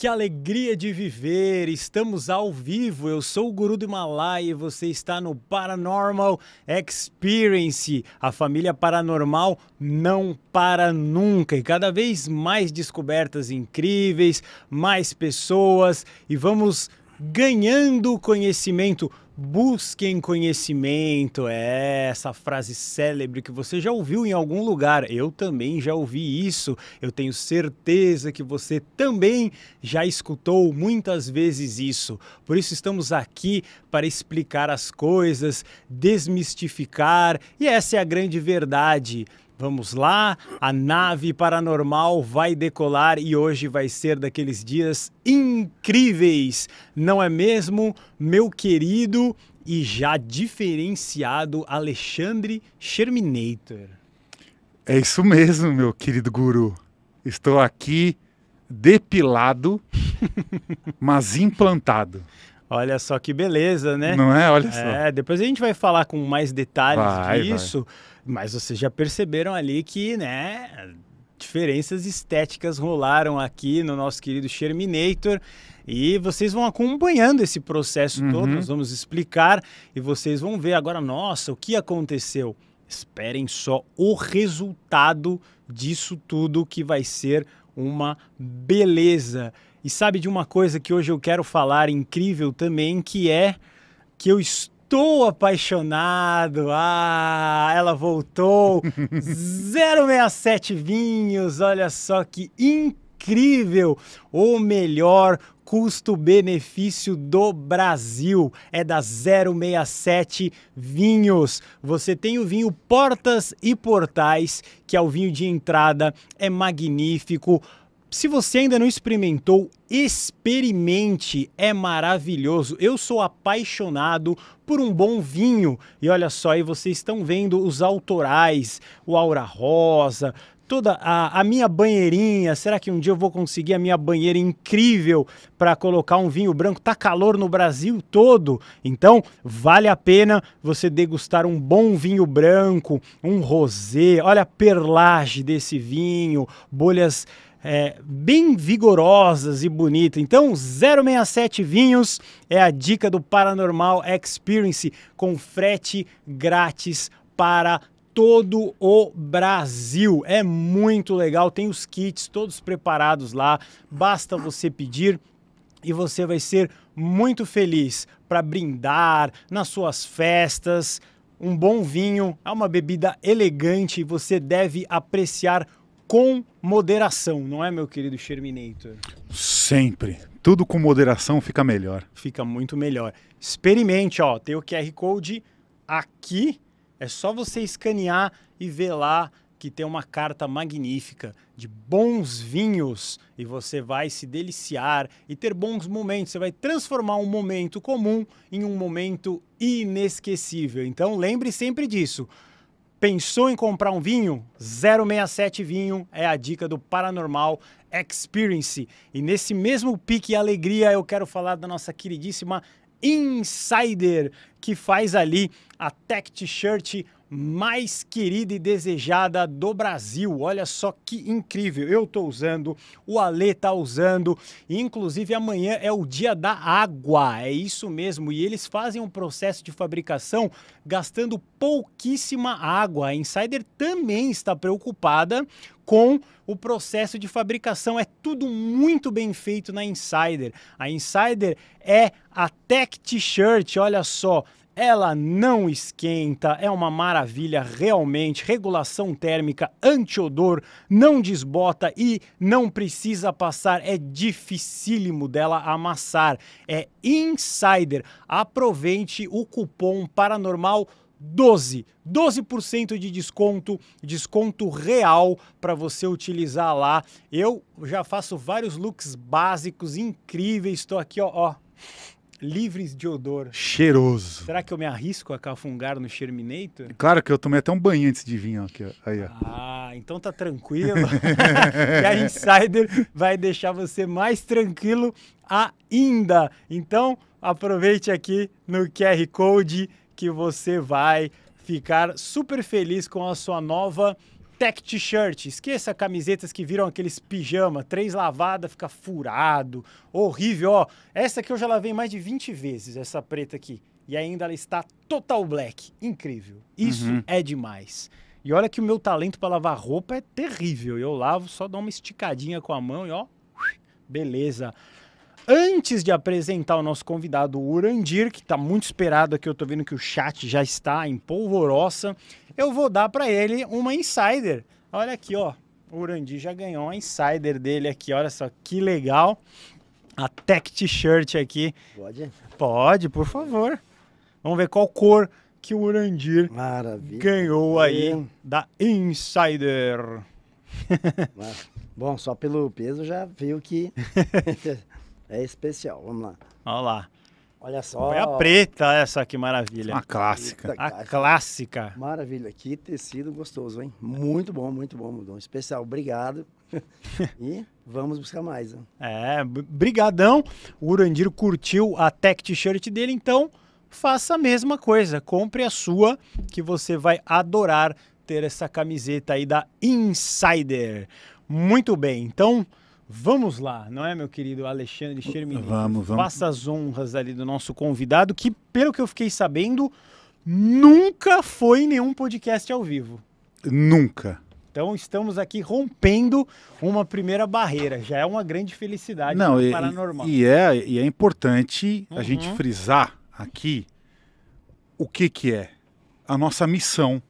Que alegria de viver! Estamos ao vivo. Eu sou o Guru do Himalaia e você está no Paranormal Experience. A família paranormal não para nunca e cada vez mais descobertas incríveis, mais pessoas e vamos ganhando conhecimento Busquem conhecimento, é essa frase célebre que você já ouviu em algum lugar. Eu também já ouvi isso. Eu tenho certeza que você também já escutou muitas vezes isso. Por isso estamos aqui para explicar as coisas, desmistificar, e essa é a grande verdade. Vamos lá, a nave paranormal vai decolar e hoje vai ser daqueles dias incríveis, não é mesmo, meu querido e já diferenciado Alexandre Sherminator? É isso mesmo, meu querido guru. Estou aqui depilado, mas implantado. Olha só que beleza, né? Não é? Olha é, só. É, depois a gente vai falar com mais detalhes vai, disso. Vai. Mas vocês já perceberam ali que, né, diferenças estéticas rolaram aqui no nosso querido Sherminator. E vocês vão acompanhando esse processo uhum. todo, nós vamos explicar e vocês vão ver agora, nossa, o que aconteceu. Esperem só o resultado disso tudo que vai ser uma beleza. E sabe de uma coisa que hoje eu quero falar incrível também, que é que eu estou Estou apaixonado. Ah, ela voltou. 067 vinhos. Olha só que incrível. O melhor custo-benefício do Brasil é da 067 Vinhos. Você tem o vinho Portas e Portais, que é o vinho de entrada, é magnífico se você ainda não experimentou, experimente, é maravilhoso. Eu sou apaixonado por um bom vinho. E olha só, aí vocês estão vendo os autorais, o Aura Rosa, toda a, a, minha banheirinha. Será que um dia eu vou conseguir a minha banheira incrível para colocar um vinho branco? Tá calor no Brasil todo, então vale a pena você degustar um bom vinho branco, um rosé. Olha a perlage desse vinho, bolhas é, bem vigorosas e bonitas. Então, 067 Vinhos é a dica do Paranormal Experience com frete grátis para todo o Brasil. É muito legal, tem os kits todos preparados lá. Basta você pedir e você vai ser muito feliz para brindar nas suas festas. Um bom vinho é uma bebida elegante e você deve apreciar muito com moderação, não é, meu querido Sherminator? Sempre. Tudo com moderação fica melhor. Fica muito melhor. Experimente, ó. Tem o QR Code aqui. É só você escanear e ver lá que tem uma carta magnífica de bons vinhos e você vai se deliciar e ter bons momentos. Você vai transformar um momento comum em um momento inesquecível. Então lembre sempre disso. Pensou em comprar um vinho? 067 Vinho é a dica do Paranormal Experience. E nesse mesmo pique e alegria, eu quero falar da nossa queridíssima Insider, que faz ali a Tech T-shirt mais querida e desejada do Brasil. Olha só que incrível. Eu estou usando, o Ale está usando. Inclusive, amanhã é o dia da água. É isso mesmo. E eles fazem um processo de fabricação gastando pouquíssima água. A Insider também está preocupada com o processo de fabricação. É tudo muito bem feito na Insider. A Insider é a Tech T-shirt, olha só ela não esquenta, é uma maravilha realmente. Regulação térmica, antiodor, não desbota e não precisa passar. É dificílimo dela amassar. É insider. Aproveite o cupom paranormal 12. 12% de desconto, desconto real para você utilizar lá. Eu já faço vários looks básicos incríveis. Estou aqui, ó, ó livres de odor. Cheiroso. Será que eu me arrisco a cafungar no Sherminator? Claro que eu tomei até um banho antes de vir ó, aqui, ó. Aí, ó. Ah, então tá tranquilo. e a Insider vai deixar você mais tranquilo ainda. Então, aproveite aqui no QR Code que você vai ficar super feliz com a sua nova tech t-shirt. Esqueça camisetas que viram aqueles pijama, três lavadas, fica furado, horrível. Ó, essa aqui eu já lavei mais de 20 vezes, essa preta aqui. E ainda ela está total black. Incrível. Isso uhum. é demais. E olha que o meu talento para lavar roupa é terrível. Eu lavo, só dou uma esticadinha com a mão e ó, beleza. Antes de apresentar o nosso convidado, o Urandir, que está muito esperado aqui, eu estou vendo que o chat já está em polvorosa, eu vou dar para ele uma insider. Olha aqui, ó. O Urandir já ganhou uma insider dele aqui, olha só que legal. A Tech T-shirt aqui. Pode? Pode, por favor. Vamos ver qual cor que o Urandir Maravilha. ganhou aí da Insider. Bom, só pelo peso já viu que É especial, vamos lá. Olha lá. Olha só. É a preta essa, que maravilha. A clássica. a clássica. Maravilha. Que tecido gostoso, hein? Muito bom, muito bom, Mudon. Especial, obrigado. e vamos buscar mais. Né? É, brigadão. O Urandir curtiu a tech t-shirt dele, então faça a mesma coisa. Compre a sua, que você vai adorar ter essa camiseta aí da Insider. Muito bem, então... Vamos lá, não é, meu querido Alexandre Chermini? Vamos, vamos. Faça as honras ali do nosso convidado, que, pelo que eu fiquei sabendo, nunca foi em nenhum podcast ao vivo. Nunca. Então estamos aqui rompendo uma primeira barreira. Já é uma grande felicidade não, e, paranormal. E é, e é importante uhum. a gente uhum. frisar aqui o que, que é a nossa missão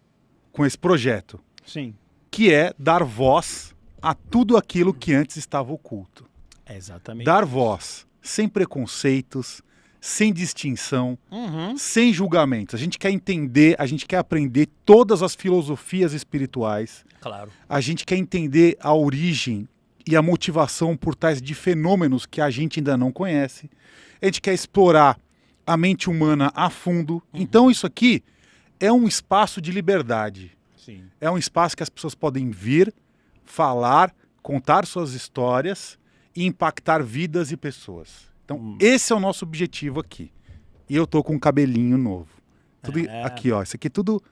com esse projeto. Sim. Que é dar voz a tudo aquilo que antes estava oculto. É exatamente. Dar voz, sem preconceitos, sem distinção, uhum. sem julgamentos. A gente quer entender, a gente quer aprender todas as filosofias espirituais. Claro. A gente quer entender a origem e a motivação por trás de fenômenos que a gente ainda não conhece. A gente quer explorar a mente humana a fundo. Uhum. Então isso aqui é um espaço de liberdade. Sim. É um espaço que as pessoas podem vir falar, contar suas histórias e impactar vidas e pessoas. Então, hum. esse é o nosso objetivo aqui. E eu tô com um cabelinho novo. Tudo é. aqui, ó. Isso aqui é tudo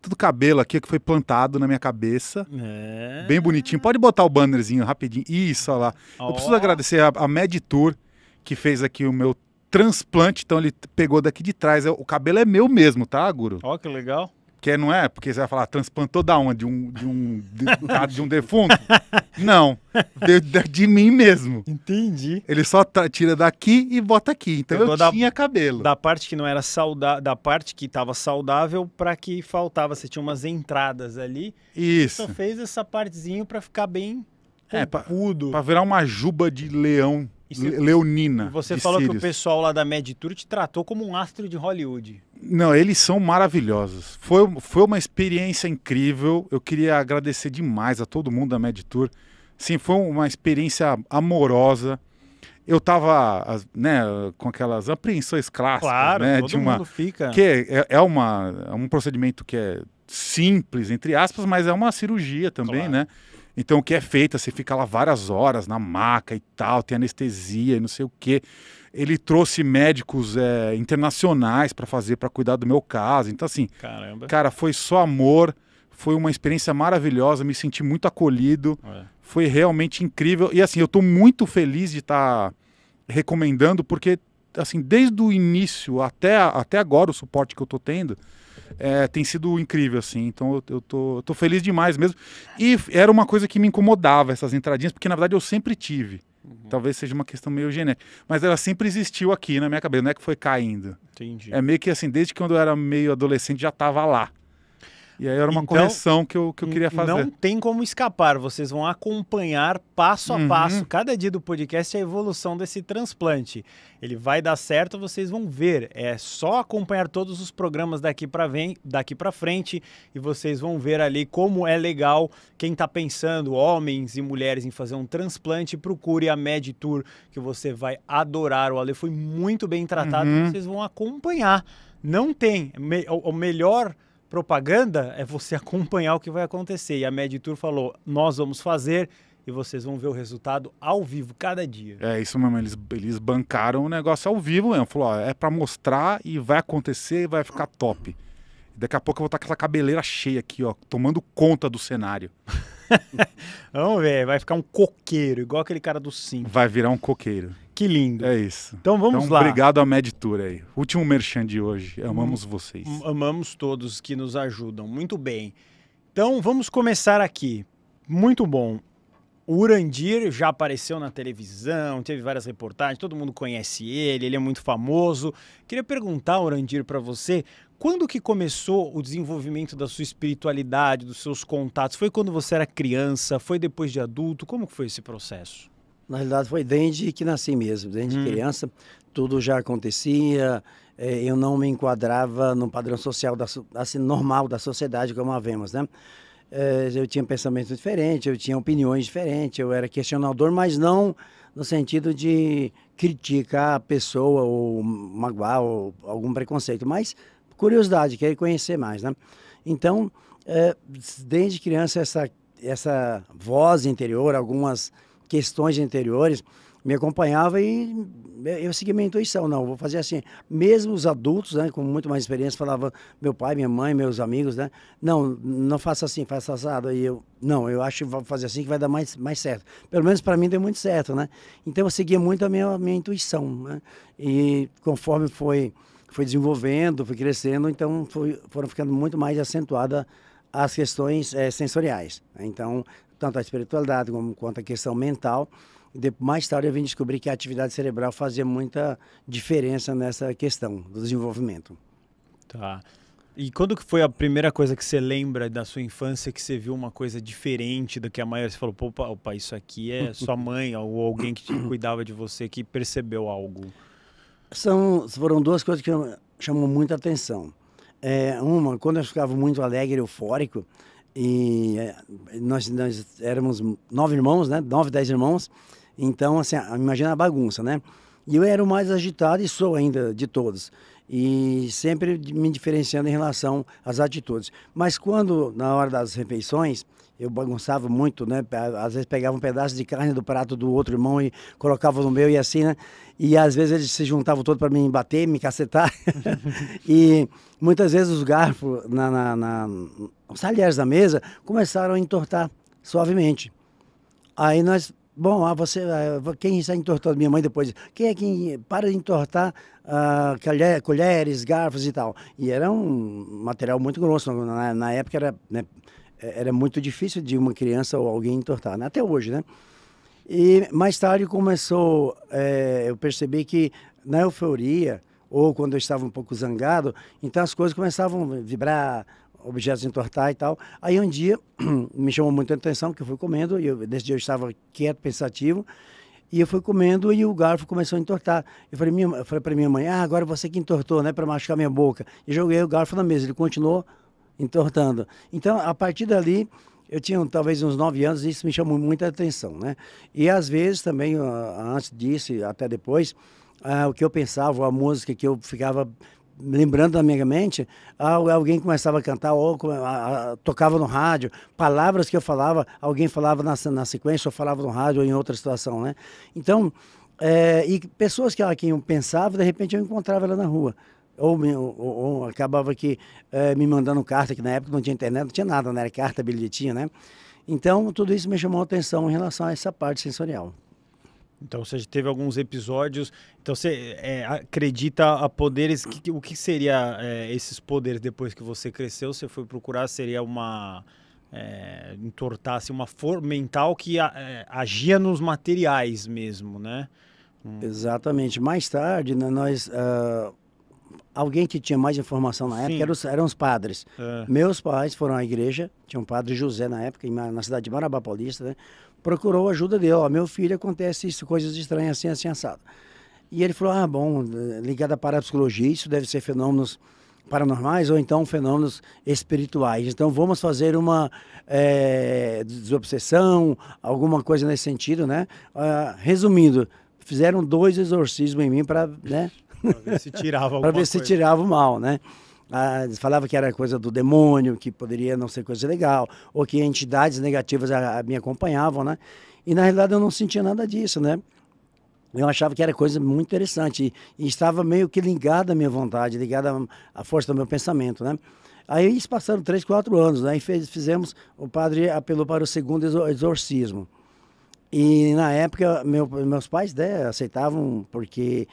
tudo cabelo aqui que foi plantado na minha cabeça. É. Bem bonitinho. Pode botar o bannerzinho rapidinho. Isso, olha lá. Oh. Eu preciso agradecer a, a Meditour, que fez aqui o meu transplante. Então ele pegou daqui de trás. É, o cabelo é meu mesmo, tá, Guru? Ó, oh, que legal. Porque não é porque você vai falar, transplantou da onde? De um, de um, de, tá, de um defunto? não. De, de, de, mim mesmo. Entendi. Ele só tá, tira daqui e bota aqui. Então eu, eu tinha da, cabelo. Da parte que não era saudável, da parte que estava saudável para que faltava. Você tinha umas entradas ali. Isso. Só fez essa partezinha para ficar bem é, Pra, pra virar uma juba de leão você, Leonina. você falou Sirius. que o pessoal lá da Mad Tour te tratou como um astro de Hollywood. Não, eles são maravilhosos. Foi, foi uma experiência incrível. Eu queria agradecer demais a todo mundo da Mad Tour. Sim, foi uma experiência amorosa. Eu tava, né, com aquelas apreensões clássicas, claro, né, todo de uma mundo fica. que é, é, é uma é um procedimento que é simples entre aspas, mas é uma cirurgia também, claro. né? Então o que é feito? Você fica lá várias horas na maca e tal, tem anestesia e não sei o quê. Ele trouxe médicos é, internacionais para fazer, para cuidar do meu caso. Então, assim, Caramba. cara, foi só amor, foi uma experiência maravilhosa, me senti muito acolhido, é. foi realmente incrível. E assim, eu estou muito feliz de estar tá recomendando, porque assim, desde o início até, até agora, o suporte que eu estou tendo é, tem sido incrível, assim. Então eu, tô, tô feliz demais mesmo. E era uma coisa que me incomodava, essas entradinhas, porque na verdade eu sempre tive. Uhum. Talvez seja uma questão meio genética. Mas ela sempre existiu aqui na minha cabeça, não é que foi caindo. Entendi. É meio que assim, desde que quando eu era meio adolescente já tava lá. E aí era uma então, correção que eu, que eu queria fazer. Não tem como escapar, vocês vão acompanhar passo a uhum. passo, cada dia do podcast, é a evolução desse transplante. Ele vai dar certo, vocês vão ver. É só acompanhar todos os programas daqui para vem, daqui para frente e vocês vão ver ali como é legal quem está pensando, homens e mulheres em fazer um transplante, procure a Med Tour que você vai adorar. O Ale foi muito bem tratado, uhum. vocês vão acompanhar. Não tem o, o melhor propaganda é você acompanhar o que vai acontecer. E a Meditur falou: nós vamos fazer e vocês vão ver o resultado ao vivo cada dia. É isso mesmo, eles, eles bancaram o negócio ao vivo mesmo. Falou: ó, é para mostrar e vai acontecer e vai ficar top. Daqui a pouco eu vou estar tá com essa cabeleira cheia aqui, ó, tomando conta do cenário. vamos ver, vai ficar um coqueiro, igual aquele cara do Sim. Vai virar um coqueiro. Que lindo. É isso. Então vamos então, lá. Obrigado à MedTour aí. Último merchan de hoje. Amamos hum, vocês. Amamos todos que nos ajudam. Muito bem. Então vamos começar aqui. Muito bom. O Urandir já apareceu na televisão, teve várias reportagens, todo mundo conhece ele, ele é muito famoso. Queria perguntar, Urandir, para você, quando que começou o desenvolvimento da sua espiritualidade, dos seus contatos? Foi quando você era criança? Foi depois de adulto? Como foi esse processo? Na realidade, foi desde que nasci mesmo, desde hum. criança. Tudo já acontecia, é, eu não me enquadrava no padrão social, da, assim, normal da sociedade como vemos né? É, eu tinha pensamentos diferentes, eu tinha opiniões diferentes, eu era questionador, mas não no sentido de criticar a pessoa ou magoar ou algum preconceito, mas curiosidade, querer conhecer mais, né? Então, é, desde criança essa essa voz interior, algumas questões anteriores, me acompanhava e eu segui minha intuição, não, vou fazer assim. Mesmo os adultos, né, com muito mais experiência, falavam, meu pai, minha mãe, meus amigos, né, não, não faça assim, faça assado. E eu, não, eu acho que vou fazer assim que vai dar mais, mais certo. Pelo menos para mim deu muito certo, né. Então eu seguia muito a minha, a minha intuição, né, e conforme foi, foi desenvolvendo, foi crescendo, então foi, foram ficando muito mais acentuadas as questões é, sensoriais. Né. Então, tanto a espiritualidade como quanto a questão mental. mais tarde eu vim descobrir que a atividade cerebral fazia muita diferença nessa questão do desenvolvimento. Tá. E quando que foi a primeira coisa que você lembra da sua infância que você viu uma coisa diferente do que a maioria? Você falou, pô opa isso aqui é sua mãe ou alguém que cuidava de você que percebeu algo. São, foram duas coisas que chamam muita atenção. É, uma, quando eu ficava muito alegre, eufórico, e eh, nós, nós éramos nove irmãos, né? Nove, dez irmãos. Então, assim, imagina a bagunça, né? E eu era o mais agitado e sou ainda de todos. E sempre me diferenciando em relação às atitudes. Mas quando, na hora das refeições, eu bagunçava muito, né? Às vezes pegava um pedaço de carne do prato do outro irmão e colocava no meu e assim, né? E às vezes eles se juntavam todos para me bater, me cacetar. e muitas vezes os garfos, na, na, na, os talheres da mesa, começaram a entortar suavemente. Aí nós, bom, ah, você, ah, quem está entortando? Minha mãe depois, quem é quem para de entortar ah, colher, colheres, garfos e tal. E era um material muito grosso, na, na época era... Né? É, era muito difícil de uma criança ou alguém entortar, né? até hoje, né? E mais tarde começou, é, eu percebi que na euforia, ou quando eu estava um pouco zangado, então as coisas começavam a vibrar, objetos entortar e tal. Aí um dia me chamou muita atenção que eu fui comendo, e eu, desse dia eu estava quieto, pensativo, e eu fui comendo e o garfo começou a entortar. Eu falei, eu falei para minha mãe, ah, agora você que entortou, né, para machucar minha boca. E joguei o garfo na mesa, ele continuou entortando. Então, a partir dali, eu tinha talvez uns nove anos e isso me chamou muita atenção, né? E às vezes também, ah, antes disso e até depois, ah, o que eu pensava, a música que eu ficava lembrando da minha mente, ah, alguém começava a cantar ou a, a, ah, tocava no rádio, palavras que eu falava, alguém falava na, na sequência ou falava no rádio ou em outra situação, né? Então, é, e pessoas que, a quem eu pensava, de repente eu encontrava ela na rua ou, ou, ou acabava que é, me mandando carta, que na época não tinha internet, não tinha nada, não né? era carta, bilhetinho, né? Então, tudo isso me chamou a atenção em relação a essa parte sensorial. Então, você teve alguns episódios. Então, você é, acredita a poderes. Que, o que seria é, esses poderes depois que você cresceu? Você foi procurar? Seria uma. É, entortasse assim, uma for mental que a, agia nos materiais mesmo, né? Hum. Exatamente. Mais tarde, né, nós. Uh alguém que tinha mais informação na época eram, eram, os padres. É. Meus pais foram à igreja, tinha um padre José na época, na cidade de Marabá Paulista, né? procurou ajuda dele. Ó, meu filho, acontece isso, coisas estranhas assim, assim, assado. E ele falou, ah, bom, eh, ligado à parapsicologia, isso deve ser fenômenos paranormais ou então fenômenos espirituais. Então vamos fazer uma é, desobsessão, alguma coisa nesse sentido, né? Uh, resumindo, fizeram dois exorcismos em mim para, né? Para ver se tirava Para ver coisa. se tirava o mal, né? Ah, falava que era coisa do demônio, que poderia não ser coisa legal, ou que entidades negativas a, a me acompanhavam, né? E na realidade eu não sentia nada disso, né? Eu achava que era coisa muito interessante e, e estava meio que ligada à minha vontade, ligada à, à força do meu pensamento, né? Aí isso passaram três, quatro anos, né? E fez, fizemos, o padre apelou para o segundo exorcismo. E na época, meu, meus pais né, aceitavam, porque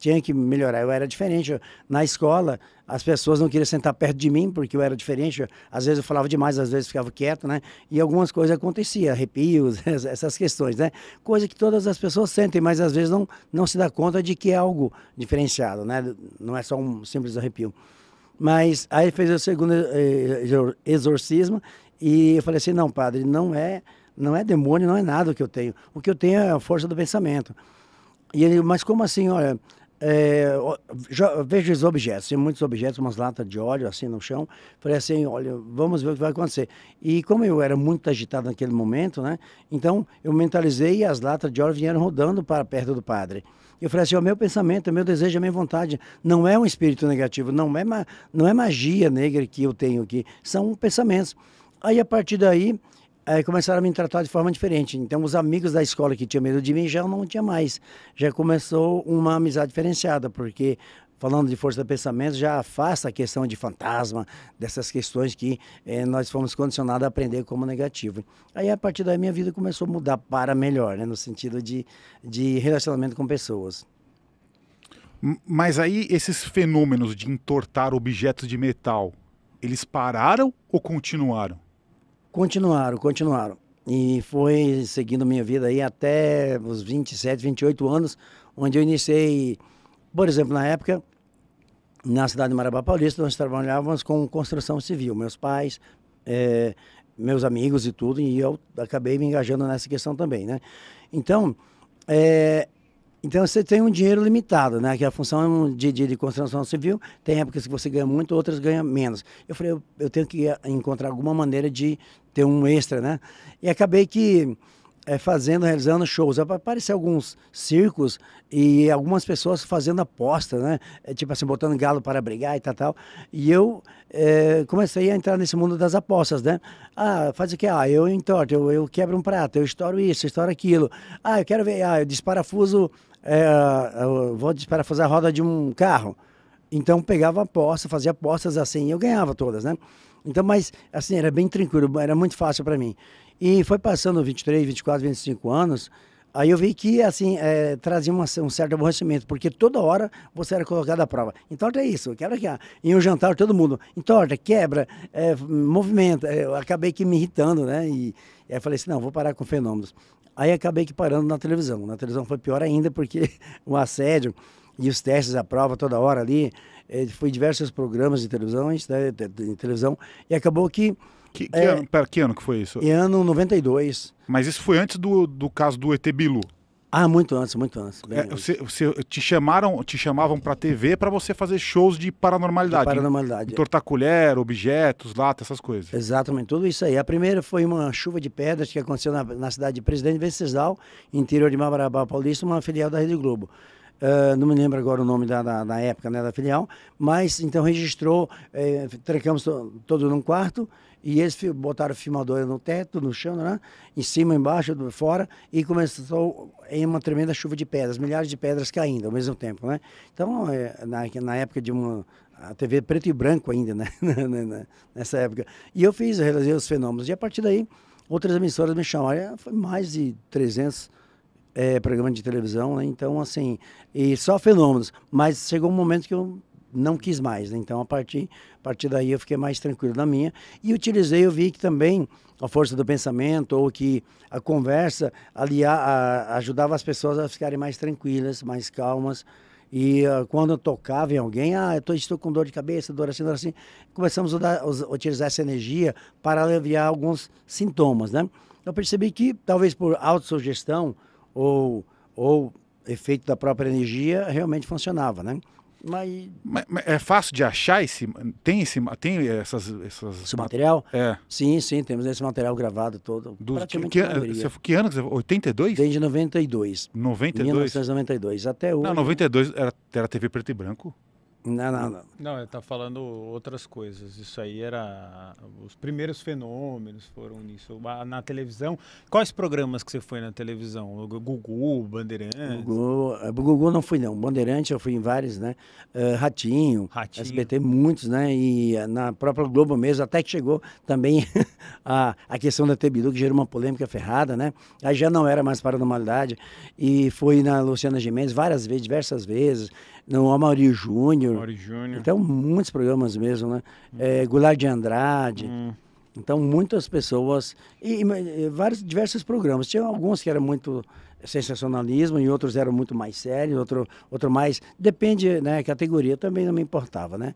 tinha que melhorar. Eu era diferente. Eu, na escola, as pessoas não queriam sentar perto de mim porque eu era diferente. Eu, às vezes eu falava demais, às vezes ficava quieto, né? E algumas coisas aconteciam, arrepios, essas questões, né? Coisa que todas as pessoas sentem, mas às vezes não, não se dá conta de que é algo diferenciado, né? Não é só um simples arrepio. Mas aí fez o segundo eh, exorcismo e eu falei assim: não, padre, não é, não é demônio, não é nada o que eu tenho. O que eu tenho é a força do pensamento. E ele, mas como assim? Olha, é, já, vejo os objetos, tem muitos objetos, umas latas de óleo assim no chão. Falei assim, olha, vamos ver o que vai acontecer. E como eu era muito agitado naquele momento, né? Então eu mentalizei e as latas de óleo vieram rodando para perto do padre. Eu falei assim, o meu pensamento, o meu desejo, a minha vontade não é um espírito negativo, não é, não é magia negra que eu tenho aqui, são pensamentos. Aí a partir daí Aí é, começaram a me tratar de forma diferente. Então, os amigos da escola que tinham medo de mim já não tinha mais. Já começou uma amizade diferenciada, porque falando de força do pensamento, já afasta a questão de fantasma, dessas questões que é, nós fomos condicionados a aprender como negativo. Aí, a partir daí, minha vida começou a mudar para melhor, né, no sentido de, de relacionamento com pessoas. Mas aí, esses fenômenos de entortar objetos de metal, eles pararam ou continuaram? Continuaram, continuaram. E foi seguindo minha vida aí até os 27, 28 anos, onde eu iniciei, por exemplo, na época, na cidade de Marabá Paulista, nós trabalhávamos com construção civil. Meus pais, é, meus amigos e tudo, e eu acabei me engajando nessa questão também, né? Então, é, então você tem um dinheiro limitado, né? Que a função de, de, de construção civil tem épocas que você ganha muito, outras ganha menos. Eu falei, eu, eu tenho que encontrar alguma maneira de ter um extra, né? E acabei que é, fazendo, realizando shows. Apareceu alguns circos e algumas pessoas fazendo aposta, né? É, tipo assim, botando galo para brigar e tal, tal. E eu é, comecei a entrar nesse mundo das apostas, né? Ah, faz o quê? Ah, eu entorto, eu, eu quebro um prato, eu estouro isso, eu estouro aquilo. Ah, eu quero ver, ah, eu desparafuso, eu vou desparafusar a roda de um carro. Então pegava aposta, fazia apostas assim, eu ganhava todas, né? Então, mas assim, era bem tranquilo, era muito fácil para mim. E foi passando 23, 24, 25 anos, aí eu vi que assim, é, trazia uma, um certo aborrecimento, porque toda hora você era colocado à prova. então é isso, quebra aqui. Ah, em um jantar, todo mundo, entorta, quebra, é, movimenta. É, eu acabei que me irritando, né? E aí eu falei assim, não, vou parar com fenômenos. Aí acabei que parando na televisão. Na televisão foi pior ainda, porque o assédio e os testes à prova toda hora ali, foi em diversos programas de televisão, né, televisão e acabou que que, que, é, ano, pera, que ano que foi isso? Em ano 92. Mas isso foi antes do, do caso do ET Bilu? Ah, muito antes, muito antes. É, antes. Você, você, te chamaram, te chamavam para TV para você fazer shows de paranormalidade. De paranormalidade. Tortar colher, objetos, lata, essas coisas. Exatamente, tudo isso aí. A primeira foi uma chuva de pedras que aconteceu na, na cidade de Presidente Venceslau, interior de Mabarabá Paulista, uma filial da Rede Globo. Uh, não me lembro agora o nome da, da, da, época, né, da filial, mas então registrou, eh, trecamos todo num quarto e eles botaram filmadora no teto, no chão, né, em cima, embaixo, fora, e começou em uma tremenda chuva de pedras, milhares de pedras caindo ao mesmo tempo, né? Então, é, na, na época de uma a TV preto e branco ainda, né, nessa época. E eu fiz, eu realizei os fenômenos. E a partir daí, outras emissoras me chamaram, foi mais de 300 é, programa de televisão, né? então assim, e só fenômenos. Mas chegou um momento que eu não quis mais, né? então a partir, a partir daí eu fiquei mais tranquilo na minha e utilizei, eu vi que também a força do pensamento ou que a conversa aliar, a, ajudava as pessoas a ficarem mais tranquilas, mais calmas. E uh, quando eu tocava em alguém, ah, eu tô, estou com dor de cabeça, dor assim, dor assim, começamos a, dar, a utilizar essa energia para aliviar alguns sintomas, né? Eu percebi que, talvez por autossugestão, sugestão ou, ou efeito da própria energia, realmente funcionava, né? Mas... Mas, mas é fácil de achar esse tem esse tem essas, essas esse material? É. Sim, sim, temos esse material gravado todo. dos praticamente que, que, que ano? 82? Desde 92. 92. 1992 até hoje. Não, 92 era, era TV preto e branco. Não, não, não. Não, ele está falando outras coisas. Isso aí era. Os primeiros fenômenos foram nisso. Na televisão. Quais programas que você foi na televisão? Gugu, Bandeirantes? Gugu, eh, Gugu não fui, não. Bandeirante eu fui em vários, né? Uh, Ratinho, Ratinho, SBT, muitos, né? E eh, na própria Globo mesmo, até que chegou também a, a questão da Tebilu, que gerou uma polêmica ferrada, né? Aí já não era mais paranormalidade. E fui na Luciana Gimenez várias vezes, diversas vezes. Não, o Amaury Júnior. Então, muitos programas mesmo, né? Hum. É, Goulart de Andrade. Uhum. Então, muitas pessoas. E, e, vários, diversos programas. Tinha alguns que eram muito sensacionalismo e outros eram muito mais sérios, outro, outro mais. Depende, né? Categoria também não me importava, né?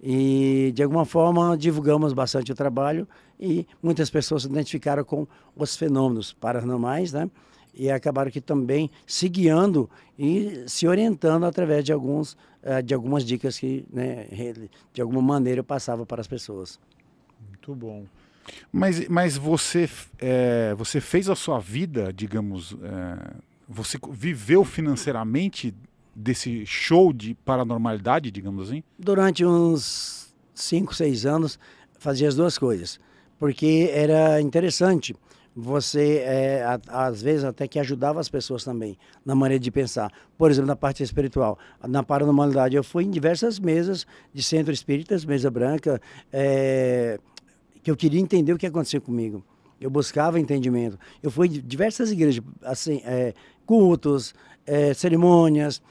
E, de alguma forma, divulgamos bastante o trabalho e muitas pessoas se identificaram com os fenômenos paranormais, né? e acabaram que também se guiando e se orientando através de alguns eh, de algumas dicas que né, de alguma maneira eu passava para as pessoas. Muito bom. Mas, mas você é, você fez a sua vida, digamos, é, você viveu financeiramente desse show de paranormalidade, digamos assim? Durante uns 5, 6 anos fazia as duas coisas, porque era interessante você é, a, às vezes até que ajudava as pessoas também na maneira de pensar. Por exemplo, na parte espiritual, na paranormalidade, eu fui em diversas mesas de centro espíritas, mesa branca, é, que eu queria entender o que aconteceu comigo. Eu buscava entendimento. Eu fui em diversas igrejas, assim, é, cultos, é, cerimônias.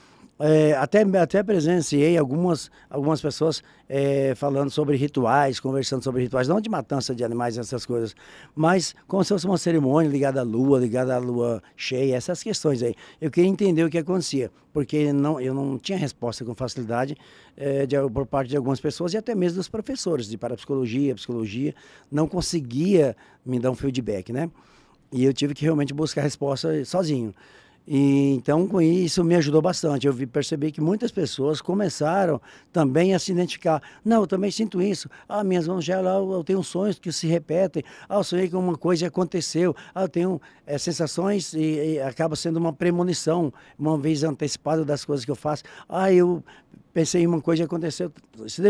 É, até, até presenciei algumas, algumas pessoas é, falando sobre rituais, conversando sobre rituais, não de matança de animais, essas coisas, mas como se fosse uma cerimônia ligada à lua, ligada à lua cheia, essas questões aí. Eu queria entender o que acontecia, porque não, eu não tinha resposta com facilidade é, de, por parte de algumas pessoas e até mesmo dos professores de parapsicologia, psicologia, não conseguia me dar um feedback, né? E eu tive que realmente buscar a resposta sozinho. E, então, com isso, me ajudou bastante. Eu vi, percebi que muitas pessoas começaram também a se identificar. Não, eu também sinto isso. Ah, minhas mãos gelam, ah, eu, tenho sonhos que se repetem. Ah, eu sonhei que uma coisa aconteceu. Ah, eu tenho é, sensações e, e acaba sendo uma premonição, uma vez antecipada das coisas que eu faço. Ah, eu pensei em uma coisa e aconteceu.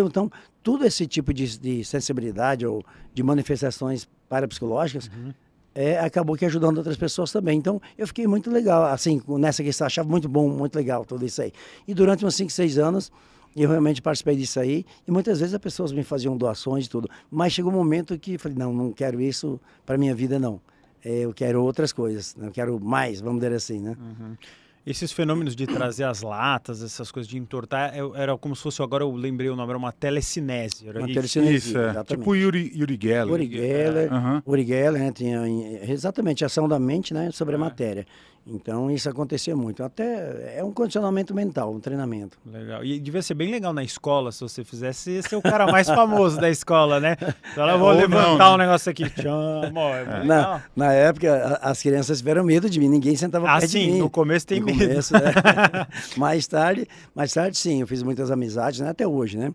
Então, tudo esse tipo de, de sensibilidade ou de manifestações parapsicológicas... Uhum é, acabou que ajudando outras pessoas também. Então, eu fiquei muito legal, assim, nessa questão, achava muito bom, muito legal tudo isso aí. E durante uns 5, 6 anos, eu realmente participei disso aí, e muitas vezes as pessoas me faziam doações e tudo, mas chegou um momento que falei, não, não quero isso para minha vida, não. É, eu quero outras coisas, eu quero mais, vamos dizer assim, né? Uhum. Esses fenômenos de trazer as latas, essas coisas de entortar, é era como se fosse, agora eu lembrei o nome, era uma telecinese. Era uma isso. telecinese, isso, é. exatamente. Tipo Yuri, Yuri Geller. Uri Geller, é. uhum. Uri Geller né, tinha exatamente ação da mente né, sobre a matéria. Então isso acontecia muito. Até é um condicionamento mental, um treinamento. Legal. E devia ser bem legal na escola se você fizesse ser o cara mais famoso da escola, né? Então eu vou Ou levantar não. um né? negócio aqui. Chama, é na, na, época, as crianças tiveram medo de mim, ninguém sentava ah, perto sim, de mim. no começo tem no medo. Começo, é. mais tarde, mais tarde sim, eu fiz muitas amizades, né? Até hoje, né?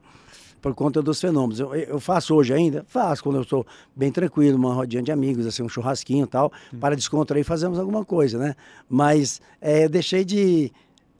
por conta dos fenômenos. Eu, eu faço hoje ainda? Faço, quando eu estou bem tranquilo, uma rodinha de amigos, assim, um churrasquinho e tal, hum. para descontrair e alguma coisa, né? Mas é, eu deixei de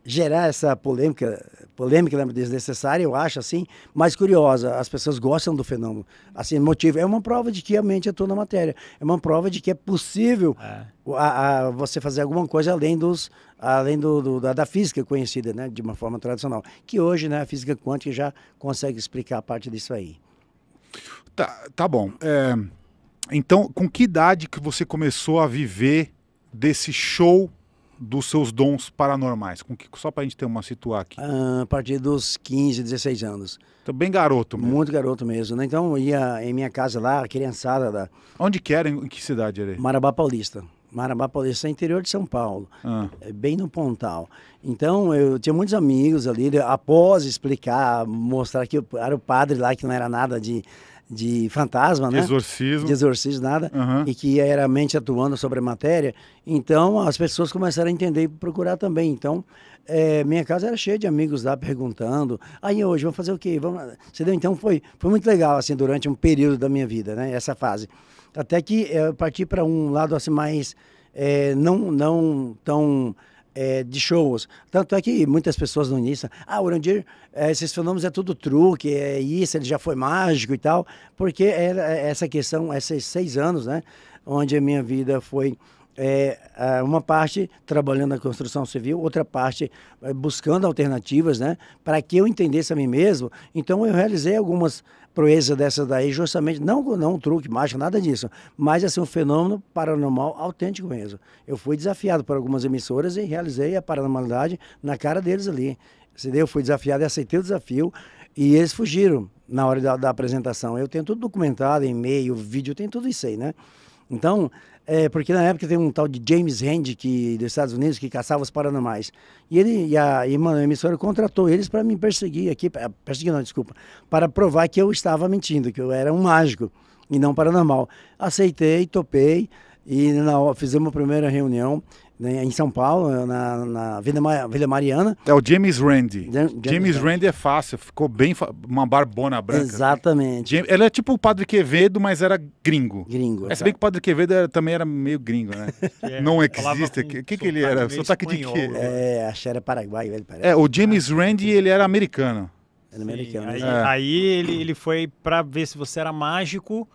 gerar essa polêmica, polêmica desnecessária, eu acho, assim, mas curiosa. As pessoas gostam do fenômeno. Assim, é motivo. É uma prova de que a mente atua na matéria. É uma prova de que é possível é. A, a, você fazer alguma coisa além dos além do, do da, da, física conhecida, né, de uma forma tradicional. Que hoje, né, a física quântica já consegue explicar parte disso aí. Tá, tá bom. É, então, com que idade que você começou a viver desse show dos seus dons paranormais? Com que, só para a gente ter uma situar aqui. Ah, a partir dos 15, 16 anos. Então, bem garoto mesmo. Muito garoto mesmo. Né? Então, ia em minha casa lá, a criançada da... Onde que era? Em que cidade era? Marabá Paulista. Marabá Paulista, é interior de São Paulo, ah. É bem no Pontal. Então, eu tinha muitos amigos ali, após explicar, mostrar que eu era o padre lá, que não era nada de de fantasma, né? Exorcismo. De exorcismo, nada. Uhum. E que era a mente atuando sobre a matéria. Então, as pessoas começaram a entender e procurar também. Então, é, minha casa era cheia de amigos lá perguntando. Aí hoje, vamos fazer o quê? Vamos... Entendeu? Então, foi, foi muito legal, assim, durante um período da minha vida, né? Essa fase. Até que eh, eu parti para um lado, assim, mais... É, não, não tão é, de shows. Tanto é que muitas pessoas no início, ah, Urandir, é, esses fenômenos é tudo truque, é isso, ele já foi mágico e tal, porque era é, essa questão, esses seis anos, né, onde a minha vida foi é, é uma parte trabalhando na construção civil, outra parte buscando alternativas, né, para que eu entendesse a mim mesmo. Então eu realizei algumas proeza dessa daí, justamente, não, não um truque, mágica, nada disso, mas assim, um fenômeno paranormal autêntico mesmo. Eu fui desafiado por algumas emissoras e realizei a paranormalidade na cara deles ali. Entendeu? Eu fui desafiado e aceitei o desafio e eles fugiram na hora da, da apresentação. Eu tenho tudo documentado, e-mail, vídeo, tem tudo isso aí, né? Então, é, porque na época tem um tal de James Hand que, dos Estados Unidos que caçava os paranormais E ele e a, e, mano, a emissora contratou eles para me perseguir aqui, perseguir não, desculpa, para provar que eu estava mentindo, que eu era um mágico e não paranormal. Aceitei, topei e na, fizemos a primeira reunião né, em São Paulo, na, na Vila, Ma Vila Mariana. É o James Randy. James, James Randy é fácil, ficou bem uma barbona branca. Exatamente. James, ele é tipo o Padre Quevedo, mas era gringo. Gringo. É, se tá. bem que o Padre Quevedo era, também era meio gringo, né? É, Não existe. O que, que, ele era? Sotaque de quê? Né? É, acho que era paraguaio, ele parece. É, o James ah, Randi Randy, ele era americano. Era americano. Sim, aí, né? é. aí ele, ele foi para ver se você era mágico.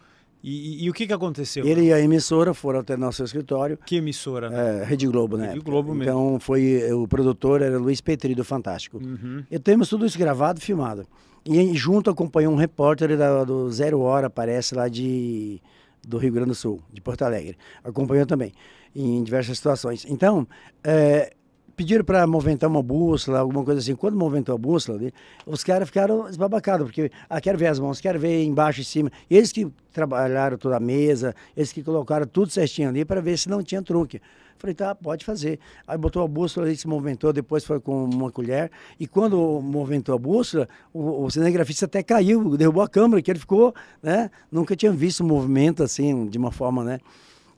E, e, o que, que aconteceu? Ele e a emissora foram até nosso escritório. Que emissora? É, Rede Globo, né? Rede Globo mesmo. Então foi o produtor era Luiz Petri do Fantástico. Uhum. E temos tudo isso gravado, filmado. E junto acompanhou um repórter da, do Zero Hora, parece lá de do Rio Grande do Sul, de Porto Alegre. Acompanhou também em diversas situações. Então é, pediram para movimentar uma bússola, alguma coisa assim. Quando movimentou a bússola, os caras ficaram esbabacados, porque ah, quero ver as mãos, quero ver embaixo e cima. Eles que trabalharam toda a mesa, eles que colocaram tudo certinho ali para ver se não tinha truque. Falei, tá, pode fazer. Aí botou a bússola ali, se movimentou, depois foi com uma colher. E quando movimentou a bússola, o, o cinegrafista até caiu, derrubou a câmera, que ele ficou, né? Nunca tinha visto um movimento assim, de uma forma, né?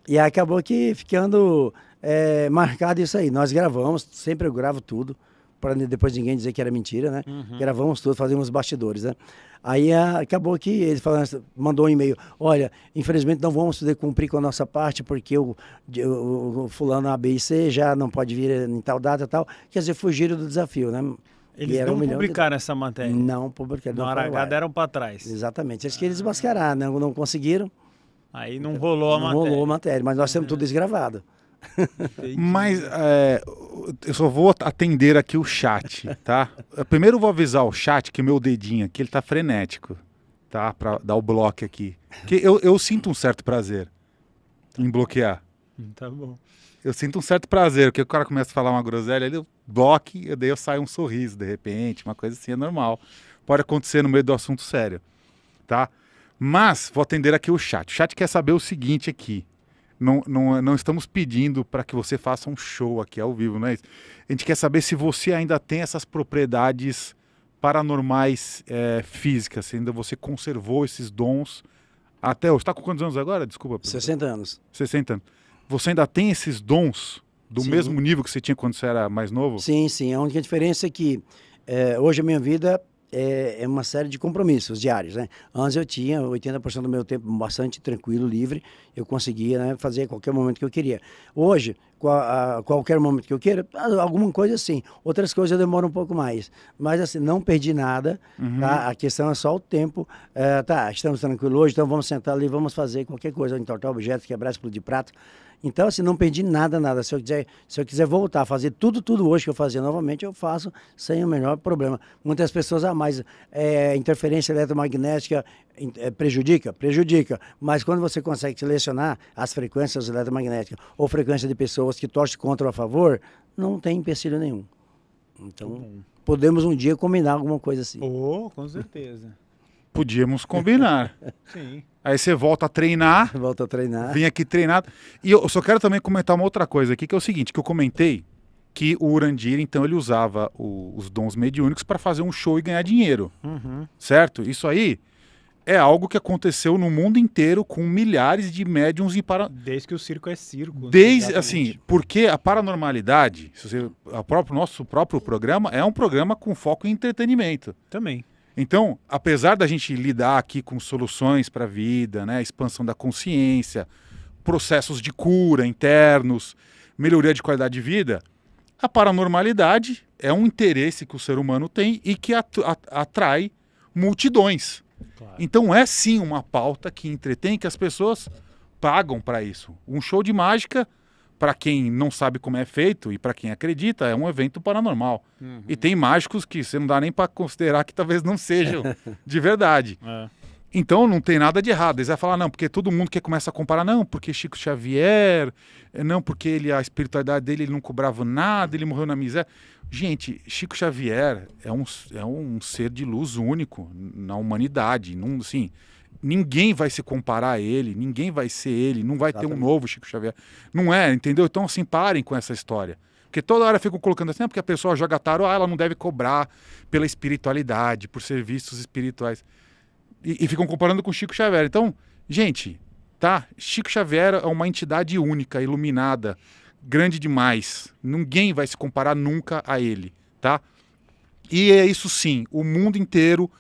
E acabou que ficando é, marcado isso aí. Nós gravamos, sempre eu gravo tudo, para depois ninguém dizer que era mentira, né? Uhum. Gravamos tudo, fazíamos bastidores, né? Aí ah, acabou que ele falou, né, mandou um e-mail: olha, infelizmente não vamos poder cumprir com a nossa parte, porque o, o, o fulano ABC já não pode vir em tal data tal. Quer dizer, fugiram do desafio, né? Eles não um publicaram de... essa matéria. Não publicaram. Na hora deram para trás. Exatamente. acho ah. eles mascararam né? não conseguiram. Aí então, não rolou a não matéria. rolou a matéria, mas nós temos é. tudo gravado. Mas é, eu só vou atender aqui o chat, tá? Eu primeiro vou avisar o chat que meu dedinho aqui ele tá frenético, tá? Para dar o bloco aqui. Que eu, eu sinto um certo prazer em bloquear. Tá bom. Eu sinto um certo prazer, porque o cara começa a falar uma groselha, ele bloque, e daí eu saio um sorriso de repente, uma coisa assim, é normal. Pode acontecer no meio do assunto sério, tá? Mas vou atender aqui o chat. O chat quer saber o seguinte aqui. Não, não, não estamos pedindo para que você faça um show aqui ao vivo, não é isso? A gente quer saber se você ainda tem essas propriedades paranormais é, físicas, se ainda você conservou esses dons até hoje. Está com quantos anos agora? Desculpa. 60 anos. 60 anos. Você ainda tem esses dons do sim. mesmo nível que você tinha quando você era mais novo? Sim, sim. A única diferença é que é, hoje a minha vida é, é, uma série de compromissos diários, né? Antes eu tinha 80% do meu tempo bastante tranquilo, livre, eu conseguia né, fazer a qualquer momento que eu queria. Hoje, a qualquer momento que eu queira, alguma coisa sim, outras coisas demoram um pouco mais. Mas assim, não perdi nada, uhum. tá? A questão é só o tempo. É, tá, estamos tranquilos hoje, então vamos sentar ali, vamos fazer qualquer coisa, entortar tá, objetos, quebrar, de prato. Então, assim, não perdi nada, nada. Se eu quiser, se eu quiser voltar a fazer tudo, tudo hoje que eu fazia novamente, eu faço sem o menor problema. Muitas pessoas, ah, mas é, interferência eletromagnética é, prejudica? Prejudica. Mas quando você consegue selecionar as frequências eletromagnéticas ou frequência de pessoas que torcem contra ou a favor, não tem empecilho nenhum. Então, tá podemos um dia combinar alguma coisa assim. Oh, com certeza. Podíamos combinar. Sim. Aí você volta a treinar. Volta a treinar. Vem aqui treinar. E eu só quero também comentar uma outra coisa aqui, que é o seguinte, que eu comentei que o Urandir, então, ele usava o, os dons mediúnicos para fazer um show e ganhar dinheiro. Uhum. Certo? Isso aí é algo que aconteceu no mundo inteiro com milhares de médiums e para desde que o circo é circo né? desde exatamente. assim porque a paranormalidade o próprio nosso próprio programa é um programa com foco em entretenimento também então, apesar da gente lidar aqui com soluções para a vida, né, expansão da consciência, processos de cura internos, melhoria de qualidade de vida, a paranormalidade é um interesse que o ser humano tem e que atrai multidões. Claro. Então é sim uma pauta que entretém, que as pessoas pagam para isso. Um show de mágica para quem não sabe como é feito e para quem acredita, é um evento paranormal. Uhum. E tem mágicos que você não dá nem para considerar que talvez não sejam de verdade. É. Então não tem nada de errado. Eles vão falar, não, porque todo mundo que começa a comparar, não, porque Chico Xavier, eh, não, porque ele a espiritualidade dele ele não cobrava nada, ele morreu na miséria. Gente, Chico Xavier é um, é um ser de luz único na humanidade. Num, assim, ninguém vai se comparar a ele, ninguém vai ser ele, não vai Exatamente. ter um novo Chico Xavier. Não é, entendeu? Então, assim, parem com essa história. Porque toda hora ficam colocando assim, ah, porque a pessoa joga tarô, ah, ela não deve cobrar pela espiritualidade, por serviços espirituais. E, e ficam comparando com Chico Xavier. Então, gente, tá? Chico Xavier é uma entidade única, iluminada, grande demais. Ninguém vai se comparar nunca a ele, tá? E é isso sim, o mundo inteiro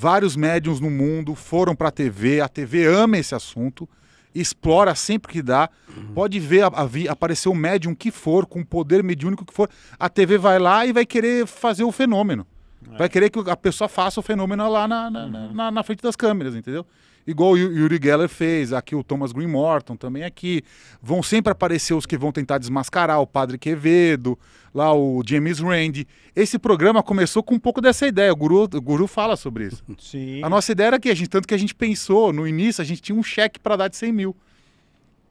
Vários médiums no mundo foram para a TV, a TV ama esse assunto, explora sempre que dá. Uhum. Pode ver a, a, aparecer o um médium que for, com o poder mediúnico que for. A TV vai lá e vai querer fazer o fenômeno. É. Vai querer que a pessoa faça o fenômeno lá na, na, uhum. na, na frente das câmeras, entendeu? igual o Yuri Geller fez, aqui o Thomas Green Morton também aqui. Vão sempre aparecer os que vão tentar desmascarar o Padre Quevedo, lá o James Randi. Esse programa começou com um pouco dessa ideia, o Guru, o Guru fala sobre isso. Sim. A nossa ideia era que a gente, tanto que a gente pensou, no início a gente tinha um cheque para dar de 100 mil.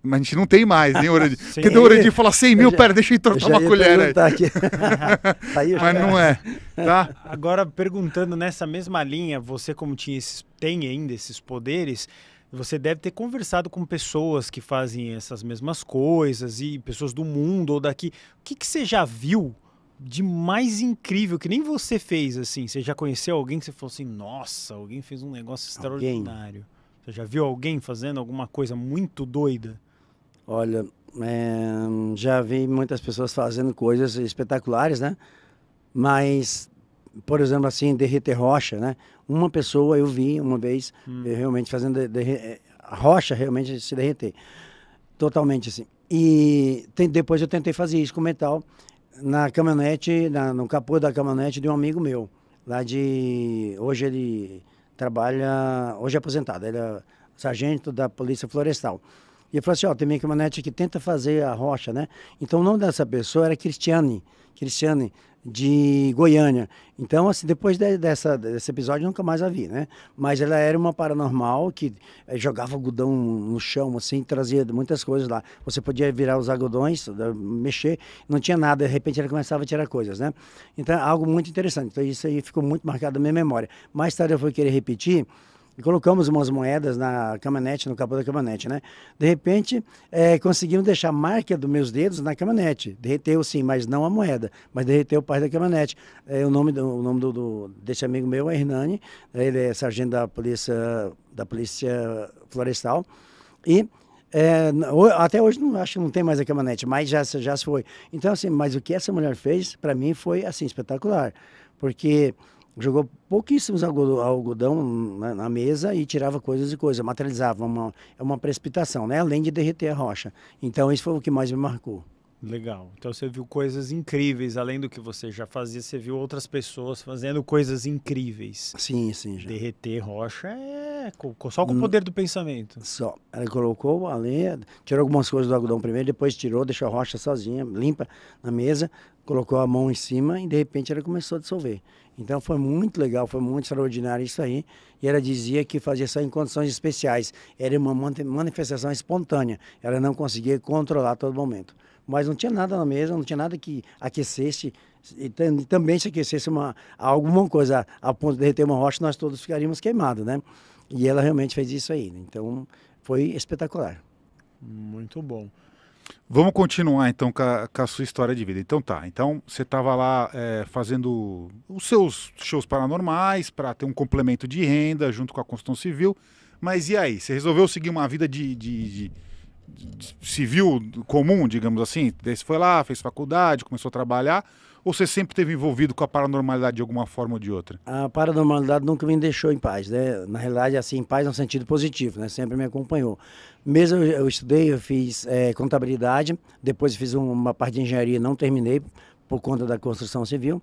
Mas a gente não tem mais, nem Orandi. Porque então o Orandi fala 100 mil, já, pera, deixa eu entortar eu uma colher aí. Tá aí Mas já... não é, tá? Agora, perguntando nessa mesma linha, você como tinha esses, tem ainda esses poderes, você deve ter conversado com pessoas que fazem essas mesmas coisas e pessoas do mundo ou daqui. O que, que você já viu de mais incrível que nem você fez, assim? Você já conheceu alguém que você falou assim, nossa, alguém fez um negócio extraordinário. Alguém? Você já viu alguém fazendo alguma coisa muito doida? Olha, é, já vi muitas pessoas fazendo coisas espetaculares, né? Mas, por exemplo, assim, derreter rocha, né? Uma pessoa eu vi uma vez hum. realmente fazendo é, a rocha realmente se derreter. Totalmente assim. E tem, depois eu tentei fazer isso com metal na caminhonete, na, no capô da caminhonete de um amigo meu. Lá de. Hoje ele trabalha. Hoje é aposentado, ele é sargento da Polícia Florestal. E ele falou assim, ó, oh, tem caminhonete que tenta fazer a rocha, né? Então o nome dessa pessoa era Cristiane, Cristiane de Goiânia. Então, assim, depois de, dessa, desse episódio nunca mais a vi, né? Mas ela era uma paranormal que eh, jogava algodão no chão, assim, trazia muitas coisas lá. Você podia virar os algodões, eh, mexer, não tinha nada, de repente ela começava a tirar coisas, né? Então, é algo muito interessante. Então, isso aí ficou muito marcado na minha memória. Mais tarde eu fui querer repetir, e colocamos umas moedas na caminhonete, no capô da caminhonete, né? De repente, é, conseguimos deixar a marca dos meus dedos na caminhonete. Derreteu sim, mas não a moeda, mas derreteu o pai da caminhonete. É, o nome, do, o nome do, do, desse amigo meu é Hernani, né? ele é sargento da polícia, da polícia florestal. E é, até hoje não acho que não tem mais a caminhonete, mas já, já se foi. Então, assim, mas o que essa mulher fez, para mim, foi assim, espetacular. Porque jogou pouquíssimos algodão na, né, na mesa e tirava coisas e coisas, materializava uma, é uma precipitação, né? além de derreter a rocha. Então, isso foi o que mais me marcou. Legal. Então você viu coisas incríveis, além do que você já fazia, você viu outras pessoas fazendo coisas incríveis. Sim, sim. Já. Derreter rocha é só com o hum. poder do pensamento. Só. Ela colocou ali, tirou algumas coisas do algodão primeiro, depois tirou, deixou a rocha sozinha, limpa na mesa, colocou a mão em cima e de repente ela começou a dissolver. Então foi muito legal, foi muito extraordinário isso aí. E ela dizia que fazia só em condições especiais. Era uma manifestação espontânea. Ela não conseguia controlar todo momento. Mas não tinha nada na mesa, não tinha nada que aquecesse. E também se aquecesse uma, alguma coisa a ponto de derreter uma rocha, nós todos ficaríamos queimados, né? E ela realmente fez isso aí. Então foi espetacular. Muito bom. Vamos continuar então com a, com a, sua história de vida. Então tá, então você estava lá é, fazendo os seus shows paranormais para ter um complemento de renda junto com a construção civil. Mas e aí? Você resolveu seguir uma vida de, de, de civil comum, digamos assim? Você foi lá, fez faculdade, começou a trabalhar? Ou você sempre esteve envolvido com a paranormalidade de alguma forma ou de outra? A paranormalidade nunca me deixou em paz, né? Na realidade, assim, em paz no é sentido positivo, né? Sempre me acompanhou. Mesmo eu, estudei, eu fiz é, contabilidade, depois fiz uma parte de engenharia, não terminei por conta da construção civil.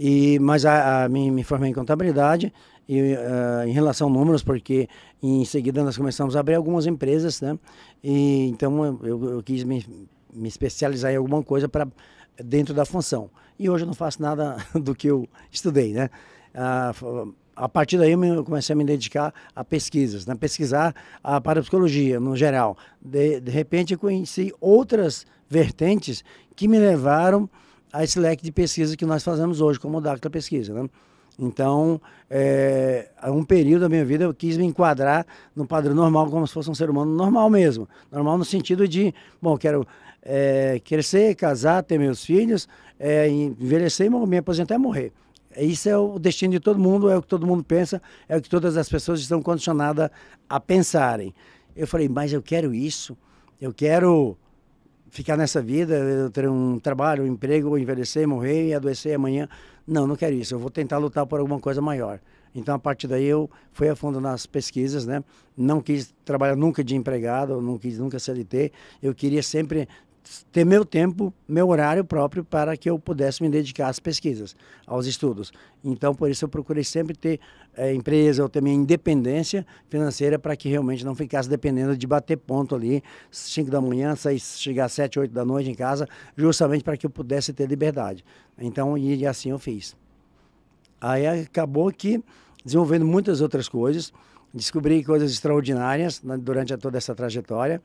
E, mas a, a, me, me formei em contabilidade e, uh, em relação a números, porque em seguida nós começamos a abrir algumas empresas, né? E, então eu, eu quis me, me especializar em alguma coisa para dentro da função. E hoje eu não faço nada do que eu estudei, né? Uh, a partir daí eu comecei a me dedicar a pesquisas, né? pesquisar a parapsicologia no geral. De, de repente eu conheci outras vertentes que me levaram a esse leque de pesquisa que nós fazemos hoje como o Dacta Pesquisa. Né? Então, é, é, um período da minha vida eu quis me enquadrar no padrão normal, como se fosse um ser humano normal mesmo. Normal no sentido de, bom, quero é, crescer, casar, ter meus filhos, é, envelhecer, me aposentar e morrer. Isso é o destino de todo mundo, é o que todo mundo pensa, é o que todas as pessoas estão condicionadas a pensarem. Eu falei, mas eu quero isso, eu quero ficar nessa vida, ter um trabalho, um emprego, envelhecer, morrer e adoecer amanhã. Não, não quero isso. Eu vou tentar lutar por alguma coisa maior. Então, a partir daí, eu fui a fundo nas pesquisas, né? Não quis trabalhar nunca de empregado, não quis nunca CLT. Eu queria sempre ter meu tempo, meu horário próprio para que eu pudesse me dedicar às pesquisas, aos estudos. Então, por isso eu procurei sempre ter é, empresa ou minha independência financeira para que realmente não ficasse dependendo de bater ponto ali, 5 da manhã, sair, chegar às 7, 8 da noite em casa, justamente para que eu pudesse ter liberdade. Então, e assim eu fiz. Aí acabou que desenvolvendo muitas outras coisas, descobri coisas extraordinárias né, durante toda essa trajetória.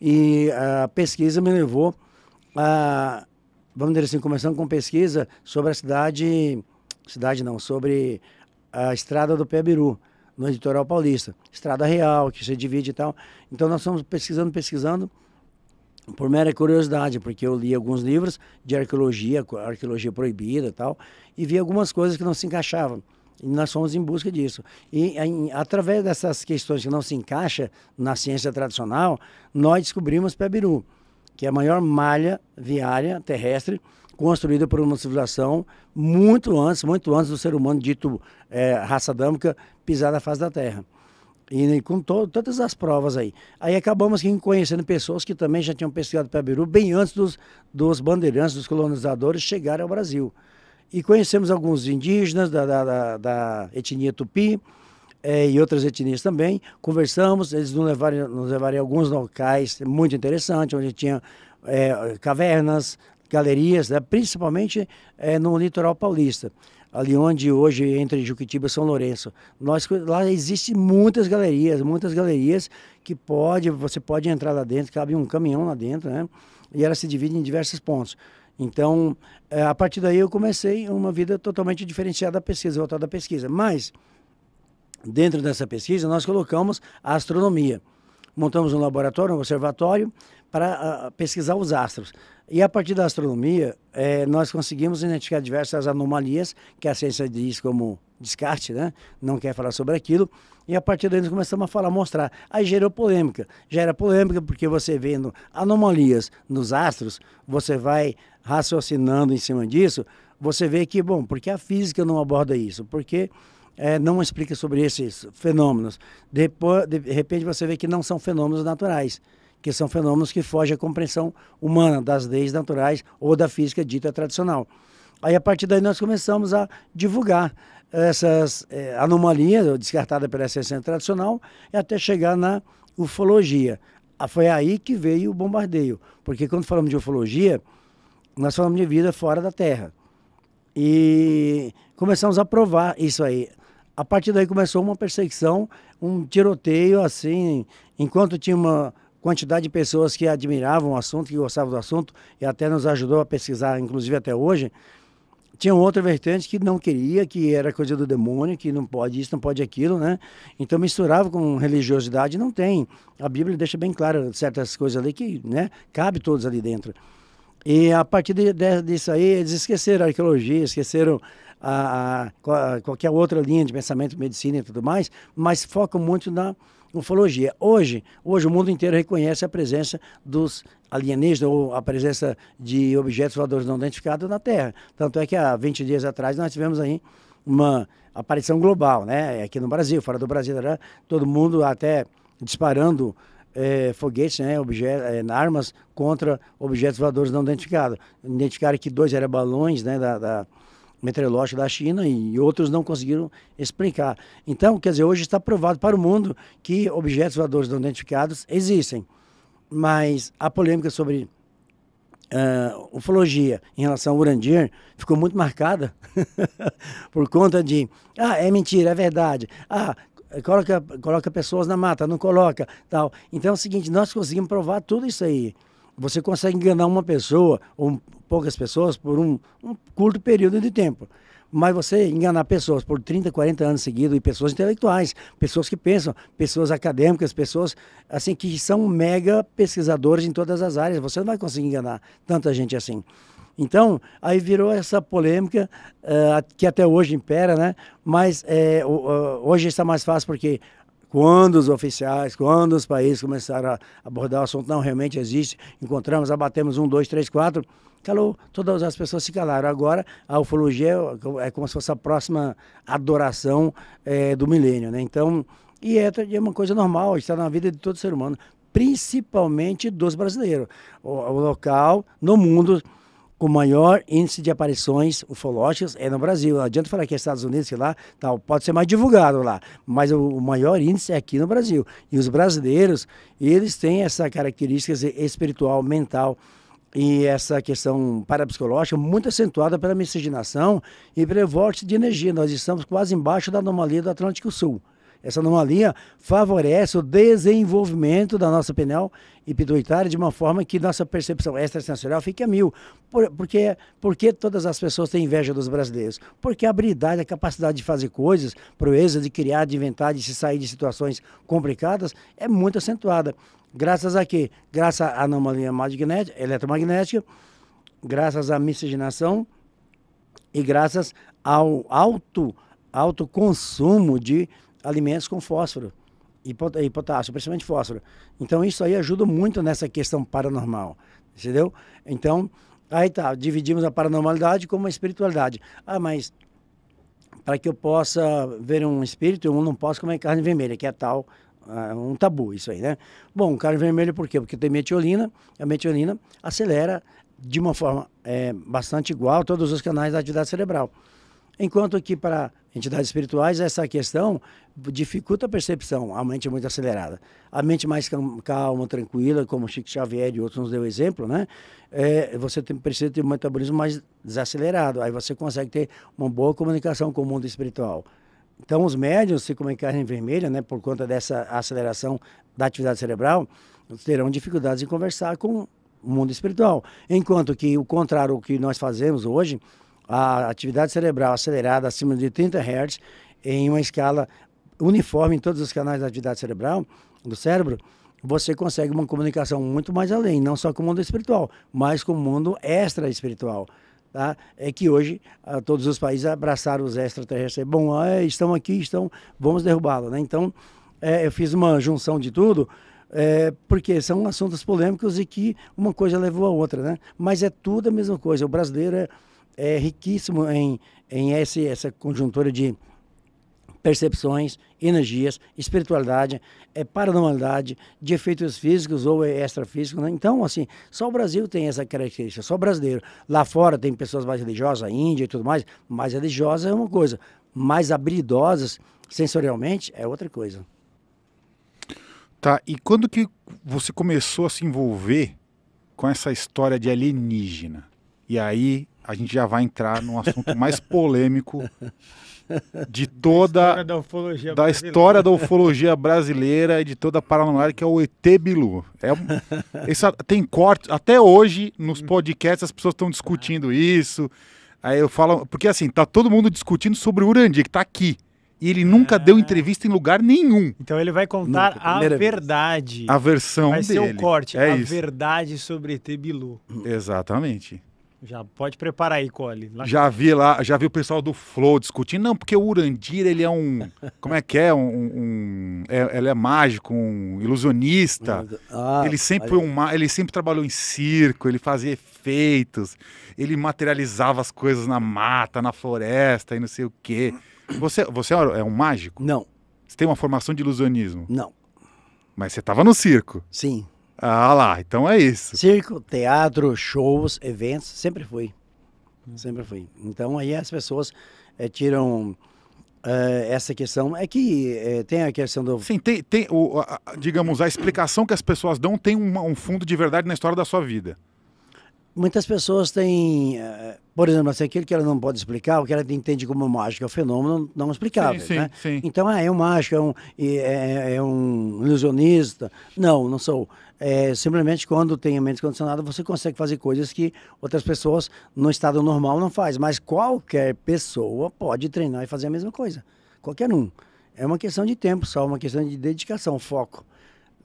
E a pesquisa me levou a, vamos dizer assim, começando com pesquisa sobre a cidade, cidade não, sobre a estrada do Pebiru, no editorial paulista, estrada real, que se divide e tal. Então nós fomos pesquisando, pesquisando, por mera curiosidade, porque eu li alguns livros de arqueologia, arqueologia proibida e tal, e vi algumas coisas que não se encaixavam. E nós fomos em busca disso. E em, através dessas questões que não se encaixam na ciência tradicional, nós descobrimos Pebiru, que é a maior malha viária terrestre construída por uma civilização muito antes, muito antes do ser humano dito é, raça adâmica pisar na face da Terra. E né, com to todas as provas aí. Aí acabamos conhecendo pessoas que também já tinham pesquisado Pebiru bem antes dos, dos bandeirantes, dos colonizadores chegarem ao Brasil e conhecemos alguns indígenas da, da, da, da etnia tupi é, e outras etnias também. Conversamos, eles nos levaram, nos levaram em alguns locais muito interessantes, onde tinha é, cavernas, galerias, né, principalmente é, no litoral paulista, ali onde hoje entre Juquitiba e São Lourenço. Nós, lá existem muitas galerias, muitas galerias que pode, você pode entrar lá dentro, cabe um caminhão lá dentro, né? E ela se divide em diversos pontos. Então, eh, a partir daí eu comecei uma vida totalmente diferenciada da pesquisa, voltada à pesquisa. Mas, dentro dessa pesquisa, nós colocamos a astronomia. Montamos um laboratório, um observatório, para ah, pesquisar os astros. E a partir da astronomia, eh, nós conseguimos identificar diversas anomalias que a ciência diz como descarte, né? Não quer falar sobre aquilo. E a partir daí nós começamos a falar, mostrar. Aí gerou polêmica. Gera polêmica porque você vendo anomalias nos astros, você vai raciocinando em cima disso, você vê que, bom, porque a física não aborda isso? Porque é, não explica sobre esses fenômenos. Depois, de repente você vê que não são fenômenos naturais, que são fenômenos que fogem à compreensão humana das leis naturais ou da física dita tradicional. Aí a partir daí nós começamos a divulgar essas é, eh, anomalias descartadas pela ciência tradicional e até chegar na ufologia. Ah, foi aí que veio o bombardeio, porque quando falamos de ufologia, nós falamos de vida fora da Terra. E começamos a provar isso aí. A partir daí começou uma perseguição, um tiroteio, assim, enquanto tinha uma quantidade de pessoas que admiravam o assunto, que gostavam do assunto, e até nos ajudou a pesquisar, inclusive até hoje, tinha outra vertente que não queria, que era coisa do demônio, que não pode isso, não pode aquilo, né? Então misturava com religiosidade, não tem. A Bíblia deixa bem claro certas coisas ali que, né, cabe todos ali dentro. E a partir de, de, disso aí, eles esqueceram a arqueologia, esqueceram a, a, a qualquer outra linha de pensamento, medicina e tudo mais, mas foca muito na ufologia. Hoje, hoje o mundo inteiro reconhece a presença dos alienígenas ou a presença de objetos voadores não identificados na Terra. Tanto é que há 20 dias atrás nós tivemos aí uma aparição global, né? É aqui no Brasil, fora do Brasil, né? todo mundo até disparando é, foguetes, né, objetos, é, armas contra objetos voadores não identificados. Identificaram que dois eram balões né, da, da meteorológico da China e outros não conseguiram explicar. Então, quer dizer, hoje está provado para o mundo que objetos voadores não identificados existem. Mas a polêmica sobre uh, ufologia em relação ao Urandir ficou muito marcada por conta de ah, é mentira, é verdade. Ah, coloca, coloca pessoas na mata, não coloca, tal. Então é o seguinte, nós conseguimos provar tudo isso aí você consegue enganar uma pessoa ou poucas pessoas por um, um curto período de tempo. Mas você enganar pessoas por 30, 40 anos seguidos, e pessoas intelectuais, pessoas que pensam, pessoas acadêmicas, pessoas assim que são mega pesquisadores em todas as áreas, você não vai conseguir enganar tanta gente assim. Então, aí virou essa polêmica uh, que até hoje impera, né? Mas eh, hoje está mais fácil porque quando os oficiais, quando os países começaram a abordar o assunto, não, realmente existe, encontramos, abatemos um, dois, três, quatro, calou, todas as pessoas se calaram. Agora, a ufologia é, é como se fosse a próxima adoração é, do milênio, né? Então, e é, é uma coisa normal, está na vida de todo ser humano, principalmente dos brasileiros. o, o local no mundo com maior índice de aparições ufológicas é no Brasil. Não adianta falar que é Estados Unidos, que lá tal, pode ser mais divulgado lá, mas o, o maior índice é aqui no Brasil. E os brasileiros, eles têm essa característica espiritual, mental, e essa questão parapsicológica muito acentuada pela miscigenação e pelo vórtice de energia. Nós estamos quase embaixo da anomalia do Atlântico Sul. Essa anomalia favorece o desenvolvimento da nossa penal e pituitária de uma forma que nossa percepção extrasensorial fique a mil. Por, porque, porque todas as pessoas têm inveja dos brasileiros? Porque a habilidade, a capacidade de fazer coisas, proeza de criar, de inventar, de se sair de situações complicadas é muito acentuada. Graças a quê? Graças à anomalia magnética, eletromagnética, graças à miscigenação e graças ao alto, alto consumo de alimentos com fósforo e potássio, principalmente fósforo. Então isso aí ajuda muito nessa questão paranormal, entendeu? Então, aí tá, dividimos a paranormalidade como a espiritualidade. Ah, mas para que eu possa ver um espírito, eu não posso comer carne vermelha, que é tal, uh, um tabu isso aí, né? Bom, carne vermelha por quê? Porque tem metiolina, a metiolina acelera de uma forma é, bastante igual todos os canais da atividade cerebral. Enquanto que para entidades espirituais essa questão dificulta a percepção, a mente é muito acelerada. A mente mais calma, tranquila, como Chico Xavier e outros nos deu exemplo, né? É, você tem, precisa ter um metabolismo mais desacelerado, aí você consegue ter uma boa comunicação com o mundo espiritual. Então os médios se comunicarem em vermelho, né, por conta dessa aceleração da atividade cerebral, terão dificuldades em conversar com o mundo espiritual. Enquanto que o contrário o que nós fazemos hoje, a atividade cerebral acelerada acima de 30 Hz em uma escala uniforme em todos os canais da atividade cerebral do cérebro, você consegue uma comunicação muito mais além, não só com o mundo espiritual, mas com o mundo extra-espiritual. Tá? É que hoje ah, todos os países abraçaram os extraterrestres. Bom, é, estão aqui, estão, vamos derrubá-lo. Né? Então, é, eu fiz uma junção de tudo, é, porque são assuntos polêmicos e que uma coisa levou a outra. Né? Mas é tudo a mesma coisa. O brasileiro é é riquíssimo em, em esse, essa conjuntura de percepções, energias, espiritualidade, é, paranormalidade, de efeitos físicos ou extrafísicos. Né? Então, assim, só o Brasil tem essa característica, só o brasileiro. Lá fora tem pessoas mais religiosas, a Índia e tudo mais, mais religiosa é uma coisa, mais habilidosas sensorialmente é outra coisa. Tá, e quando que você começou a se envolver com essa história de alienígena? E aí a gente já vai entrar num assunto mais polêmico de toda da história da, da história da ufologia brasileira e de toda a paranoia que é o ET Bilu. É, essa, tem corte até hoje nos podcasts as pessoas estão discutindo isso. Aí eu falo, porque assim, tá todo mundo discutindo sobre o Urandi, que tá aqui. E ele nunca deu ah. entrevista em lugar nenhum. Então ele vai contar nunca, a verdade. Vez. A versão vai dele. Vai ser o corte, é a isso. verdade sobre ET Bilu. Exatamente. Já pode preparar aí, Cole. Lá... Já vi lá, já vi o pessoal do Flow discutindo. Não, porque o Urandir, ele é um. Como é que é? Um, um é, ele é mágico, um ilusionista. Ah, ele, sempre um, ele sempre trabalhou em circo, ele fazia efeitos, ele materializava as coisas na mata, na floresta e não sei o quê. Você, você é, é um mágico? Não. Você tem uma formação de ilusionismo? Não. Mas você estava no circo? Sim. Ah lá, então é isso. Circo, teatro, shows, eventos, sempre fui. Sempre fui. Então aí as pessoas é, tiram eh, essa questão. É que é, tem a questão do. Sim, tem, tem o, a, digamos, a explicação que as pessoas dão tem um fundo de verdade na história da sua vida. Muitas pessoas têm, por exemplo, assim, aquilo que ela não pode explicar, o que ela entende como mágica, é fenômeno não explicável. Sim, sim, né? sim. Então, ah, é um mágico, é um, é, é um ilusionista. Não, não sou. É, simplesmente quando tem a mente você consegue fazer coisas que outras pessoas no estado normal não faz. Mas qualquer pessoa pode treinar e fazer a mesma coisa. Qualquer um. É uma questão de tempo só, uma questão de dedicação, foco.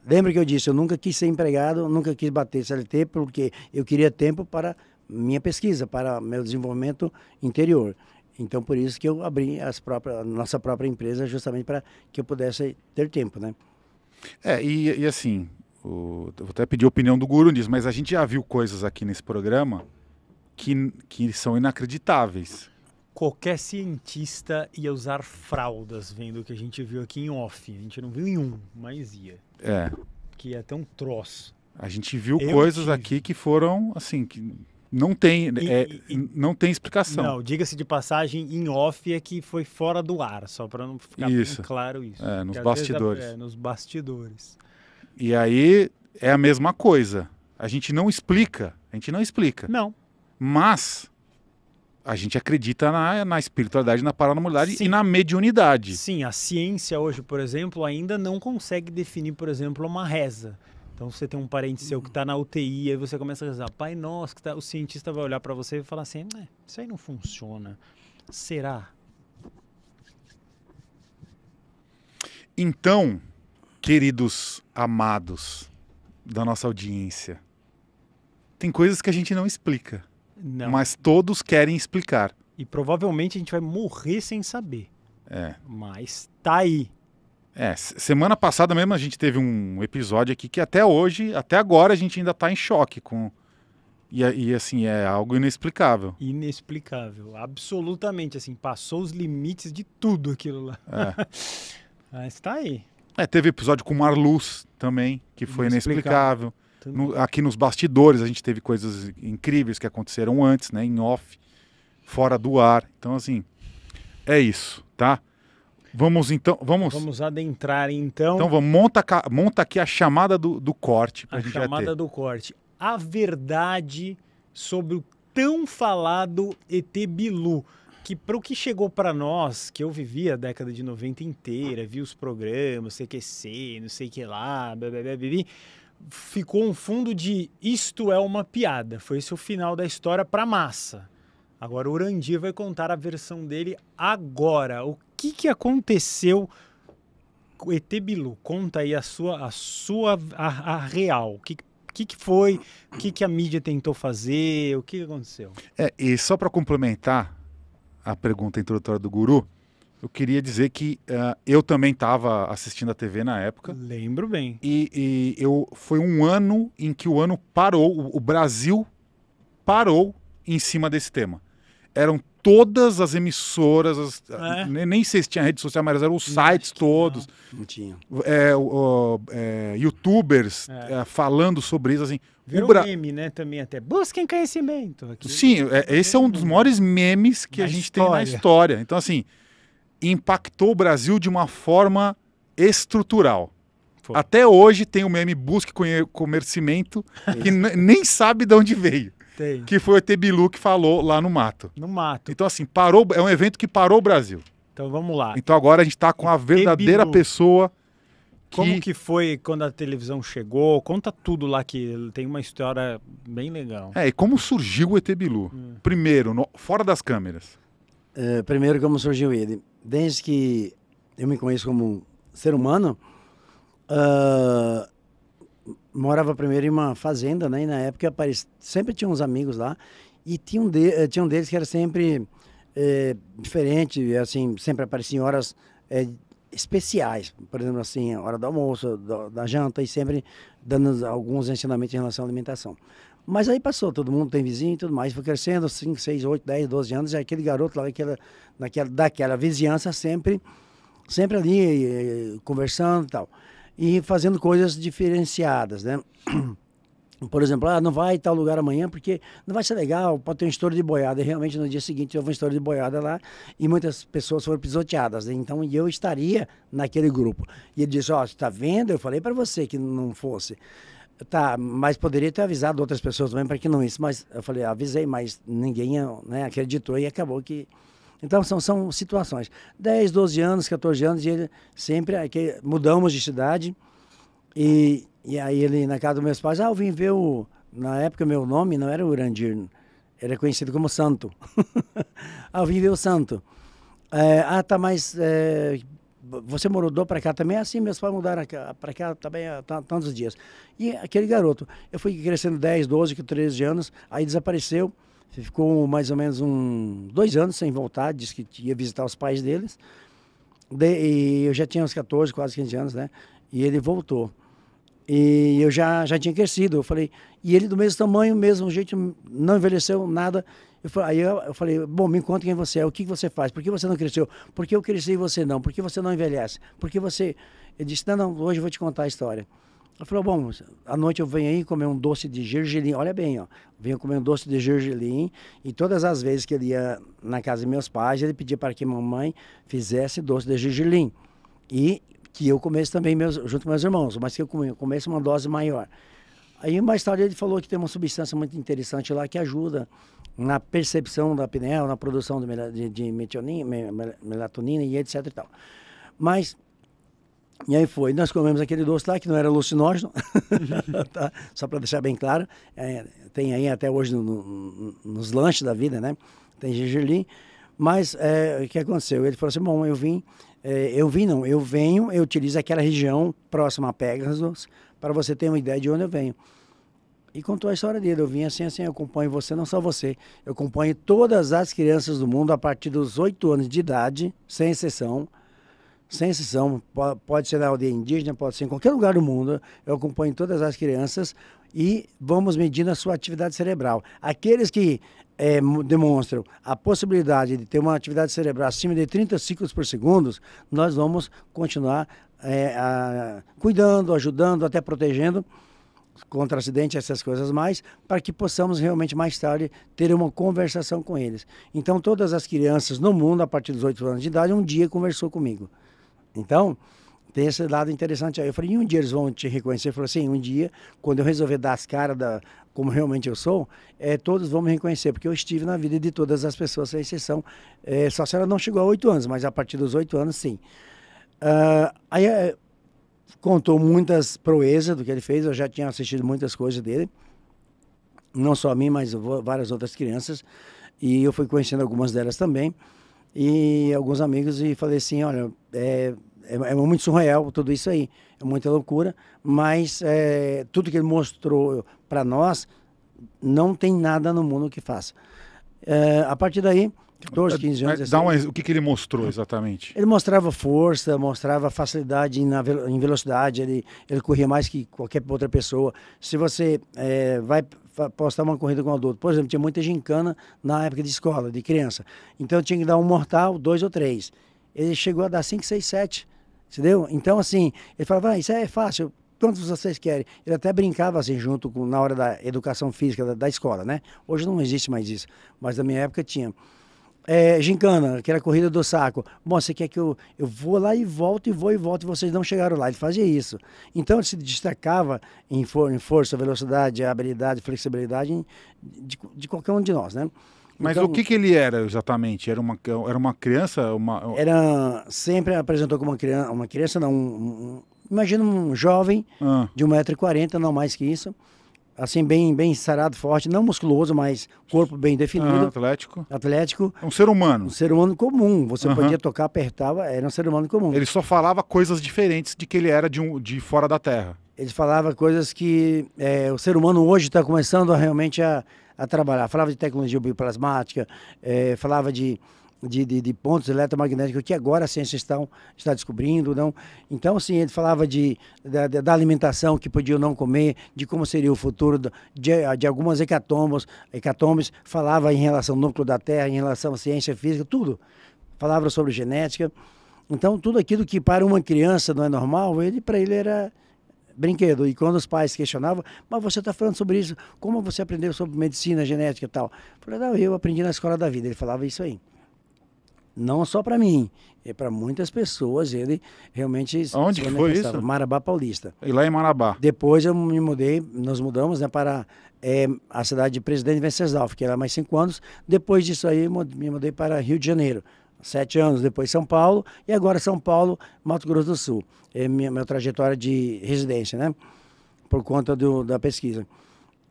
Lembra que eu disse, eu nunca quis ser empregado, nunca quis bater CLT, porque eu queria tempo para minha pesquisa, para meu desenvolvimento interior. Então, por isso que eu abri próprias, a nossa própria empresa, justamente para que eu pudesse ter tempo, né? É, e, e assim, o, vou até pedir a opinião do Guru nisso, mas a gente já viu coisas aqui nesse programa que, que são inacreditáveis. Qualquer cientista ia usar fraldas vendo o que a gente viu aqui em off. A gente não viu em um, mas ia. É. Que ia até um troço. A gente viu Eu coisas tive. aqui que foram, assim, que não tem, e, é, e, não tem explicação. Não, diga-se de passagem, em off é que foi fora do ar, só para não ficar isso. claro isso. É, nos bastidores. Vezes, é, nos bastidores. E aí é a mesma coisa. A gente não explica. A gente não explica. Não. Mas a gente acredita na, na espiritualidade, na paranormalidade Sim. e na mediunidade. Sim, a ciência hoje, por exemplo, ainda não consegue definir, por exemplo, uma reza. Então você tem um parente seu que está na UTI, aí você começa a rezar, Pai Nosso, que tá... o cientista vai olhar para você e falar assim, é, isso aí não funciona. Será? Então, queridos amados da nossa audiência, tem coisas que a gente não explica, não. mas todos querem explicar. E provavelmente a gente vai morrer sem saber. É. Mas tá aí. É, semana passada mesmo a gente teve um episódio aqui que até hoje, até agora a gente ainda tá em choque com. E, é, e assim, é algo inexplicável. Inexplicável, absolutamente. Assim, passou os limites de tudo aquilo lá. É. Mas tá aí. É, teve episódio com Marluz também, que foi inexplicável. No, aqui nos bastidores a gente teve coisas incríveis que aconteceram antes, né? Em off, fora do ar. Então, assim, é isso, tá? Vamos então, vamos. Vamos adentrar então. Então vamos, monta, monta aqui a chamada do, do corte. A chamada do corte. A verdade sobre o tão falado ET Bilu que para o que chegou para nós, que eu vivi a década de 90 inteira, vi os programas, CQC, não sei que lá, blá, blá, blá, blá, ficou um fundo de isto é uma piada. Foi esse o final da história para massa. Agora o Urandir vai contar a versão dele agora. O que, que aconteceu com ET Bilu? Conta aí a sua a sua a, a real. O que, que, que foi? O que, que a mídia tentou fazer? O que aconteceu? É, e só para complementar a pergunta introdutória do Guru, eu queria dizer que uh, eu também estava assistindo a TV na época. Lembro bem. E, e, eu foi um ano em que o ano parou, o, o Brasil parou em cima desse tema eram todas as emissoras, as, é. nem, nem sei se tinha rede social, mas eram os não, sites todos. Não, não tinha. É, o, é, youtubers é. É, falando sobre isso, assim. Virou Bra... meme, né, também até. Busquem conhecimento. Aqui. Sim, é, esse é um dos hum. maiores memes que na a gente história. tem na história. Então, assim, impactou o Brasil de uma forma estrutural. Até hoje tem o meme Busque Comercimento, que nem sabe de onde veio. Tem. Que foi o ET Bilu que falou lá no mato. No mato. Então, assim, parou. É um evento que parou o Brasil. Então vamos lá. Então agora a gente está com a verdadeira Bilu. pessoa. Que... Como que foi quando a televisão chegou? Conta tudo lá que tem uma história bem legal. É, e como surgiu o ET Bilu? Hum. Primeiro, no... fora das câmeras. É, primeiro, como surgiu ele? Desde que eu me conheço como ser humano, uh, morava primeiro em uma fazenda, né? E na época apareci, sempre tinha uns amigos lá. E tinha um, de, eh, tinha um deles que era sempre é, diferente, assim, sempre aparecia em horas é, especiais. Por exemplo, assim, hora do almoço, do, da janta, e sempre dando alguns ensinamentos em relação à alimentação. Mas aí passou, todo mundo tem vizinho e tudo mais, foi crescendo, 5, 6, 8, 10, 12 anos, e aquele garoto lá daquela, daquela, daquela vizinhança sempre, sempre ali, conversando e tal e fazendo coisas diferenciadas, né? Por exemplo, ah, não vai tal lugar amanhã porque não vai ser legal, pode ter um estouro de boiada. E realmente no dia seguinte houve um estouro de boiada lá e muitas pessoas foram pisoteadas. Né? Então eu estaria naquele grupo. E ele disse: Ó, oh, você tá vendo? Eu falei para você que não fosse. Tá, mas poderia ter avisado outras pessoas também para que não isso. Mas eu falei: avisei, mas ninguém né, acreditou e acabou que então são, são situações. 10, 12 anos, 14 anos, e ele sempre, que mudamos de cidade, e, e aí ele, na casa dos meus pais, ah, eu vim ver o, na época meu nome não era Urandir, era conhecido como Santo. ah, eu vim ver o Santo. É, ah, tá, mas é, você morou para cá também? Assim, meus pais mudaram para cá também há tantos dias. E aquele garoto, eu fui crescendo 10, 12, 13 anos, aí desapareceu. Ficou mais ou menos um, dois anos sem voltar, disse que ia visitar os pais deles. De, eu já tinha uns 14, quase 15 anos, né? E ele voltou. E eu já, já tinha crescido. Eu falei, e ele do mesmo tamanho, mesmo jeito, não envelheceu nada. Eu falei, aí eu, eu, falei, bom, me conta quem você é, o que você faz, por que você não cresceu, por que eu cresci e você não, por que você não envelhece, por que você. Ele disse, não, não, hoje eu vou te contar a história. Ela falou, bom, à noite eu venho aí comer um doce de gergelim. Olha bem, ó. venho comer um doce de gergelim. E todas as vezes que ele ia na casa de meus pais, ele pedia para que mamãe fizesse doce de gergelim. E que eu comesse também meus, junto com meus irmãos, mas que eu comesse uma dose maior. Aí mais tarde ele falou que tem uma substância muito interessante lá que ajuda na percepção da pineal, na produção de, de, de melatonina e etc e tal. Mas e aí foi. Nós comemos aquele doce lá, que não era alucinógeno, tá? só para deixar bem claro. É, tem aí até hoje no, no, nos lanches da vida, né? Tem gergelim. Mas é, o que aconteceu? Ele falou assim: bom, eu vim, é, eu vim não, eu venho, eu utilizo aquela região próxima a Pegasus, para você ter uma ideia de onde eu venho. E contou a história dele. Eu vim assim, assim, eu acompanho você, não só você. Eu acompanho todas as crianças do mundo a partir dos oito anos de idade, sem exceção, sem exceção, pode ser na aldeia indígena, pode ser em qualquer lugar do mundo. Eu acompanho todas as crianças e vamos medindo a sua atividade cerebral. Aqueles que é, demonstram a possibilidade de ter uma atividade cerebral acima de 30 ciclos por segundo, nós vamos continuar é, a, cuidando, ajudando, até protegendo contra acidente, essas coisas mais, para que possamos realmente mais tarde ter uma conversação com eles. Então, todas as crianças no mundo, a partir dos 8 anos de idade, um dia conversou comigo. Então, tem esse lado interessante aí. Eu falei, e um dia eles vão te reconhecer? Ele falou assim, um dia, quando eu resolver dar as caras da, como realmente eu sou, é, todos vão me reconhecer, porque eu estive na vida de todas as pessoas, sem exceção. É, só se ela não chegou a oito anos, mas a partir dos oito anos, sim. Uh, aí é, contou muitas proezas do que ele fez, eu já tinha assistido muitas coisas dele, não só a mim, mas várias outras crianças, e eu fui conhecendo algumas delas também, e alguns amigos, e falei assim, olha, é, é, é, muito surreal tudo isso aí, é muita loucura, mas é, tudo que ele mostrou para nós, não tem nada no mundo que faça. É, a partir daí, 14, 15 anos. Dá uma, o que, que ele mostrou exatamente? Ele mostrava força, mostrava facilidade em velocidade, ele, ele corria mais que qualquer outra pessoa. Se você é, vai postar uma corrida com um adulto, por exemplo, tinha muita gincana na época de escola, de criança. Então tinha que dar um mortal, dois ou três. Ele chegou a dar 5, 6, 7 Entendeu? Então, assim, ele falava, ah, isso é fácil, quantos vocês querem? Ele até brincava assim, junto com, na hora da educação física da, da escola, né? Hoje não existe mais isso, mas na minha época tinha. É, gincana, que era a corrida do saco. Bom, você quer que eu, eu vou lá e volto, e vou e volto, e vocês não chegaram lá. Ele fazia isso. Então ele se destacava em, for, em força, velocidade, habilidade, flexibilidade de, de qualquer um de nós, né? Mas então, o que, que ele era exatamente? Era uma, era uma criança? Uma... Era sempre apresentou como uma criança, uma criança não, um, um, imagina um jovem ah. de 1,40m, não mais que isso. Assim, bem, bem sarado, forte, não musculoso, mas corpo bem definido. Ah, atlético. Atlético. Um ser humano. Um ser humano comum. Você uhum. podia tocar, apertava, era um ser humano comum. Ele só falava coisas diferentes de que ele era de, um, de fora da Terra. Ele falava coisas que é, o ser humano hoje está começando a, realmente a a trabalhar. Falava de tecnologia bioplasmática, é, falava de, de, de, de, pontos eletromagnéticos que agora a ciência está, está descobrindo. Não? Então, assim, ele falava de, da, da alimentação que podia não comer, de como seria o futuro de, de algumas hecatombas, hecatombes, falava em relação ao núcleo da Terra, em relação à ciência física, tudo. Falava sobre genética. Então, tudo aquilo que para uma criança não é normal, ele para ele era brinquedo. E quando os pais questionavam, mas você está falando sobre isso, como você aprendeu sobre medicina, genética e tal? Eu falei, não, eu aprendi na escola da vida. Ele falava isso aí. Não só para mim, é para muitas pessoas. Ele realmente. Onde que foi isso? Marabá Paulista. E lá em Marabá. Depois eu me mudei, nós mudamos né, para é, a cidade de Presidente Venceslau, fiquei lá mais cinco anos. Depois disso aí, me mudei para Rio de Janeiro sete anos, depois São Paulo, e agora São Paulo, Mato Grosso do Sul. É minha, minha trajetória de residência, né? Por conta do, da pesquisa.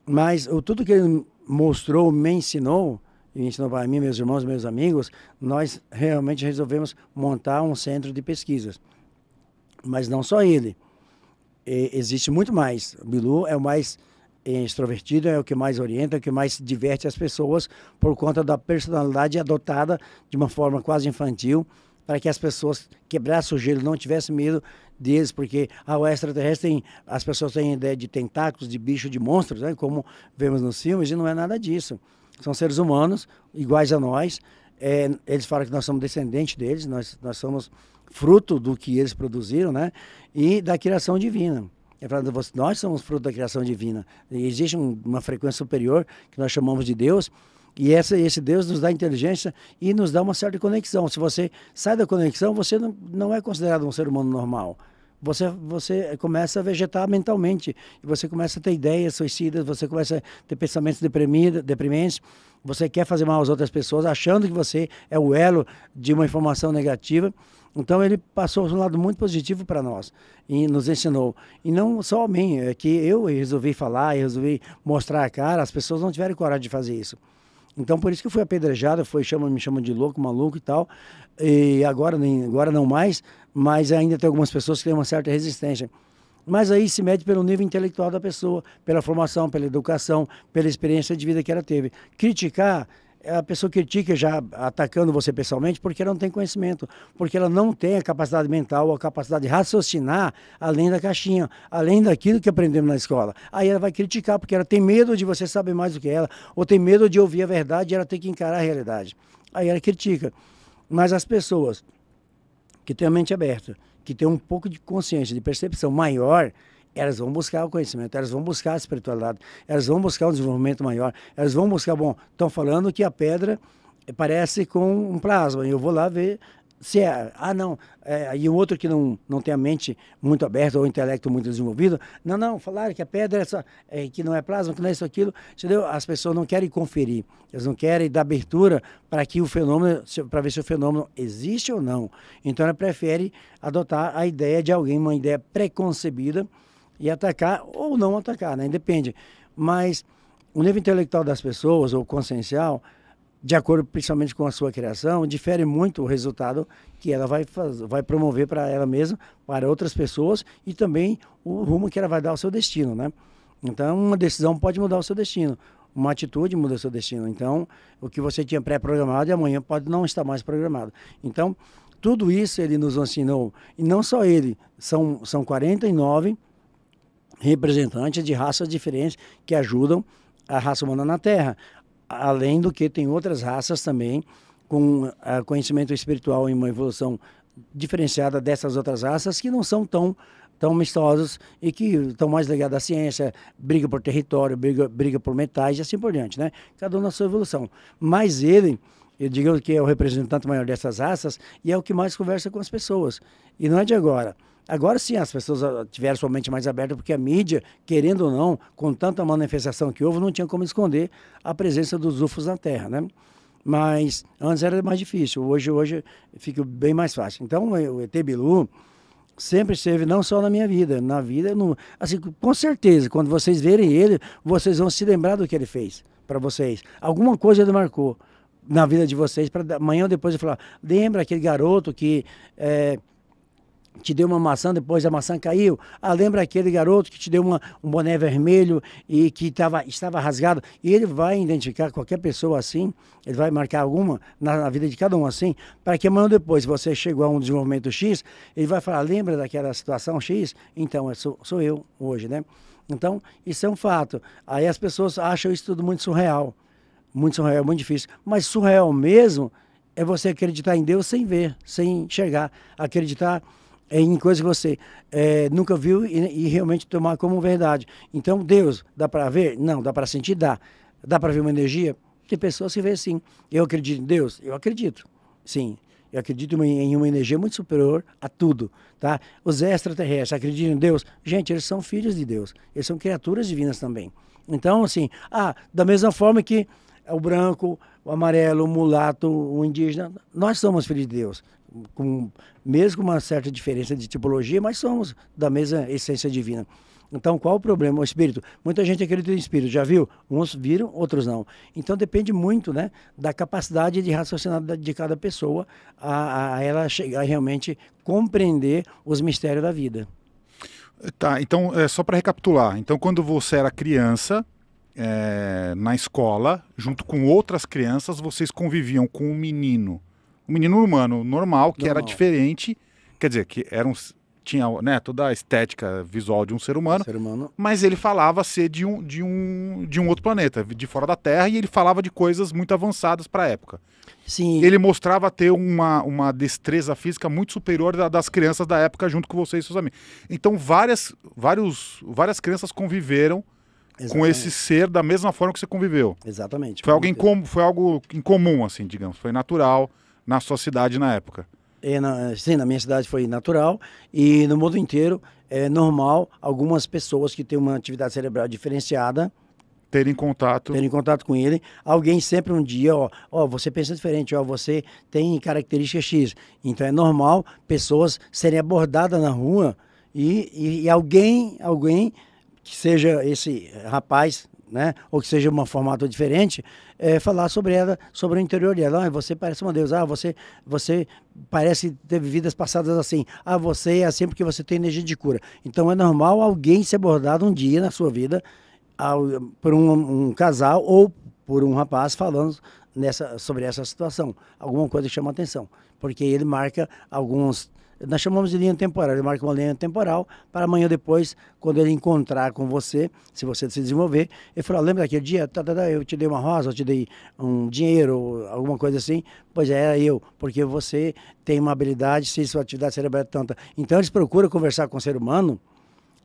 Mas o, tudo que ele mostrou, me ensinou, e ensinou para mim, meus irmãos, meus amigos, nós realmente resolvemos montar um centro de pesquisas. Mas não só ele. E, existe muito mais. O Bilu é o mais é extrovertido é o que mais orienta, é o que mais diverte as pessoas por conta da personalidade adotada de uma forma quase infantil para que as pessoas quebrassem o gelo, não tivessem medo deles, porque ah, o extraterrestre tem, as pessoas têm ideia de tentáculos, de bicho, de monstros, né, como vemos nos filmes, e não é nada disso. São seres humanos, iguais a nós. É, eles falam que nós somos descendentes deles, nós, nós somos fruto do que eles produziram, né? E da criação divina. É para nós somos fruto da criação divina. E existe um, uma frequência superior que nós chamamos de Deus. E essa, esse Deus nos dá inteligência e nos dá uma certa conexão. Se você sai da conexão, você não, não é considerado um ser humano normal. Você, você começa a vegetar mentalmente, você começa a ter ideias suicidas, você começa a ter pensamentos deprimentes, você quer fazer mal às outras pessoas, achando que você é o elo de uma informação negativa. Então ele passou um lado muito positivo para nós e nos ensinou. E não só a mim, é que eu resolvi falar, eu resolvi mostrar a cara, as pessoas não tiveram coragem de fazer isso. Então por isso que eu fui apedrejado, foi chama, me chamam de louco, maluco e tal. E agora nem agora não mais, mas ainda tem algumas pessoas que têm uma certa resistência. Mas aí se mede pelo nível intelectual da pessoa, pela formação, pela educação, pela experiência de vida que ela teve. Criticar é a pessoa critica já atacando você pessoalmente porque ela não tem conhecimento, porque ela não tem a capacidade mental ou a capacidade de raciocinar além da caixinha, além daquilo que aprendemos na escola. Aí ela vai criticar porque ela tem medo de você saber mais do que ela, ou tem medo de ouvir a verdade e ela tem que encarar a realidade. Aí ela critica. Mas as pessoas que têm a mente aberta, que têm um pouco de consciência, de percepção maior, elas vão buscar o conhecimento, elas vão buscar a espiritualidade, elas vão buscar um desenvolvimento maior, elas vão buscar, bom, estão falando que a pedra parece com um plasma, e eu vou lá ver se é, ah não, é, e o outro que não, não tem a mente muito aberta ou o intelecto muito desenvolvido, não, não, falaram que a pedra é, só, é, que não é plasma, que não é isso, aquilo, entendeu? As pessoas não querem conferir, elas não querem dar abertura para que o fenômeno, para ver se o fenômeno existe ou não. Então ela prefere adotar a ideia de alguém, uma ideia preconcebida, e atacar ou não atacar, né? Depende. Mas o nível intelectual das pessoas, ou consciencial, de acordo principalmente com a sua criação, difere muito o resultado que ela vai, fazer, vai promover para ela mesma, para outras pessoas e também o rumo que ela vai dar ao seu destino, né? Então, uma decisão pode mudar o seu destino, uma atitude muda o seu destino. Então, o que você tinha pré-programado e amanhã pode não estar mais programado. Então, tudo isso ele nos ensinou, e não só ele, são, são 49 representantes de raças diferentes que ajudam a raça humana na Terra. Além do que, tem outras raças também com ah, conhecimento espiritual e uma evolução diferenciada dessas outras raças que não são tão tão amistosos e que estão mais ligados à ciência, briga por território, briga, briga por metais e assim por diante, né? Cada um na sua evolução. Mas ele, eu digo que é o representante maior dessas raças e é o que mais conversa com as pessoas. E não é de agora. Agora sim, as pessoas ah, tiveram sua mente mais aberta, porque a mídia, querendo ou não, com tanta manifestação que houve, não tinha como esconder a presença dos UFOs na Terra, né? Mas antes era mais difícil, hoje, hoje fica bem mais fácil. Então, o ET Bilu sempre esteve, não só na minha vida, na vida, no, assim, com certeza, quando vocês verem ele, vocês vão se lembrar do que ele fez para vocês. Alguma coisa ele marcou na vida de vocês, para amanhã ou depois eu falar, lembra aquele garoto que... É, te deu uma maçã, depois a maçã caiu. Ah, lembra aquele garoto que te deu uma, um boné vermelho e que tava, estava rasgado? E ele vai identificar qualquer pessoa assim, ele vai marcar alguma na, na vida de cada um assim, para que amanhã depois você chegou a um desenvolvimento X, ele vai falar, lembra daquela situação X? Então, é, sou, sou eu hoje, né? Então, isso é um fato. Aí as pessoas acham isso tudo muito surreal. Muito surreal, muito difícil. Mas surreal mesmo é você acreditar em Deus sem ver, sem enxergar. Acreditar é em coisas que você é, nunca viu e, e, realmente tomar como verdade. Então, Deus, dá para ver? Não. Dá para sentir? Dá. Dá para ver uma energia? Tem pessoas que vê sim. Eu acredito em Deus? Eu acredito. Sim. Eu acredito em uma energia muito superior a tudo, tá? Os extraterrestres acreditam em Deus? Gente, eles são filhos de Deus. Eles são criaturas divinas também. Então, assim, ah, da mesma forma que o branco, o amarelo, o mulato, o indígena, nós somos filhos de Deus com, mesmo com uma certa diferença de tipologia, mas somos da mesma essência divina. Então, qual o problema? O espírito. Muita gente acredita em espírito, já viu? Uns viram, outros não. Então, depende muito né, da capacidade de raciocinar de cada pessoa a, a ela chegar a realmente compreender os mistérios da vida. Tá, então, é, só para recapitular. Então, quando você era criança, é, na escola, junto com outras crianças, vocês conviviam com um menino um menino humano normal, que normal. era diferente, quer dizer, que era um, tinha né, toda a estética visual de um ser humano, ser humano, mas ele falava ser de um, de, um, de um outro planeta, de fora da Terra, e ele falava de coisas muito avançadas para a época. Sim. Ele mostrava ter uma, uma destreza física muito superior da, das crianças da época, junto com você e seus amigos. Então, várias, vários, várias crianças conviveram Exatamente. com esse ser da mesma forma que você conviveu. Exatamente. Foi, alguém com, foi algo incomum, assim, digamos. Foi natural na sua cidade na época? É, na, sim, na minha cidade foi natural e no mundo inteiro é normal algumas pessoas que têm uma atividade cerebral diferenciada terem contato. Terem contato com ele. Alguém sempre um dia, ó, ó, você pensa diferente, ó, você tem característica X. Então é normal pessoas serem abordadas na rua e, e, e alguém, alguém que seja esse rapaz né, ou que seja um formato diferente, é, falar sobre ela, sobre o interior dela. Ah, você parece uma deusa, ah, você, você parece ter vidas passadas assim, ah, você é assim porque você tem energia de cura. Então é normal alguém ser abordado um dia na sua vida ao, por um, um casal ou por um rapaz falando nessa, sobre essa situação. Alguma coisa que chama atenção, porque ele marca alguns nós chamamos de linha temporal, ele marca uma linha temporal para amanhã depois, quando ele encontrar com você, se você se desenvolver, ele falar, lembra daquele dia, tá, tá, tá, eu te dei uma rosa, eu te dei um dinheiro, alguma coisa assim? Pois é, era eu, porque você tem uma habilidade, se sua atividade cerebral é tanta. Então eles procuram conversar com o ser humano,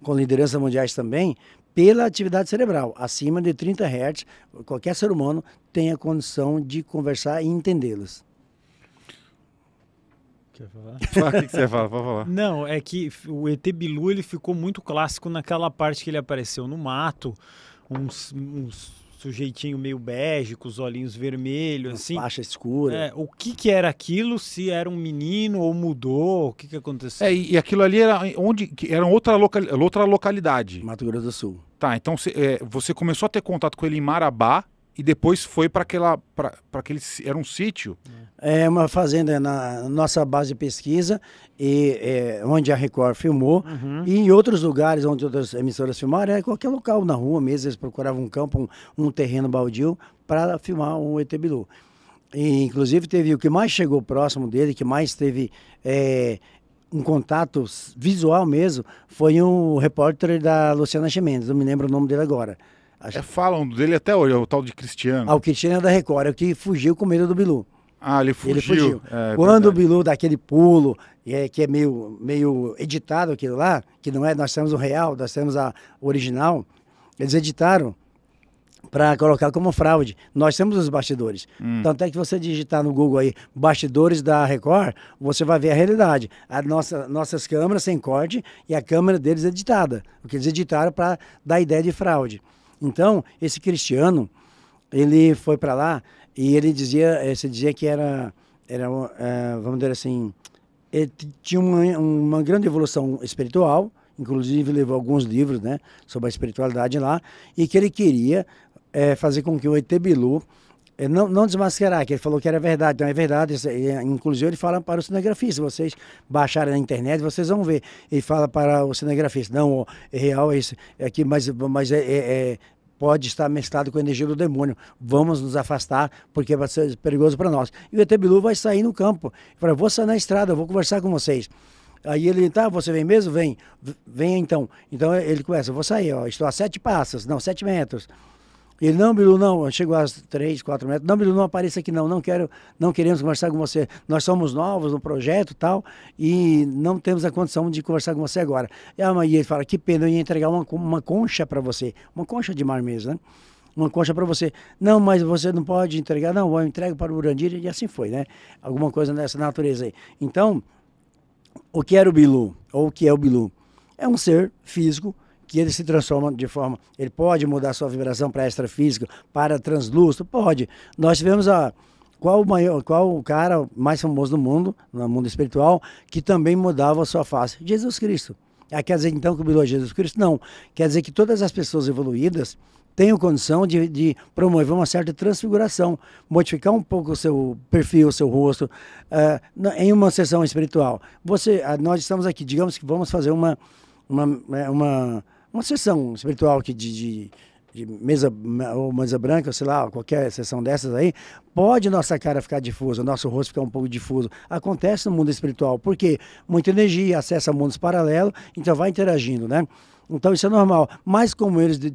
com lideranças mundiais também, pela atividade cerebral, acima de 30 Hz, qualquer ser humano tem a condição de conversar e entendê-los. Quer falar? o que, que você fala? falar. Não, é que o ET Bilu ele ficou muito clássico naquela parte que ele apareceu no mato, uns, uns sujeitinho meio bege, com os olhinhos vermelhos, assim. Faixa escura. É, o que, que era aquilo? Se era um menino ou mudou? O que, que aconteceu? É, e aquilo ali era onde era outra, local, outra localidade. Mato Grosso do Sul. Tá, então cê, é, você começou a ter contato com ele em Marabá, e depois foi para aquela para aquele era um sítio é. é uma fazenda na nossa base de pesquisa e é, onde a Record filmou uhum. e em outros lugares onde outras emissoras filmaram era qualquer local na rua mesmo eles procuravam um campo um, um terreno baldio para filmar o ET Bilu. E, inclusive teve o que mais chegou próximo dele que mais teve é, um contato visual mesmo foi um repórter da Luciana Chimenez, não me lembro o nome dele agora Gente... É, falam dele até hoje, é o tal de Cristiano. Ah, o Cristiano é da Record, é o que fugiu com medo do Bilu. Ah, ele fugiu. Ele fugiu. É, é Quando verdade. o Bilu dá aquele pulo, é, que é meio, meio editado aquilo lá, que não é, nós temos o real, nós temos a original, eles editaram para colocar como fraude. Nós temos os bastidores. Hum. Tanto é que você digitar no Google aí, bastidores da Record, você vai ver a realidade. as nossa, nossas câmeras sem corte e a câmera deles editada. O que eles editaram para dar ideia de fraude. Então, esse cristiano, ele foi para lá e ele dizia, eh, se dizia que era, era eh, vamos dizer assim, ele tinha uma, uma grande evolução espiritual, inclusive levou alguns livros né, sobre a espiritualidade lá, e que ele queria é, fazer com que o Etebilu é, não, não desmascarar, que ele falou que era verdade. Então é verdade. É, inclusive, ele fala para o cinegrafista: vocês baixarem na internet, vocês vão ver. Ele fala para o cinegrafista: não, é real, é isso. É aqui, mas, mas é, é, é pode estar mesclado com a energia do demônio. Vamos nos afastar, porque vai ser perigoso para nós. E o Etebilu vai sair no campo. Para vou sair na estrada, vou conversar com vocês. Aí ele, tá, você vem mesmo? Vem. Vem então. Então ele começa, vou sair, ó, estou a sete passos, não, sete metros. Ele, não, Bilu, não, chegou às 3, 4 metros. Não, Bilu, não apareça aqui não, não quero, não queremos conversar com você. Nós somos novos no projeto tal, e não temos a condição de conversar com você agora. E ele fala, que pena, eu ia entregar uma, uma concha para você, uma concha de mar mesmo, né? Uma concha para você. Não, mas você não pode entregar. Não, eu entrego para o Urandir e assim foi, né? Alguma coisa dessa natureza aí. Então, o que era o Bilu? Ou o que é o Bilu? É um ser físico, que ele se transforma de forma. Ele pode mudar sua vibração para extrafísico, para translúcido? Pode. Nós tivemos a. Qual o, maior, qual o cara mais famoso do mundo, no mundo espiritual, que também mudava a sua face? Jesus Cristo. Ah, quer dizer então que o Bilô é Jesus Cristo? Não. Quer dizer que todas as pessoas evoluídas têm condição de, de, promover uma certa transfiguração, modificar um pouco o seu perfil, o seu rosto, uh, em uma sessão espiritual. Você, uh, nós estamos aqui, digamos que vamos fazer uma, uma, né, uma uma sessão espiritual que de, de, de, mesa ou mesa branca, sei lá, qualquer sessão dessas aí, pode nossa cara ficar difusa, nosso rosto ficar um pouco difuso. Acontece no mundo espiritual, porque muita energia acessa mundos paralelos, então vai interagindo, né? Então isso é normal. Mas como eles de,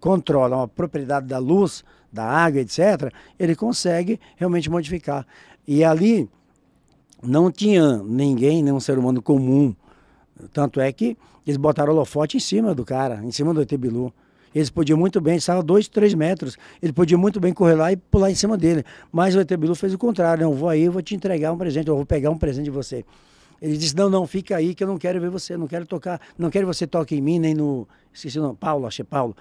controlam a propriedade da luz, da água, etc., ele consegue realmente modificar. E ali não tinha ninguém, nenhum ser humano comum. Tanto é que eles botaram o holofote em cima do cara, em cima do ET Bilu. Eles podiam muito bem, estava dois, três metros, ele podia muito bem correr lá e pular em cima dele. Mas o ET Bilu fez o contrário, não, vou aí, eu vou te entregar um presente, eu vou pegar um presente de você. Ele disse, não, não, fica aí que eu não quero ver você, não quero tocar, não quero que você toque em mim, nem no, esqueci o nome, Paulo, achei é Paulo.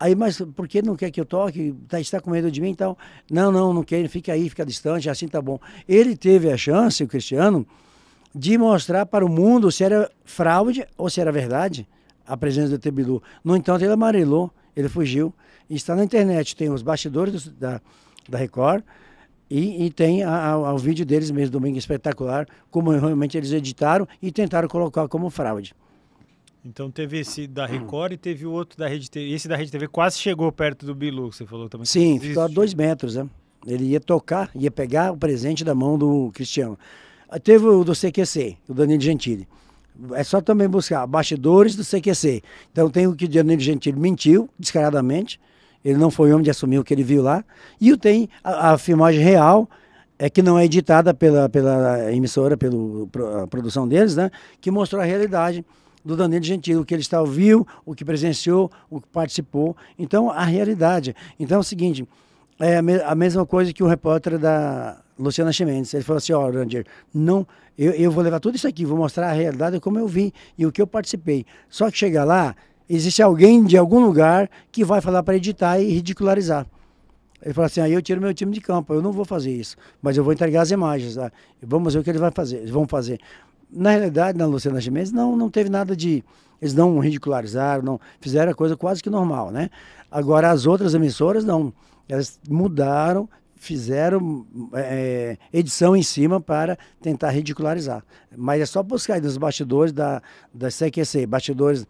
Aí, mas por que não quer que eu toque? Tá, está com medo de mim e então, tal? Não, não, não quer, fica aí, fica distante, assim tá bom. Ele teve a chance, o Cristiano, de mostrar para o mundo se era fraude ou se era verdade a presença do ET Bilu. No entanto, ele amarelou, ele fugiu. Está na internet, tem os bastidores do, da, da Record e, e tem o vídeo deles mesmo, Domingo Espetacular, como realmente eles editaram e tentaram colocar como fraude. Então teve esse da Record hum. e teve o outro da Rede TV. Esse da Rede TV quase chegou perto do Bilu, que você falou também. Sim, ficou a dois metros, né? Ele ia tocar, ia pegar o presente da mão do Cristiano. Ah, teve o do CQC, o Danilo Gentili. É só também buscar bastidores do CQC. Então tem o que o Danilo Gentili mentiu, descaradamente. Ele não foi homem de assumir o que ele viu lá. E tem a, a filmagem real, é que não é editada pela, pela emissora, pela produção deles, né? Que mostrou a realidade do Danilo Gentili, o que ele está ouviu o que presenciou, o que participou. Então, a realidade. Então é o seguinte, é a, me a mesma coisa que o repórter da, Luciana Chimenez. Ele falou assim, ó, oh, Ranger, não, eu, eu vou levar tudo isso aqui, vou mostrar a realidade como eu vim e o que eu participei. Só que chegar lá, existe alguém de algum lugar que vai falar para editar e ridicularizar. Ele falou assim, aí ah, eu tiro meu time de campo, eu não vou fazer isso, mas eu vou entregar as imagens, tá? vamos ver o que ele vai fazer, eles vão fazer. Na realidade, na Luciana Chimenez, não, não teve nada de... Eles não ridicularizaram, não fizeram a coisa quase que normal, né? Agora, as outras emissoras, não. Elas mudaram, fizeram é, é, edição em cima para tentar ridicularizar. Mas é só buscar nos bastidores da, da CQC, bastidores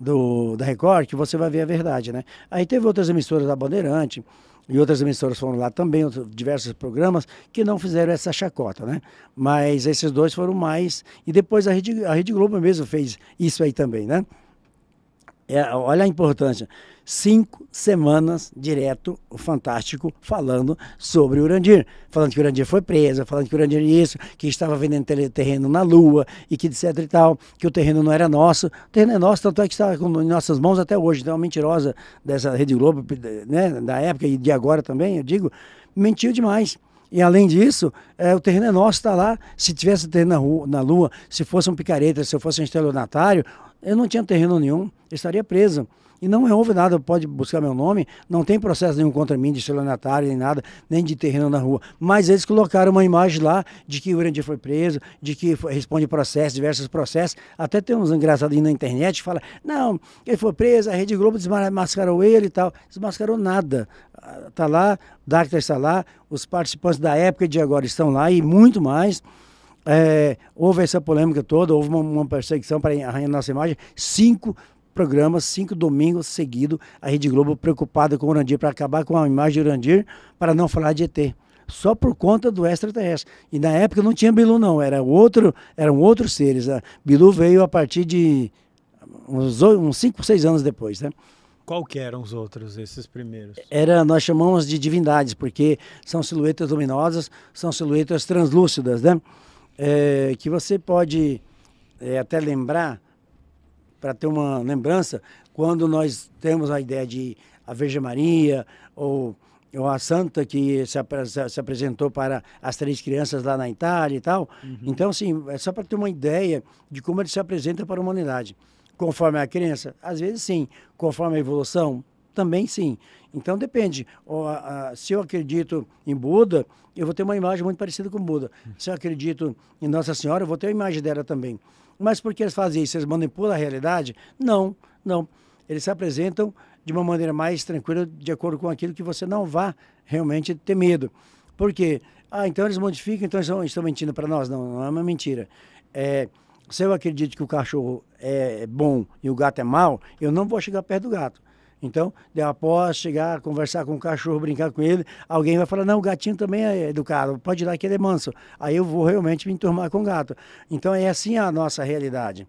do, da Record, que você vai ver a verdade, né? Aí teve outras emissoras da Bandeirante, e outras emissoras foram lá também, outros, diversos programas, que não fizeram essa chacota, né? Mas esses dois foram mais. E depois a Rede, a Rede Globo mesmo fez isso aí também, né? É, olha a importância. Cinco semanas direto, o Fantástico, falando sobre o Urandir. Falando que o Urandir foi preso, falando que o Urandir isso, que estava vendendo terreno na Lua e que etc e tal, que o terreno não era nosso. O terreno é nosso, tanto é que está em nossas mãos até hoje. Então é uma mentirosa dessa Rede Globo, né, da época e de agora também, eu digo, mentiu demais. E além disso, é, o terreno é nosso, está lá. Se tivesse terreno na, rua, na Lua, se fosse um picareta, se eu fosse um estelionatário, eu não tinha terreno nenhum, eu estaria preso. E não houve nada, pode buscar meu nome, não tem processo nenhum contra mim de estelionatário, nem nada, nem de terreno na rua. Mas eles colocaram uma imagem lá de que o Urandir foi preso, de que foi, responde processos, diversos processos. Até tem uns engraçadinhos na internet que fala não, ele foi preso, a Rede Globo desmascarou ele e tal. Desmascarou nada. Está ah, lá, Dacta está lá, os participantes da época e de agora estão lá e muito mais. É, houve essa polêmica toda, houve uma, uma perseguição para arranhar nossa imagem. Cinco programas, cinco domingos seguidos, a Rede Globo preocupada com o Urandir para acabar com a imagem do Urandir, para não falar de ET. Só por conta do extraterrestre. E na época não tinha Bilu, não, era outro, eram outros seres. A Bilu veio a partir de uns, uns cinco, seis anos depois, né? Qual que eram os outros, esses primeiros? Era, nós chamamos de divindades, porque são silhuetas luminosas, são silhuetas translúcidas, né? é, que você pode é, até lembrar, para ter uma lembrança, quando nós temos a ideia de a Virgem Maria ou, ou a Santa que se, se, apresentou para as três crianças lá na Itália e tal. Uhum. Então, assim, é só para ter uma ideia de como ele se apresenta para a humanidade. Conforme a crença? Às vezes sim. Conforme a evolução? Também sim. Então depende. Se eu acredito em Buda, eu vou ter uma imagem muito parecida com Buda. Se eu acredito em Nossa Senhora, eu vou ter a imagem dela também. Mas por que eles fazem isso? Eles manipulam a realidade? Não, não. Eles se apresentam de uma maneira mais tranquila, de acordo com aquilo que você não vá realmente ter medo. Por quê? Ah, então eles modificam, então eles estão mentindo para nós. Não, não é uma mentira. É, se eu acredito que o cachorro é, é bom e o gato é mau, eu não vou chegar perto do gato. Então, após chegar, conversar com o cachorro, brincar com ele, alguém vai falar, não, o gatinho também é educado, pode dar que ele é manso. Aí eu vou realmente me enturmar com o gato. Então, é assim a nossa realidade.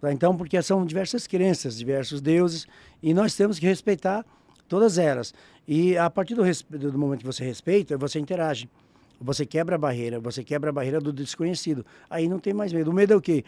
Tá? Então, porque são diversas crenças, diversos deuses, e nós temos que respeitar todas elas. E a partir do, do momento que você respeita, você interage. Você quebra a barreira, você quebra a barreira do desconhecido. Aí não tem mais medo. O medo é o quê?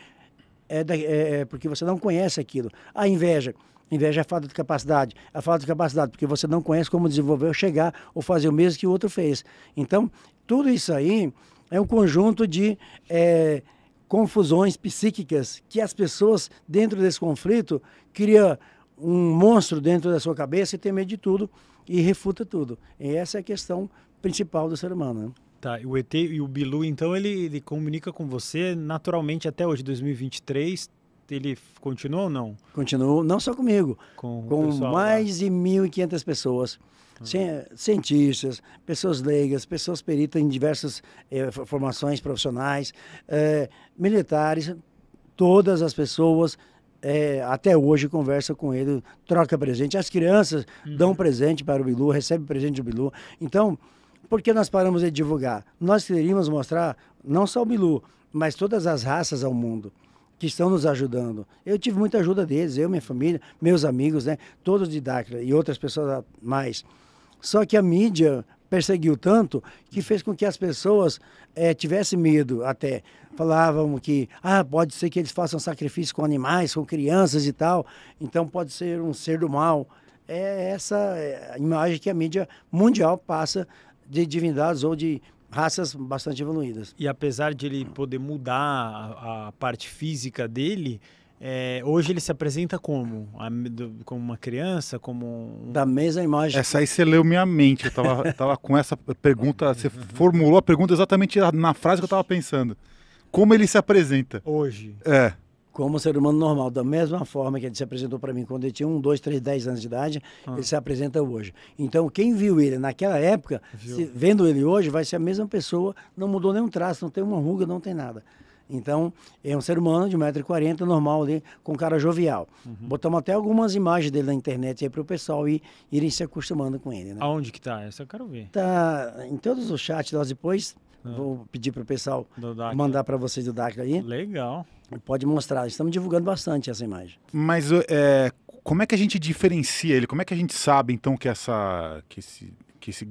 É, da, é, é porque você não conhece aquilo. A inveja. Inveja é falta de capacidade. A é falta de capacidade, porque você não conhece como desenvolver ou chegar ou fazer o mesmo que o outro fez. Então, tudo isso aí é um conjunto de é, confusões psíquicas que as pessoas, dentro desse conflito, cria um monstro dentro da sua cabeça e tem medo de tudo e refuta tudo. E essa é a questão principal do ser humano. Né? Tá, o ET e o Bilu, então, ele, ele comunica com você naturalmente até hoje, 2023, ele continuou ou não? Continuou, não só comigo, com, com mais né? de 1.500 pessoas. Ah. Cientistas, pessoas leigas, pessoas peritas em diversas eh, formações profissionais, eh, militares, todas as pessoas eh, até hoje conversa com ele, troca presente. As crianças uhum. dão presente para o Bilu, recebem presente do Bilu. Então, por que nós paramos de divulgar? Nós queríamos mostrar não só o Bilu, mas todas as raças ao mundo que estão nos ajudando. Eu tive muita ajuda deles, eu, minha família, meus amigos, né? Todos de Dacra e outras pessoas mais. Só que a mídia perseguiu tanto que fez com que as pessoas é, tivessem medo até. Falavam que ah, pode ser que eles façam sacrifício com animais, com crianças e tal, então pode ser um ser do mal. É essa eh, imagem que a mídia mundial passa de divindades ou de raças bastante evoluídas. E apesar de ele poder mudar a, a parte física dele, é, hoje ele se apresenta como? Como uma criança? Como um... Da mesma imagem. Essa aí você leu minha mente. Eu tava, eu tava com essa pergunta. Você formulou a pergunta exatamente na frase que eu tava pensando. Como ele se apresenta? Hoje. É como um ser humano normal, da mesma forma que ele se apresentou para mim quando ele tinha um, dois, três, dez anos de idade, ah. ele se apresenta hoje. Então, quem viu ele naquela época, se, vendo ele hoje, vai ser a mesma pessoa, não mudou nenhum traço, não tem uma ruga, não tem nada. Então, é um ser humano de 1,40m, normal ali, com cara jovial. Uhum. Botamos até algumas imagens dele na internet aí para o pessoal ir, irem se acostumando com ele. Né? Aonde que tá? Essa eu quero ver. Tá em todos os chats, nós depois ah. vou pedir para o pessoal mandar para vocês o DAC aí. Legal pode mostrar. Estamos divulgando bastante essa imagem. Mas é, como é que a gente diferencia ele? Como é que a gente sabe, então, que essa. Que esse... Que esse,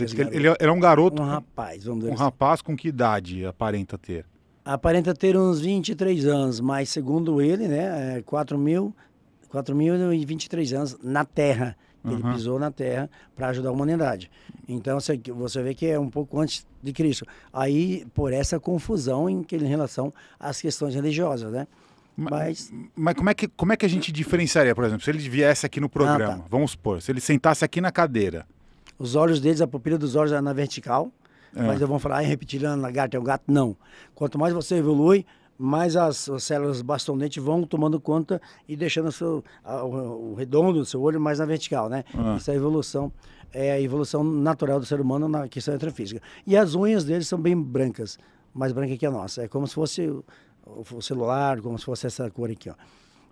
esse ele, é, ele era é um garoto. Um rapaz, vamos dizer. Um assim. rapaz com que idade aparenta ter? Aparenta ter uns 23 anos, mas segundo ele, né, é 4.023 anos na Terra. Uhum. Ele pisou na terra para ajudar a humanidade. Então você vê que é um pouco antes de Cristo. Aí, por essa confusão em, em relação às questões religiosas, né? Mas, mas como, é que, como é que a gente diferenciaria, por exemplo, se ele viesse aqui no programa, ah, tá. vamos supor, se ele sentasse aqui na cadeira? Os olhos deles, a pupila dos olhos é na vertical, é. mas eu vou falar, ah, reptiliano, lagarto é o gato, não. Quanto mais você evolui, mas as, as células bastonete vão tomando conta e deixando o, seu, a, o, o redondo do seu olho mais na vertical, né? Ah. Isso é a evolução, é a evolução natural do ser humano na questão intrafísica. E as unhas deles são bem brancas, mais branca que a nossa. É como se fosse o, o celular, como se fosse essa cor aqui, ó.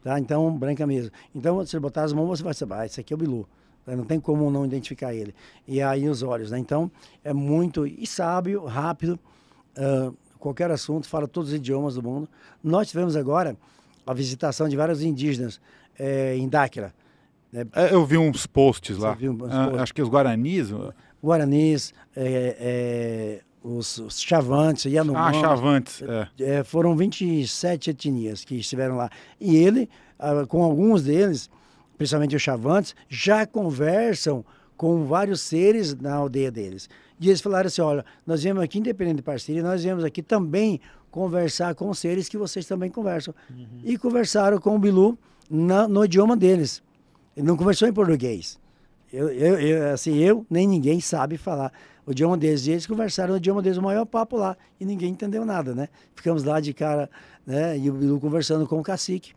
Tá? Então, branca mesmo. Então, se você botar as mãos, você vai saber, ah, esse aqui é o Bilu. Né? Não tem como não identificar ele. E aí os olhos, né? Então, é muito e sábio, rápido, uh, qualquer assunto, fala todos os idiomas do mundo. Nós tivemos agora a visitação de vários indígenas é, em Dáquila. Né? É, eu vi uns posts lá. Uns ah, posts? Ah, acho que os guaranis. Guaranis, é, os, os chavantes, Yanomami. Ah, chavantes, é. Foram 27 etnias que estiveram lá. E ele, ah, com alguns deles, principalmente os chavantes, já conversam com vários seres na aldeia deles. E eles falaram assim: olha, nós viemos aqui, independente de parceria, nós viemos aqui também conversar com seres que vocês também conversam. Uhum. E conversaram com o Bilu na, no idioma deles. Ele não conversou em português. Eu, eu, eu, assim, eu nem ninguém sabe falar o idioma deles. E eles conversaram no idioma deles, o maior papo lá. E ninguém entendeu nada, né? Ficamos lá de cara, né? E o Bilu conversando com o cacique.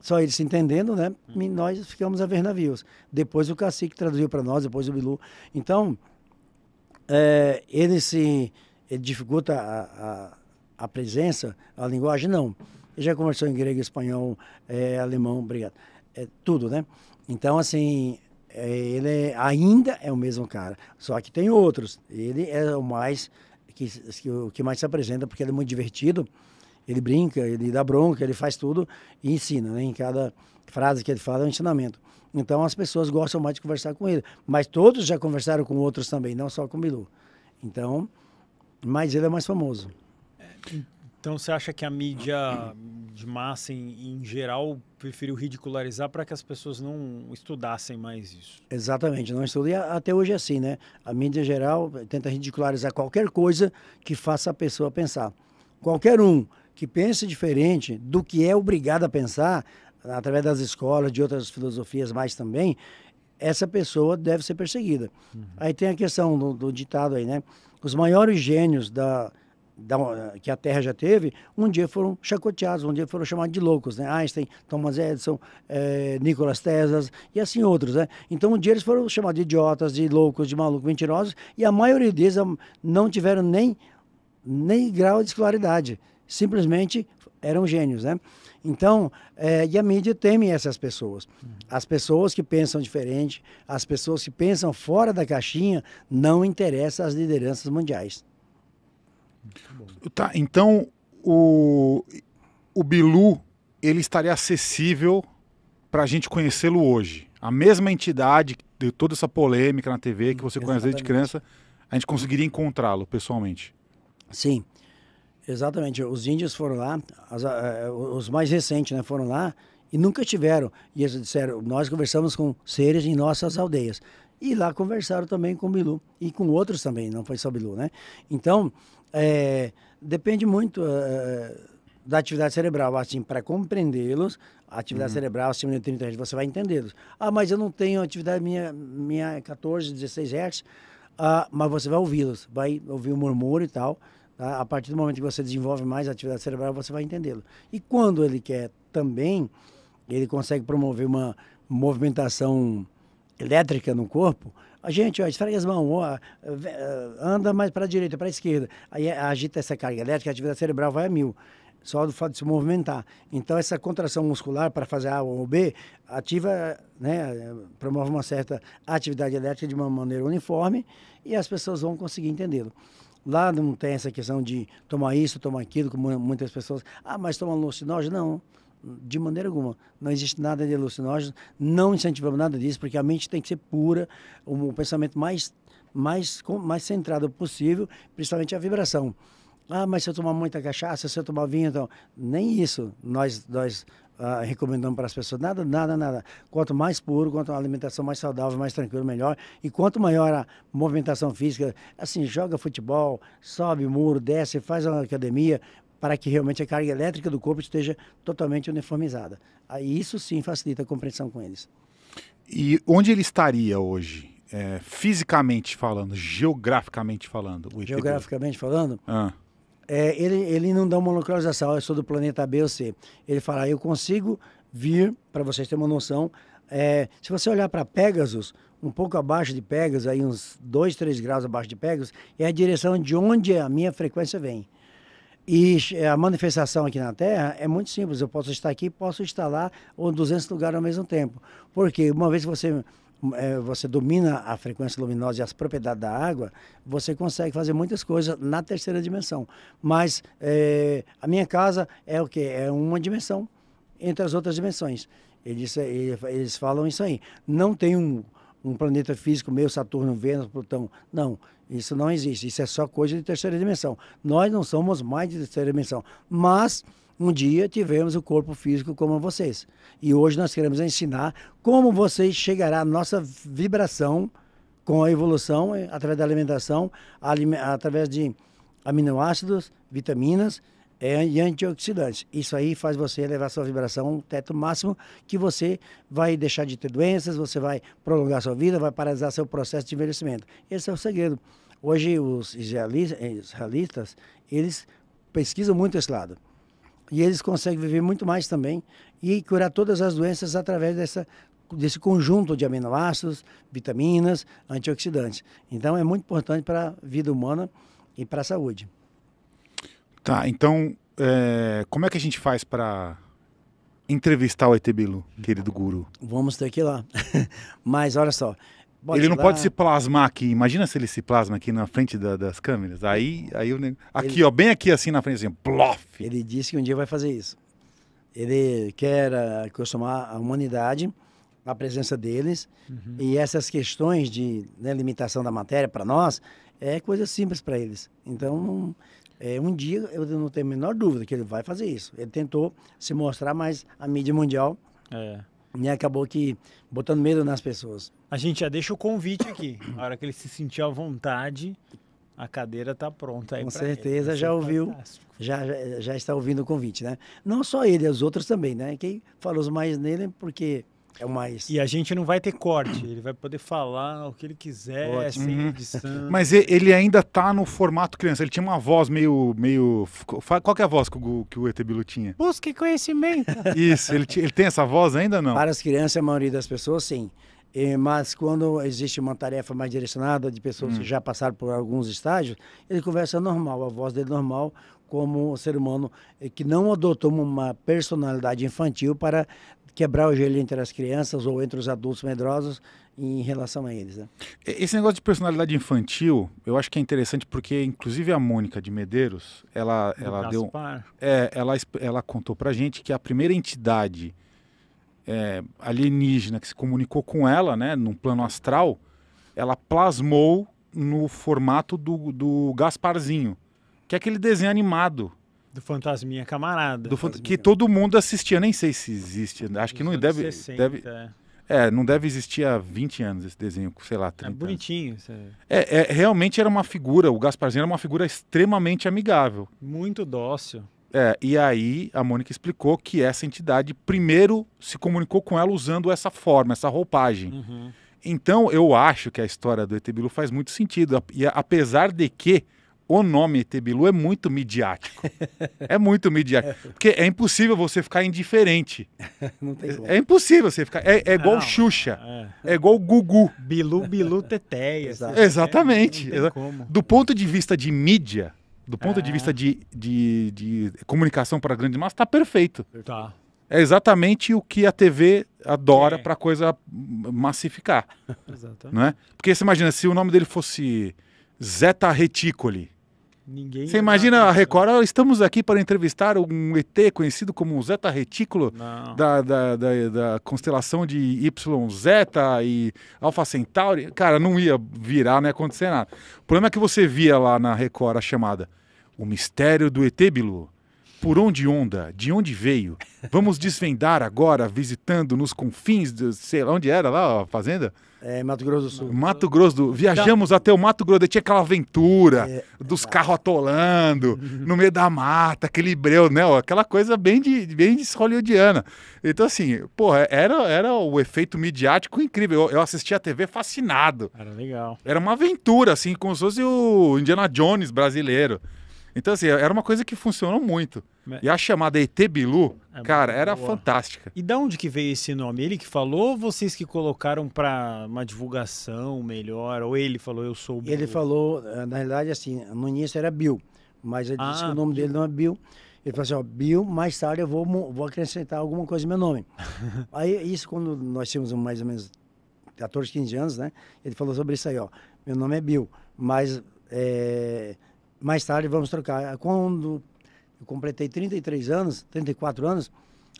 Só eles se entendendo, né? E uhum. nós ficamos a ver navios. Depois o cacique traduziu para nós, depois o Bilu. Então, é, ele se ele dificulta a, a, a, presença, a linguagem, não. Ele já conversou em grego, espanhol, é, alemão, obrigado. É, tudo, né? Então, assim, é, ele ainda é o mesmo cara, só que tem outros. Ele é o mais que, que, o que mais se apresenta porque ele é muito divertido. Ele brinca, ele dá bronca, ele faz tudo e ensina, né? Em cada frase que ele fala é um ensinamento. Então as pessoas gostam mais de conversar com ele. Mas todos já conversaram com outros também, não só com o Bilu. Então, mas ele é mais famoso. Então você acha que a mídia de massa em, em geral preferiu ridicularizar para que as pessoas não estudassem mais isso? Exatamente, não estudei até hoje é assim, né? A mídia geral tenta ridicularizar qualquer coisa que faça a pessoa pensar. Qualquer um que pense diferente do que é obrigado a pensar, através das escolas, de outras filosofias mais também, essa pessoa deve ser perseguida. Uhum. Aí tem a questão do, do, ditado aí, né? Os maiores gênios da, da, que a Terra já teve, um dia foram chacoteados, um dia foram chamados de loucos, né? Einstein, Thomas Edison, é, Nicolas Tesla e assim outros, né? Então um dia eles foram chamados de idiotas, de loucos, de malucos, mentirosos e a maioria deles não tiveram nem, nem grau de escolaridade, simplesmente eram gênios, né? Então, é, e a mídia teme essas pessoas. Uhum. As pessoas que pensam diferente, as pessoas que pensam fora da caixinha, não interessam às lideranças mundiais. Tá, então o, o Bilu ele estaria acessível para a gente conhecê-lo hoje. A mesma entidade de toda essa polêmica na TV que você Exatamente. conhece desde criança, a gente conseguiria encontrá-lo pessoalmente. Sim. Exatamente. Os índios foram lá, as, eh, eh, os mais recentes né, foram lá e nunca tiveram. E eles disseram, nós conversamos com seres em nossas aldeias. E lá conversaram também com Bilu e com outros também, não foi só Bilu, né? Então, é, depende muito da atividade cerebral, assim, para compreendê-los, a atividade uhum. cerebral acima de 30 Hz, você vai entendê-los. Ah, mas eu não tenho atividade minha, minha 14, 16 Hz. Ah, mas você vai ouvi-los, vai ouvir o murmúrio e tal. A partir do momento que você desenvolve mais atividade cerebral, você vai entendê-lo. E quando ele quer também, ele consegue promover uma movimentação elétrica no corpo. A gente, ó, esfrega as mãos, ó, anda mais para a direita, para a esquerda. Aí agita essa carga elétrica, a atividade cerebral vai a mil. Só do fato de se movimentar. Então, essa contração muscular para fazer A ou B ativa, né, promove uma certa atividade elétrica de uma maneira uniforme e as pessoas vão conseguir entendê-lo. Lá não tem essa questão de tomar isso, tomar aquilo, como muitas pessoas. Ah, mas toma alucinógeno? Não, de maneira alguma. Não existe nada de alucinógeno, não incentivamos nada disso, porque a mente tem que ser pura, o pensamento mais, mais, mais centrado possível, principalmente a vibração. Ah, mas se eu tomar muita cachaça, se eu tomar vinho, então. Nem isso. Nós, nós ah, recomendando para as pessoas, nada, nada, nada. Quanto mais puro, quanto a alimentação mais saudável, mais tranquilo, melhor. E quanto maior a movimentação física, assim, joga futebol, sobe muro, desce, faz uma academia, para que realmente a carga elétrica do corpo esteja totalmente uniformizada. Aí isso sim facilita a compreensão com eles. E onde ele estaria hoje? É, fisicamente falando, geograficamente falando. geograficamente falando? Ah. É, ele, ele não dá uma localização, ah, eu sou do planeta B ou C. Ele fala, ah, eu consigo vir, para vocês terem uma noção, é, se você olhar para Pegasus, um pouco abaixo de Pegasus, aí uns 2, 3 graus abaixo de Pegasus, é a direção de onde a minha frequência vem. E é, a manifestação aqui na Terra é muito simples. Eu posso estar aqui, posso estar lá, ou 200 lugares ao mesmo tempo. Porque uma vez que você é, você domina a frequência luminosa e as propriedades da água, você consegue fazer muitas coisas na terceira dimensão. Mas é, a minha casa é o que é uma dimensão entre as outras dimensões. Eles, é, eles falam isso aí. Não tem um, um planeta físico meio Saturno, Vênus, Plutão. Não, isso não existe. Isso é só coisa de terceira dimensão. Nós não somos mais de terceira dimensão. Mas um dia tivemos o corpo físico como vocês. E hoje nós queremos ensinar como vocês chegará à nossa vibração com a evolução eh, através da alimentação, através de aminoácidos, vitaminas eh, e antioxidantes. Isso aí faz você elevar sua vibração ao teto máximo que você vai deixar de ter doenças, você vai prolongar sua vida, vai paralisar seu processo de envelhecimento. Esse é o segredo. Hoje os israelitas eh, eles pesquisam muito esse lado. E eles conseguem viver muito mais também e curar todas as doenças através dessa, desse conjunto de aminoácidos, vitaminas, antioxidantes. Então é muito importante para a vida humana e para a saúde. Tá, então é, como é que a gente faz para entrevistar o ET querido guru? Vamos ter que ir lá. Mas olha só, ele não lá. pode se plasmar aqui. Imagina se ele se plasma aqui na frente da, das câmeras. Aí, aí eu... aqui, ele... ó, bem aqui assim na frente, assim, plof. Ele disse que um dia vai fazer isso. Ele quer ah, acostumar a humanidade à presença deles uhum. e essas questões de né, limitação da matéria para nós é coisa simples para eles. Então, é, um dia eu não tenho a menor dúvida que ele vai fazer isso. Ele tentou se mostrar, mas a mídia mundial é né, acabou que botando medo nas pessoas. A gente já deixa o convite aqui. A hora que ele se sentir à vontade, a cadeira está pronta aí. Com certeza ele. já ouviu, já, já está ouvindo o convite, né? Não só ele, os outros também, né? Quem falou mais nele é porque é o mais. E a gente não vai ter corte, ele vai poder falar o que ele quiser, Ótimo. sem uhum. edição. Mas ele ainda tá no formato criança, ele tinha uma voz meio. meio... Qual que é a voz que o, que o ET Bilu tinha? Busque conhecimento. Isso, ele, ele tem essa voz ainda não? Para as crianças, a maioria das pessoas, sim. E, mas quando existe uma tarefa mais direcionada de pessoas hum. que já passaram por alguns estágios, ele conversa normal, a voz dele normal, como um ser humano eh, que não adotou uma personalidade infantil para quebrar o gelo entre as crianças ou entre os adultos medrosos em relação a eles. Né? Esse negócio de personalidade infantil, eu acho que é interessante porque, inclusive, a Mônica de Medeiros, ela, ela deu, é, ela, ela contou para gente que a primeira entidade é, alienígena que se comunicou com ela, né, num plano astral, ela plasmou no formato do, do Gasparzinho, que é aquele desenho animado do Fantasminha Camarada. Do Fantasminha. Que todo mundo assistia, nem sei se existe. Né? Acho que Os não deve. 60, deve é. é. não deve existir há 20 anos esse desenho, sei lá, 30 É bonitinho. É. é, é, realmente era uma figura, o Gasparzinho era uma figura extremamente amigável. Muito dócil. É, e aí a Mônica explicou que essa entidade primeiro se comunicou com ela usando essa forma, essa roupagem. Uhum. Então eu acho que a história do ET Bilu faz muito sentido. E apesar de que o nome Etebilu é muito midiático. é muito midiático. Porque é impossível você ficar indiferente. Não tem como. É, impossível você ficar. É, é igual Não, Xuxa. É. é igual Gugu. Bilu, Bilu, Teteia. Exatamente. como. do ponto de vista de mídia, do ponto é. de vista de, de, de comunicação para a grande massa, está perfeito. Tá. É exatamente o que a TV adora é. para coisa massificar. Exatamente. Né? Porque você imagina, se o nome dele fosse Zeta Reticoli Ninguém. Você imagina a Record, estamos aqui para entrevistar um ET conhecido como Zeta Retículo, da, da, da, da, constelação de YZ e Alpha Centauri. Cara, não ia virar, não ia acontecer nada. O problema é que você via lá na Record a chamada O Mistério do ET Bilu. Por onde onda? De onde veio? Vamos desvendar agora, visitando nos confins, de, sei lá onde era lá, a fazenda? É, Mato Grosso do Sul. Mato Grosso do Viajamos até o Mato Grosso, tinha aquela aventura é, dos é, carros atolando no meio da mata, aquele breu, né? aquela coisa bem de, bem de hollywoodiana. Então, assim, porra, era, era o efeito midiático incrível. Eu, eu assistia a TV fascinado. Era legal. Era uma aventura, assim, como se fosse o Indiana Jones brasileiro. Então, assim, era uma coisa que funcionou muito. Né? E a chamada ET Bilu, é, cara, era boa. fantástica. E da onde que veio esse nome? Ele que falou ou vocês que colocaram para uma divulgação melhor? Ou ele falou, eu sou o Bilu? Ele falou, eh, na realidade, assim, no início era Bill, mas ele ah, disse que ah, o nome dele não é Bill. Ele falou assim, ó, Bill, mais tarde eu vou, vou acrescentar alguma coisa no meu nome. aí, isso quando nós tínhamos mais ou menos 14, 15 anos, né? Ele falou sobre isso aí, ó. Meu nome é Bill, mas é, mais tarde vamos trocar. Quando eu completei 33 anos, 34 anos.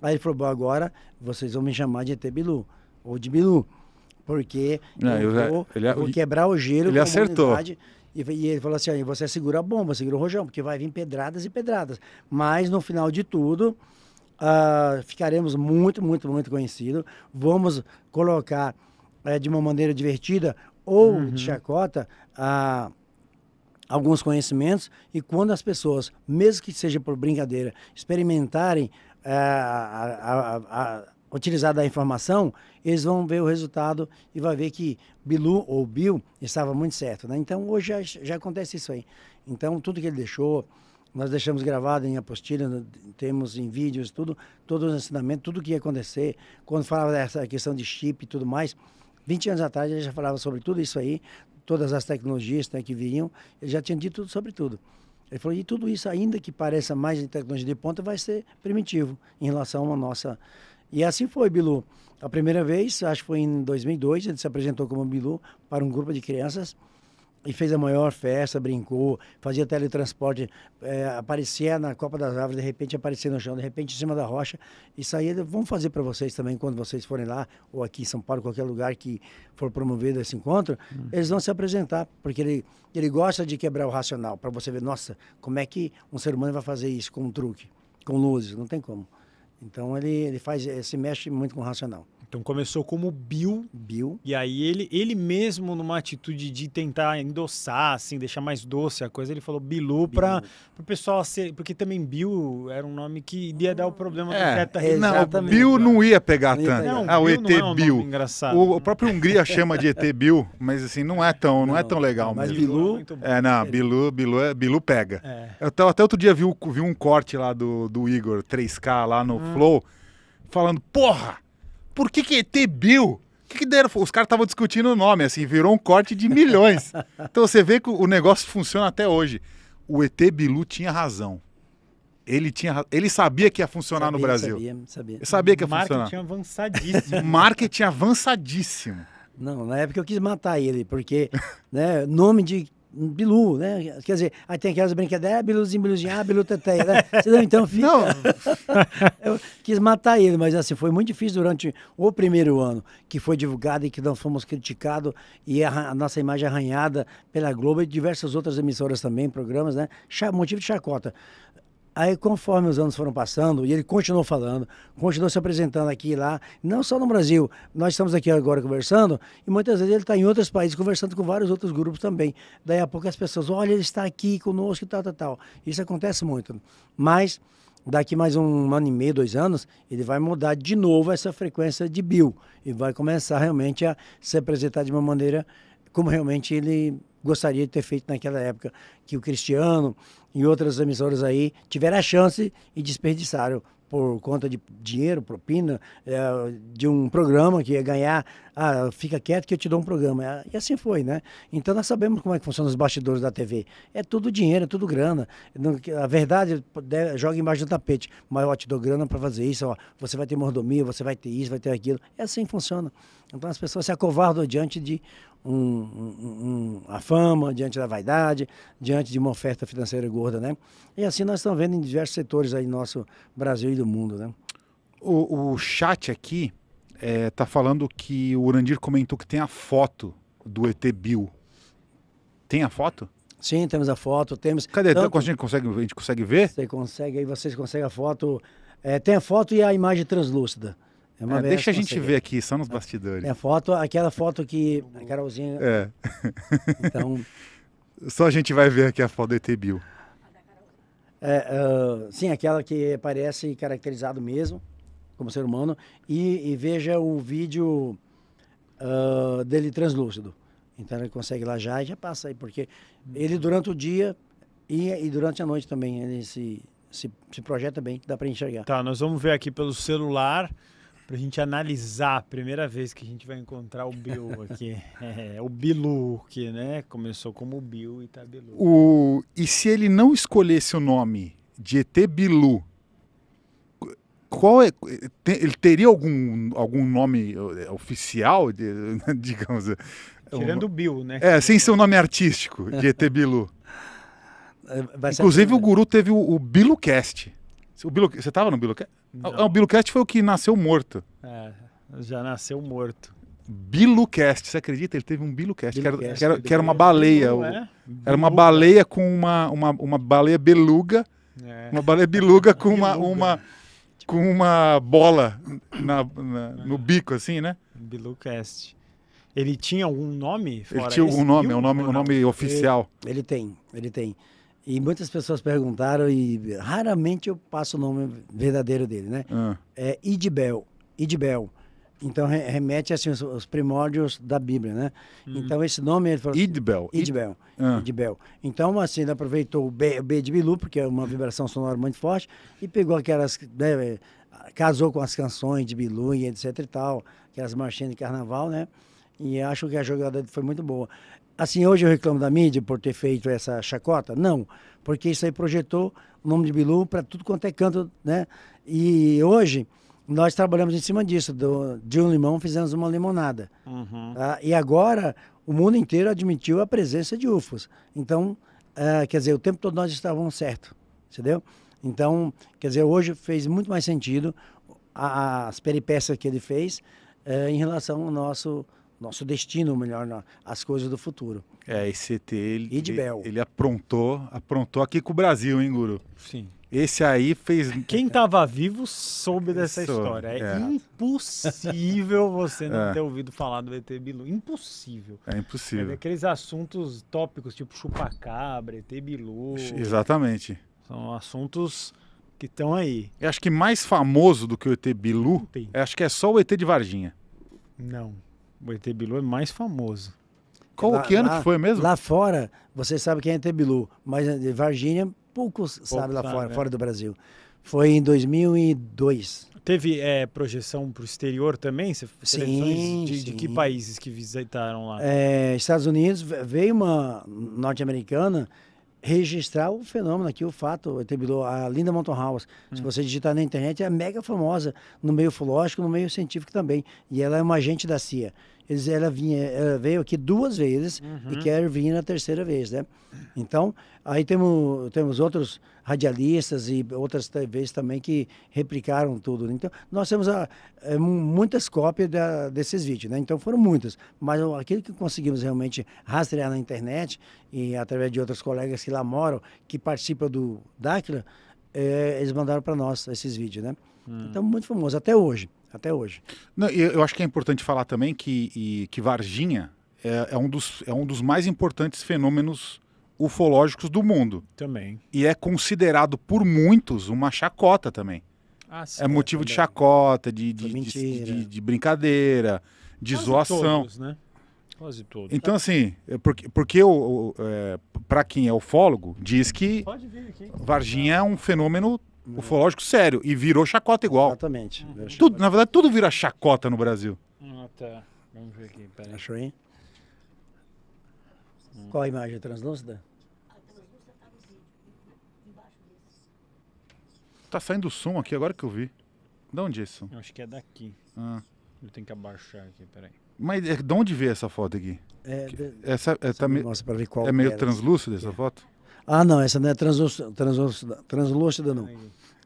Aí ele falou: Bom, agora vocês vão me chamar de ET Bilu, ou de Bilu, porque Não, eu, eu vou, ele, vou quebrar o gelo. Ele acertou. E, e, ele falou assim: você segura a bomba, segura o rojão, porque vai vir pedradas e pedradas. Mas no final de tudo, uh, ficaremos muito, muito, muito conhecidos. Vamos colocar uh, de uma maneira divertida ou uhum. de chacota. Uh, alguns conhecimentos e quando as pessoas, mesmo que seja por brincadeira, experimentarem é, a, a, a, utilizar da informação, eles vão ver o resultado e vai ver que Bilu ou Bill estava muito certo. Né? Então hoje já, já acontece isso aí. Então tudo que ele deixou, nós deixamos gravado em apostilha, temos em vídeos, tudo, todos os ensinamentos, tudo que ia acontecer. Quando falava dessa questão de chip e tudo mais, 20 anos atrás ele já falava sobre tudo isso aí, todas as tecnologias né, que viriam, ele já tinha dito tudo sobre tudo. Ele falou, e tudo isso, ainda que pareça mais de tecnologia de ponta, vai ser primitivo em relação à nossa... E assim foi, Bilu. A primeira vez, acho que foi em 2002, ele se apresentou como Bilu para um grupo de crianças, e fez a maior festa, brincou, fazia teletransporte, é, aparecia na Copa das Árvores, de repente aparecia no chão, de repente em cima da rocha, e saía. Vamos fazer para vocês também, quando vocês forem lá, ou aqui em São Paulo, qualquer lugar que for promovido esse encontro, hum. eles vão se apresentar, porque ele, ele gosta de quebrar o racional, para você ver, nossa, como é que um ser humano vai fazer isso com um truque, com luzes, não tem como. Então ele, ele faz, ele eh, se mexe muito com o racional. Então começou como Bill. Bill. E aí ele, ele mesmo, numa atitude de tentar endossar, assim, deixar mais doce a coisa, ele falou Bilu, Bilu. para o pessoal ser. Porque também Bill era um nome que ia dar o problema é, certa é, Não, Bill não ia pegar não tanto. Ia pegar. Não, ah, o ET é um Bill. engraçado. O, o, próprio Hungria chama de ET Bill, mas assim, não é tão, não, é não é tão legal mas mesmo. Bilu. É, não, Bilu, Bilu, é, Bilu pega. É. Eu até outro dia vi, vi um corte lá do, do Igor 3K lá no hum. Flow, falando, porra! por que, que ET Bill? que, que deram? Os caras estavam discutindo o nome, assim, virou um corte de milhões. então você vê que o negócio funciona até hoje. O ET Bilu tinha razão. Ele, tinha, ele sabia que ia funcionar sabia, no Brasil. Sabia, sabia. Eu sabia que ia Marketing funcionar. avançadíssimo. Marketing avançadíssimo. Não, na época eu quis matar ele, porque né, nome de Bilu, né? Quer dizer, aí tem aquelas brincadeiras, ah, Biluzinho, Biluzinho, ah, Bilu Teteia, né? Não, então fica. Não. eu quis matar ele, mas assim, foi muito difícil durante o primeiro ano, que foi divulgado e que nós fomos criticados, e a, nossa imagem arranhada pela Globo e diversas outras emissoras também, programas, né? Motivo de chacota. Aí, conforme os anos foram passando, e ele continuou falando, continuou se apresentando aqui e lá, não só no Brasil, nós estamos aqui agora conversando, e muitas vezes ele está em outros países conversando com vários outros grupos também. Daí a pouco as pessoas, olha, ele está aqui conosco e tal, tal, tal. Isso acontece muito. Mas, daqui mais um ano e meio, dois anos, ele vai mudar de novo essa frequência de Bill, e vai começar realmente a se apresentar de uma maneira como realmente ele gostaria de ter feito naquela época, que o Cristiano, e outras emissoras aí tiveram a chance e desperdiçaram por conta de dinheiro, propina, eh, de um programa que ia ganhar ah, fica quieto que eu te dou um programa. Ah, e assim foi, né? Então nós sabemos como é que funciona os bastidores da TV. É tudo dinheiro, é tudo grana. A verdade joga embaixo do tapete, mas eu te dou grana para fazer isso, ó, você vai ter mordomia, você vai ter isso, vai ter aquilo. É assim que funciona. Então as pessoas se acovardam diante de um, um, um, a fama, diante da vaidade, diante de uma oferta financeira gorda, né? E assim nós estamos vendo em diversos setores aí do nosso Brasil e do mundo, né? O, o chat aqui, é, tá falando que o Urandir comentou que tem a foto do ET Bill. Tem a foto? Sim, temos a foto, temos. Cadê? Tanto... A, gente consegue, a gente consegue ver? Você consegue, aí vocês conseguem a foto. É, tem a foto e a imagem translúcida. É é, deixa a gente ver aqui, só nos é. bastidores. a foto, aquela foto que a Carolzinha. É. Então. só a gente vai ver aqui a foto do ET Bill. Uh, sim, aquela que parece caracterizado mesmo como ser humano, e, e veja o vídeo uh, dele translúcido. Então ele consegue lá já e já passa aí, porque ele durante o dia e, e durante a noite também ele se, se, se projeta bem, dá para enxergar. Tá, nós vamos ver aqui pelo celular para a gente analisar a primeira vez que a gente vai encontrar o Bill aqui. é, o Bilu, que né, começou como Bill e tá Bilu. O... E se ele não escolhesse o nome de ET Bilu, qual é. Ele teria algum, algum nome eh, oficial, de, digamos. Eh, Tirando o um, Bill, né? É, sem ser um nome artístico de ET Bilu. É, Inclusive, o Guru teve o, o Cast. O Bilu, você estava no Bilucast? Cast? Ah, o Cast foi o que nasceu morto. É, já nasceu morto. Cast, você acredita? Ele teve um Bilucast, Cast. que, era, que, era, que era uma baleia. Bilu, é? Era uma baleia com uma, uma, uma baleia beluga. É. Uma baleia beluga com uma, beluga. uma com uma bola na, na, no bico, assim, né? Bilucast. Ele tinha algum nome? ele tinha algum nome, é um nome, um nome oficial. Ele, ele tem, ele tem. E muitas pessoas perguntaram, e raramente eu passo o nome verdadeiro dele, né? Ah. É Idibel. Idibel. Então remete assim os, os, primórdios da Bíblia, né? Uhum. Então esse nome ele falou assim, Idbel. Idbel. Ah. Idbel. Então assim ele aproveitou o B, o B de Bilu porque é uma vibração sonora muito forte e pegou aquelas né, casou com as canções de Bilu e etc e tal, aquelas marchinhas de carnaval, né? E acho que a jogada foi muito boa. Assim, hoje eu reclamo da mídia por ter feito essa chacota? Não, porque isso aí projetou o nome de Bilu para tudo quanto é canto, né? E hoje, nós trabalhamos em cima disso. Do, de um limão fizemos uma limonada. Uhum. Tá? E agora o mundo inteiro admitiu a presença de UFOs. Então, uh, quer dizer, o tempo todo nós estávamos certo, entendeu? Então, quer dizer, hoje fez muito mais sentido a, as peripécias que ele fez uh, em relação ao nosso nosso destino, melhor, as coisas do futuro. É, esse ET, ele, ele, ele aprontou, aprontou aqui com o Brasil, hein, Guru? Sim. Esse aí fez. Quem estava vivo soube dessa Isso, história. É, é, impossível você não é. ter ouvido falar do ET Bilu. Impossível. É impossível. É aqueles assuntos tópicos, tipo chupacabra, ET Bilu. Exatamente. São assuntos que estão aí. Eu acho que mais famoso do que o ET Bilu, acho que é só o ET de Varginha. Não. O ET Bilu é mais famoso. Qual lá, que ano lá, que foi mesmo? Lá fora, você sabe quem é ET Bilu, mas é Varginha poucos Pouco sabe lá sabe, fora, né? fora do Brasil. Foi em 2002. Teve é, projeção para o exterior também? Você, sim, de, sim. de, que países que visitaram lá? É, Estados Unidos, veio uma norte-americana registrar o fenômeno aqui, o fato, a Linda Mountain House. Hum. Se você digitar na internet, é mega famosa no meio ufológico, no meio científico também. E ela é uma agente da CIA eles, ela, vinha, ela veio aqui duas vezes uhum. e quer vir na terceira vez, né? Então, aí temos, temos outros radialistas e outras TVs também que replicaram tudo. Né? Então, nós temos a, é, muitas cópias da, desses vídeos, né? Então, foram muitas. Mas aquilo que conseguimos realmente rastrear na internet e através de outros colegas que lá moram, que participam do DACRA, é, eles mandaram para nós esses vídeos, né? Hum. Então, muito famoso até hoje até hoje. Não, eu acho que é importante falar também que, e, que Varginha é, é, um dos, é um dos mais importantes fenômenos ufológicos do mundo. Também. E é considerado por muitos uma chacota também. Ah, sim, é motivo é de chacota, de, de, de, de brincadeira, de Quase zoação. Todos, né? Quase todos. Então, assim, é porque, porque o, é, para quem é ufólogo, diz que Varginha é um fenômeno ufológico sério e virou chacota igual. Exatamente. Uhum. Tudo, na verdade, tudo vira chacota no Brasil. Ah, tá. Vamos ver aqui, peraí. Achou aí? Hum. Qual a imagem translúcida? Tá saindo o som aqui agora que eu vi. De onde é isso? Eu acho que é daqui. Ah. Eu tenho que abaixar aqui, peraí. Mas é, de onde veio essa foto aqui? É, de, essa, é, tá me... Nossa, pra ver qual é meio translúcida essa é. foto? Ah, não, essa não é translúcida, não.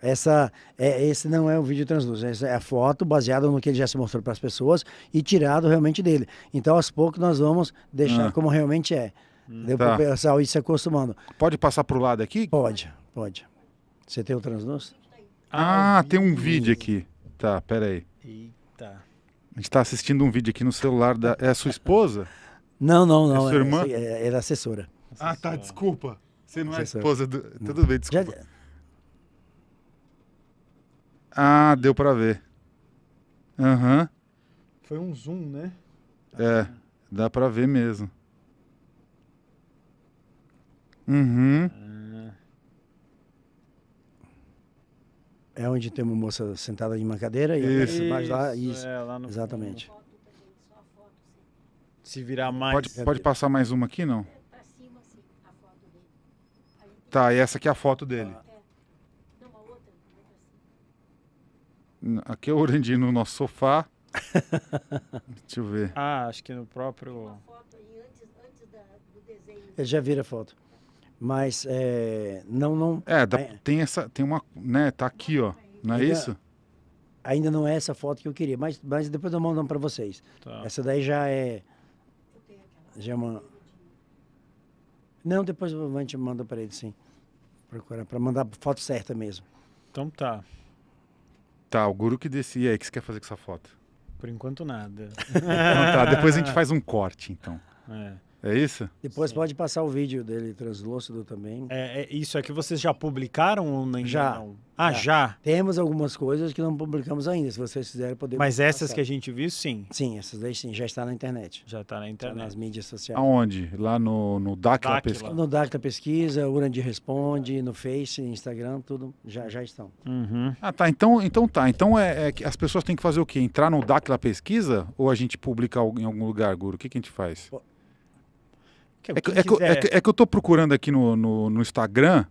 Essa, é, esse não é o vídeo translúcido, essa é a foto baseada no que ele já se mostrou para as pessoas e tirado realmente dele. Então, aos poucos, nós vamos deixar ah. como realmente é. Hum, Deu tá. para o pessoal ir se acostumando. Pode passar para o lado aqui? Pode, pode. Você tem o translúcido? Ah, tem um vídeo aqui. Tá, peraí. Eita. A gente está assistindo um vídeo aqui no celular da. É a sua esposa? Não, não, não. É sua é irmã? é, é, é assessora. Ah, tá, desculpa. Você não é esposa do. Não. Tudo bem, desculpa. Já... Ah, deu pra ver. Aham. Uhum. Foi um zoom, né? É, dá pra ver mesmo. Uhum. É onde tem uma moça sentada em uma cadeira e isso. mais lá. Isso, é, lá no... exatamente. Se virar mais. Pode, pode passar mais uma aqui, não? Tá, e essa aqui é a foto dele. Ah. É. Aqui é o Orandi no nosso sofá. Deixa eu ver. Ah, acho que no próprio. Ele já vira foto. Mas é, não, não. É, dá, tem essa. Tem uma. Né, tá aqui, ó. Não é ainda, isso? Ainda não é essa foto que eu queria, mas, mas depois eu mando para vocês. Tá. Essa daí já é. Já é uma. Não, depois a gente manda para ele, sim procurar, para mandar a foto certa mesmo. Então tá. Tá, o guru que E aí, o que você quer fazer com essa foto? Por enquanto nada. então, tá, depois a gente faz um corte, então. É. É isso? Depois Sim. pode passar o vídeo dele translúcido também. É, é isso é que vocês já publicaram ou nem já? Não? Ah, já. já. Temos algumas coisas que não publicamos ainda, se vocês quiserem poder. Mas essas passar. que a gente viu, sim. Sim, essas daí sim, já está na internet. Já está na tá internet. nas mídias sociais. Aonde? Lá no, no da Pesquisa? No da Pesquisa, Urandi Responde, no Face, Instagram, tudo já, já estão. Uhum. Ah, tá. Então, então tá. Então é, é as pessoas têm que fazer o quê? Entrar no da Pesquisa ou a gente publica em algum lugar, Guru? O que, que a gente faz? Pô, que, é, que, é, que, é, que, é, que, eu é estou é procurando aqui no, no, no, Instagram.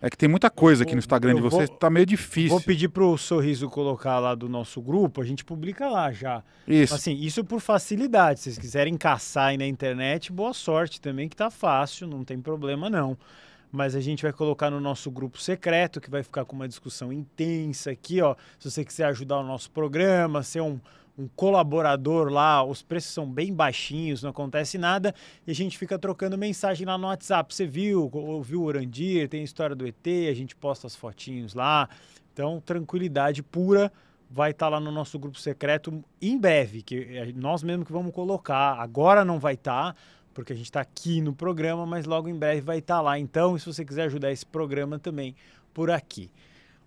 É que tem muita coisa aqui no Instagram de vocês, tá meio difícil. Vou pedir pro Sorriso colocar lá do nosso grupo, a gente publica lá já. Isso. Assim, isso por facilidade. Se vocês quiserem caçar aí na internet, boa sorte também, que tá fácil, não tem problema não mas a gente vai colocar no nosso grupo secreto, que vai ficar com uma discussão intensa aqui, ó. Se você quiser ajudar o nosso programa, ser um, um colaborador lá, os preços são bem baixinhos, não acontece nada, e a gente fica trocando mensagem lá no WhatsApp. Você viu, ouviu o Orandir, tem a história do ET, a gente posta as fotinhos lá. Então, tranquilidade pura vai estar tá lá no nosso grupo secreto em breve, que é, nós mesmo que vamos colocar. Agora não vai estar, tá, porque a gente está aqui no programa, mas logo em breve vai estar tá lá. Então, se você quiser ajudar esse programa também por aqui.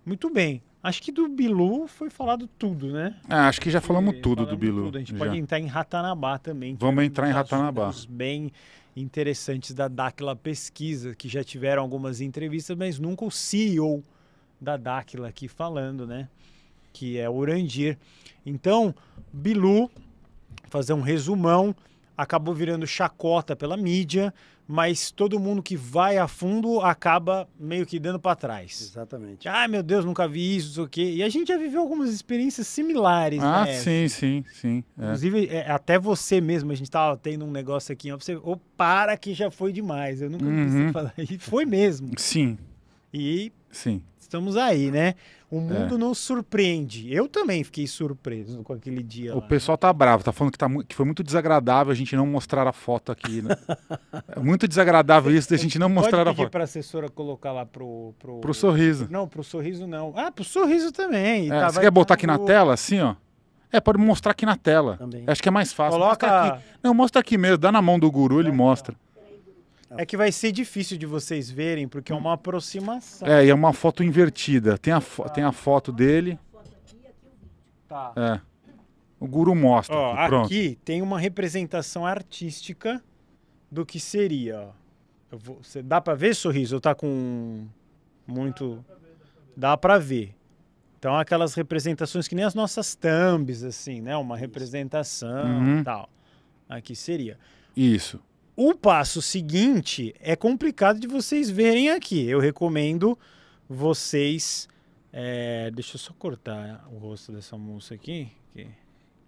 Muito bem. Acho que do Bilu foi falado tudo, né? É, acho que já falamos e, tudo falamos do Bilu. Tudo. A gente já. pode entrar em Ratanabá também. Vamos é um entrar em Ratanabá. bem interessantes da Dakila Pesquisa, que já tiveram algumas entrevistas, mas nunca o CEO da Dakila aqui falando, né? Que é o Urandir. Então, Bilu, fazer um resumão, acabou virando chacota pela mídia, mas todo mundo que vai a fundo acaba meio que dando para trás. Exatamente. Ah, meu Deus, nunca vi isso, não o quê. E a gente já viveu algumas experiências similares, ah, né? sim, sim, sim. É. Inclusive, é, até você mesmo, a gente tava tendo um negócio aqui, ó, oh, para que já foi demais, eu nunca uhum. falar. E foi mesmo. Sim. E... Sim estamos aí, né? O é. mundo é. nos surpreende. Eu também fiquei surpreso com aquele dia. O lá, né? pessoal né? tá bravo, tá falando que, tá, que foi muito desagradável a gente não mostrar a foto aqui, né? é muito desagradável isso A gente não mostrar a foto. Pode para assessora colocar lá pro, pro pro sorriso. Não, pro sorriso não. Ah, pro sorriso também. É, tá, você quer botar aqui na tela assim, ó? É, pode mostrar aqui na tela. Também. Acho que é mais fácil. Coloca mostra aqui. Não, mostra aqui mesmo, dá na mão do guru, ele mostra. É que vai ser difícil de vocês verem, porque é uma aproximação. É, e é uma foto invertida. Tem a, fo tem a foto dele. Tá. É. O guru mostra. Ó, aqui, aqui, tem uma representação artística do que seria. Vou, você dá para ver sorriso? Ou tá com muito? Dá para ver, ver. Então aquelas representações que nem as nossas thumbs assim, né? Uma representação, uhum. tal. Aqui seria. Isso. O passo seguinte é complicado de vocês verem aqui. Eu recomendo vocês. É, deixa eu só cortar o rosto dessa moça aqui.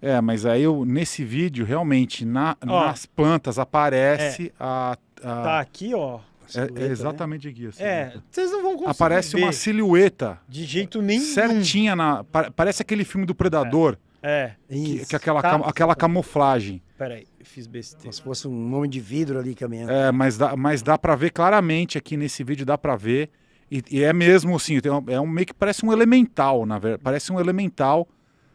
É, mas aí eu, nesse vídeo, realmente, na, ó, nas plantas aparece é, a, a, Tá aqui, ó. É, é, né? exatamente né? aqui. Assim, é, vocês não vão conseguir. Aparece ver. uma silhueta. De jeito nenhum. Certinha na. parece aquele filme do Predador. É. é. Que, que, é aquela, tá, aquela camuflagem. Peraí fiz besteira. Como se fosse um homem de vidro ali caminhando. É, mas dá, mas dá para ver claramente aqui nesse vídeo, dá para ver. E, e, é mesmo assim, uma, é um meio que parece um elemental, na verdade. Parece um elemental.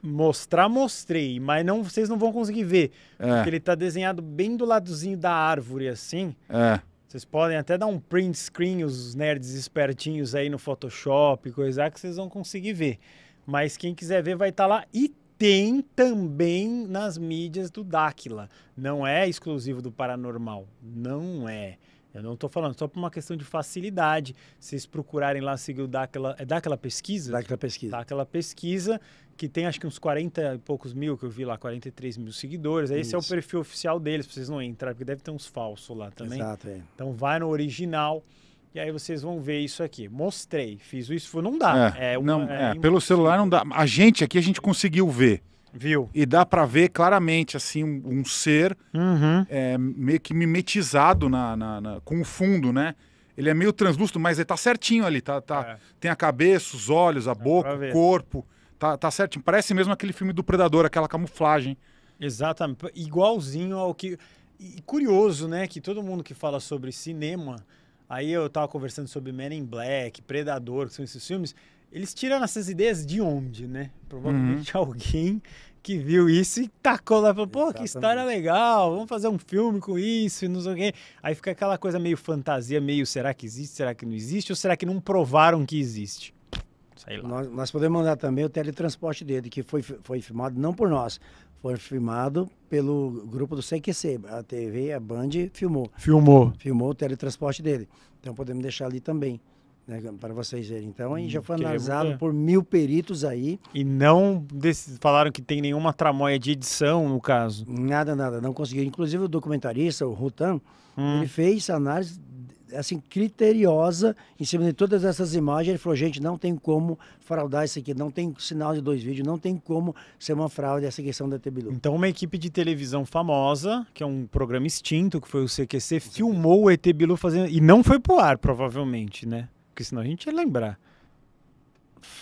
Mostrar, mostrei, mas não vocês não vão conseguir ver. É. Porque ele tá desenhado bem do ladozinho da árvore, assim. É. Vocês podem até dar um print screen, os nerds espertinhos aí no Photoshop, coisa que vocês vão conseguir ver. Mas quem quiser ver vai estar tá lá. E tem também nas mídias do Dáquila. Não é exclusivo do paranormal. Não é. Eu não estou falando só por uma questão de facilidade. Vocês procurarem lá seguir o Dáquila. É Dáquila Pesquisa? Dáquila Pesquisa. Dáquila Pesquisa, que tem acho que uns 40 e poucos mil que eu vi lá, 43 mil seguidores. Esse Isso. é o perfil oficial deles, para vocês não entrarem, porque deve ter uns falsos lá também. Exato, é. Então vai no original. E aí vocês vão ver isso aqui. Mostrei, fiz o esforço. Não dá. É, é não, é, pelo celular não dá. A gente aqui, a gente conseguiu ver. Viu? E dá para ver claramente, assim, um, um ser uhum. É, meio que mimetizado na, na, na, com o fundo, né? Ele é meio translúcido, mas ele tá certinho ali. Tá, tá, é. Tem a cabeça, os olhos, a boca, o corpo. Tá, tá certinho. Parece mesmo aquele filme do Predador, aquela camuflagem. Exatamente. Igualzinho ao que... E curioso, né? Que todo mundo que fala sobre cinema Aí eu tava conversando sobre Men in Black, Predador, que são esses filmes. Eles tiraram essas ideias de onde, né? Provavelmente uhum. alguém que viu isso e tacou lá e falou, pô, Exatamente. que história legal, vamos fazer um filme com isso e não sei o quê. Aí fica aquela coisa meio fantasia, meio será que existe, será que não existe, ou será que não provaram que existe? Sei lá. Nós, nós podemos mandar também o teletransporte dele, que foi, foi filmado não por nós, foi filmado pelo grupo do CQC. A TV, a Band, filmou. Filmou. Filmou o teletransporte dele. Então podemos deixar ali também. Né, para vocês verem. Então, aí já hum, foi analisado é por mil peritos aí. E não falaram que tem nenhuma tramóia de edição, no caso? Nada, nada. Não conseguiram. Inclusive, o documentarista, o Rutan, hum. ele fez análise assim, criteriosa em cima de todas essas imagens. Ele falou, gente, não tem como fraudar isso aqui, não tem sinal de dois vídeos, não tem como ser uma fraude essa questão da Tebilu. Então, uma equipe de televisão famosa, que é um programa extinto, que foi o CQC, filmou o ET Bilu fazendo... E não foi pro ar, provavelmente, né? Porque senão a gente ia lembrar.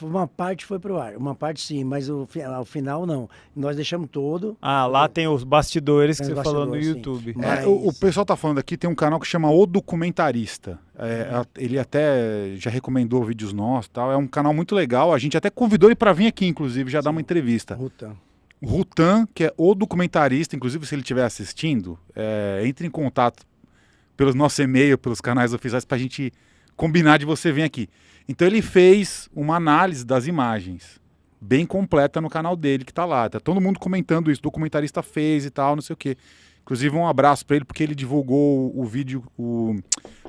Uma parte foi pro ar, uma parte sim, mas o, ao final não. Nós deixamos todo. Ah, lá tem os bastidores tem que os você falou no YouTube. É, mas... É, o, o, pessoal tá falando aqui, tem um canal que chama O Documentarista. É, uhum. ele até já recomendou vídeos nossos tal. É um canal muito legal. A gente até convidou ele para vir aqui, inclusive, já sim. dar uma entrevista. Rutan. Rutan, que é o documentarista, inclusive se ele estiver assistindo, é, entre em contato pelos nossos e-mail, pelos canais oficiais, para a gente combinar de você vir aqui. Então ele fez uma análise das imagens, bem completa no canal dele, que tá lá. Tá todo mundo comentando isso, o documentarista fez e tal, não sei o quê. Inclusive, um abraço para ele, porque ele divulgou o vídeo, o,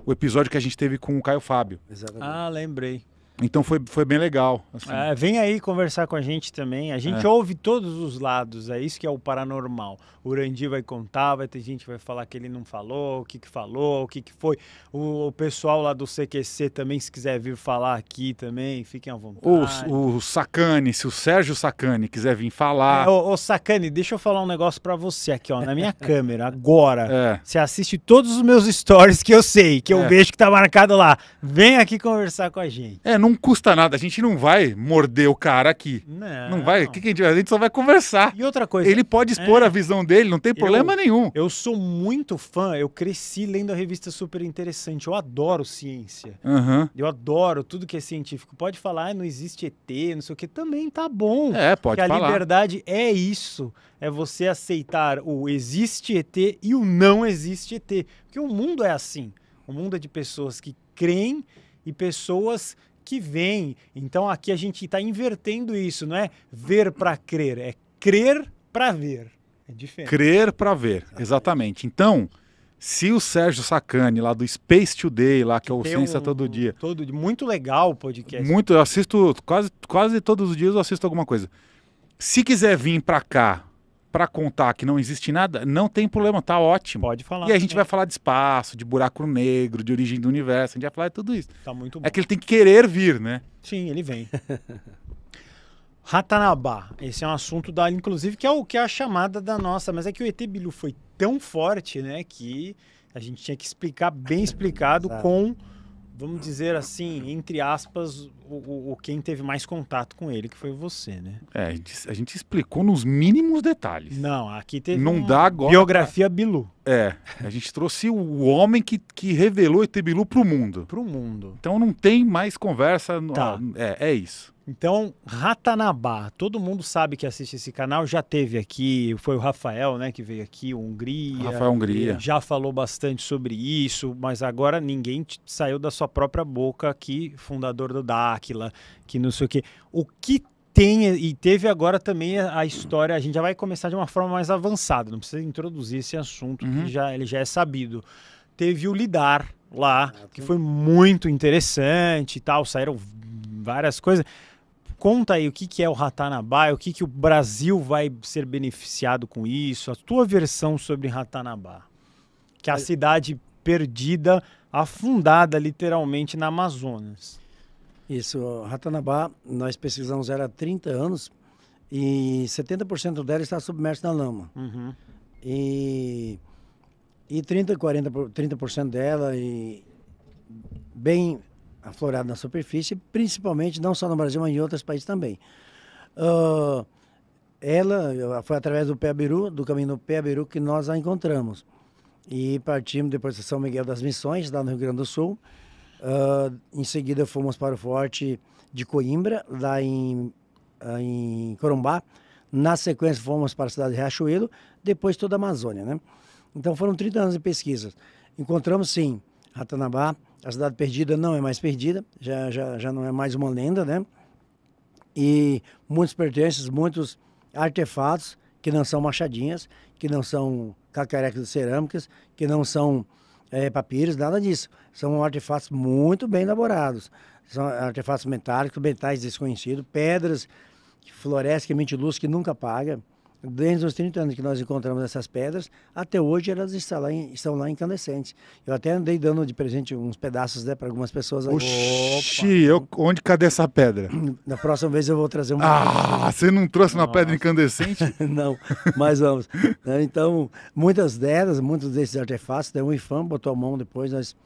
o, episódio que a gente teve com o Caio Fábio. Ah, lembrei. Então foi, foi bem legal. Assim. É, vem aí conversar com a gente também. A gente é. ouve todos os lados, é isso que é o paranormal. O Randy vai contar, vai ter gente que vai falar que ele não falou, o que, que falou, o que, que foi. O, o pessoal lá do CQC também, se quiser vir falar aqui também, fiquem à vontade. O, o Sacane, se o Sérgio Sacane quiser vir falar. É, ô, Sacane, deixa eu falar um negócio para você aqui, ó, na minha câmera, agora. É. Você assiste todos os meus stories que eu sei, que eu é. vejo que tá marcado lá. Vem aqui conversar com a gente. É, não não custa nada. A gente não vai morder o cara aqui. Não, não vai. Que que a, gente, a, gente, só vai conversar. E outra coisa. Ele pode expor é, a visão dele, não tem problema eu, nenhum. Eu sou muito fã, eu cresci lendo a revista super interessante. Eu adoro ciência. Uhum. Eu adoro tudo que é científico. Pode falar, ah, não existe ET, não sei o que. Também tá bom. É, pode falar. a liberdade é isso. É você aceitar o existe ET e o não existe ET. Porque o mundo é assim. O mundo é de pessoas que creem e pessoas que vem. Então aqui a gente está invertendo isso, não é ver para crer, é crer para ver. É diferente. Crer para ver, exatamente. Então, se o Sérgio Sacani, lá do Space Today, lá que, é que eu sensa um, todo dia. Todo, muito legal o podcast. Muito, eu assisto quase, quase todos os dias eu assisto alguma coisa. Se quiser vir para cá para contar que não existe nada, não tem problema, tá ótimo. Pode falar. E a gente é. vai falar de espaço, de buraco negro, de origem do universo, a gente vai falar de tudo isso. Tá muito é bom. É que ele tem que querer vir, né? Sim, ele vem. Ratanabá, esse é um assunto da, inclusive, que é o que é a chamada da nossa, mas é que o ET Bilu foi tão forte, né, que a gente tinha que explicar bem explicado com vamos dizer assim, entre aspas, o, o, o, quem teve mais contato com ele, que foi você, né? É, a gente explicou nos mínimos detalhes. Não, aqui teve Não dá agora, biografia Bilu. É, a gente trouxe o homem que, que revelou ET Bilu pro mundo. Pro mundo. Então não tem mais conversa. Tá. é, é isso. Então, Ratanabá, todo mundo sabe que assiste esse canal, já teve aqui, foi o Rafael, né, que veio aqui, Hungria. Rafael Hungria. Já falou bastante sobre isso, mas agora ninguém saiu da sua própria boca aqui, fundador do Dáquila, que não sei o quê. O que tem, e teve agora também a história, a gente já vai começar de uma forma mais avançada, não precisa introduzir esse assunto, uhum. que já, ele já é sabido. Teve o Lidar lá, que foi muito interessante e tal, saíram várias coisas. Conta aí o que, que é o Ratanabá, o que, que o Brasil vai ser beneficiado com isso, a tua versão sobre Ratanabá, que é a cidade perdida, afundada literalmente na Amazonas. Isso, Ratanabá, nós pesquisamos ela há 30 anos e 70% dela está submersa na lama. Uhum. E, e 30, 40, 30% dela e bem aflorado na superfície, principalmente não só no Brasil, mas em outros países também. Uh, ela foi através do Peabiru, do caminho do Peabiru, que nós a encontramos. E partimos depois de São Miguel das Missões, lá no Rio Grande do Sul. Uh, em seguida fomos para o Forte de Coimbra, lá em, uh, em Corumbá. Na sequência fomos para a cidade de Riachuelo, depois toda a Amazônia, né? Então foram 30 anos de pesquisas. Encontramos sim Ratanabá, a Cidade Perdida não é mais perdida, já, já, já não é mais uma lenda, né? E muitos pertences, muitos artefatos que não são machadinhas, que não são cacarecas de cerâmicas, que não são é, papiros, nada disso. São artefatos muito bem elaborados. São artefatos metálicos, metais desconhecidos, pedras que florescem, que mente luz, que nunca apaga desde os 30 anos que nós encontramos essas pedras, até hoje elas estão lá, estão lá incandescentes. Eu até andei dando de presente uns pedaços né, para algumas pessoas. Oxi, eu, onde cadê essa pedra? Na próxima vez eu vou trazer uma. Ah, pedra. você não trouxe uma pedra incandescente? não, mas vamos. Né, então, muitas delas, muitos desses artefatos, né, o IFAM botou a mão depois, nós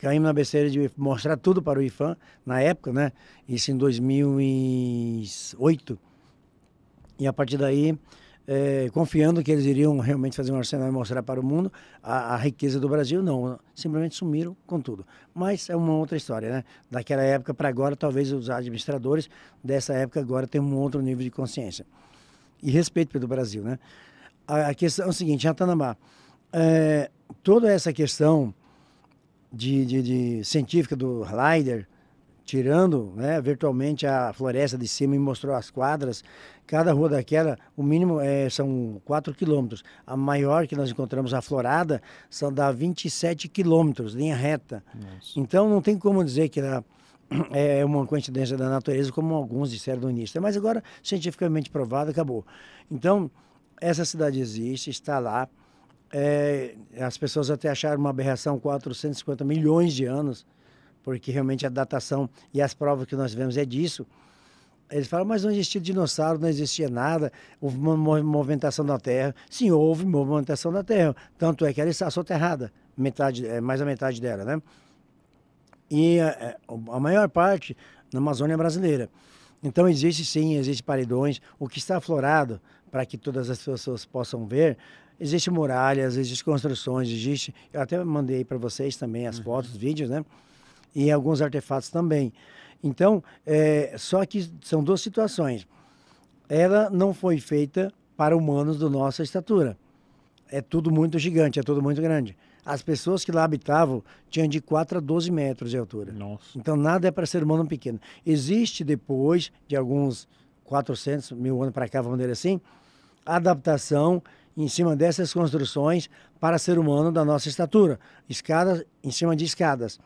caímos na besteira de mostrar tudo para o IFAM, na época, né? Isso em 2008. E a partir daí é, confiando que eles iriam realmente fazer um arsenal e mostrar para o mundo a, a, riqueza do Brasil. Não, simplesmente sumiram com tudo. Mas é uma outra história, né? Daquela época para agora, talvez os administradores dessa época agora tenham um outro nível de consciência e respeito pelo Brasil, né? A, a questão é o seguinte, Ratanambá, é, toda essa questão de, de, de científica do Leider, tirando né, virtualmente a floresta de cima e mostrou as quadras Cada rua daquela, o mínimo é, são 4 quilômetros. A maior que nós encontramos, a Florada, são dá 27 quilômetros, linha reta. Nossa. Então não tem como dizer que ela é uma coincidência da natureza, como alguns disseram no início. Mas agora, cientificamente provado, acabou. Então, essa cidade existe, está lá. É, as pessoas até acharam uma aberração 450 milhões de anos, porque realmente a datação e as provas que nós vemos é disso. Eles falam, mas não existia dinossauro, não existia nada, houve uma movimentação da Terra. Sim, houve movimentação da Terra. Tanto é que ela está soterrada, metade, é, mais a metade dela, né? E a, é, é, a maior parte na Amazônia brasileira. Então existe sim, existe paredões. O que está aflorado, para que todas as pessoas possam ver, existe muralhas, existe construções, existe. Eu até mandei para vocês também as uhum. fotos, vídeos, né? E alguns artefatos também. Então, é, só que são duas situações. Ela não foi feita para humanos da nossa estatura. É tudo muito gigante, é tudo muito grande. As pessoas que lá habitavam tinham de 4 a 12 metros de altura. Nossa. Então, nada é para ser humano pequeno. Existe depois de alguns 400 mil anos para cá, vamos dizer assim, adaptação em cima dessas construções para ser humano da nossa estatura, escadas em cima de escadas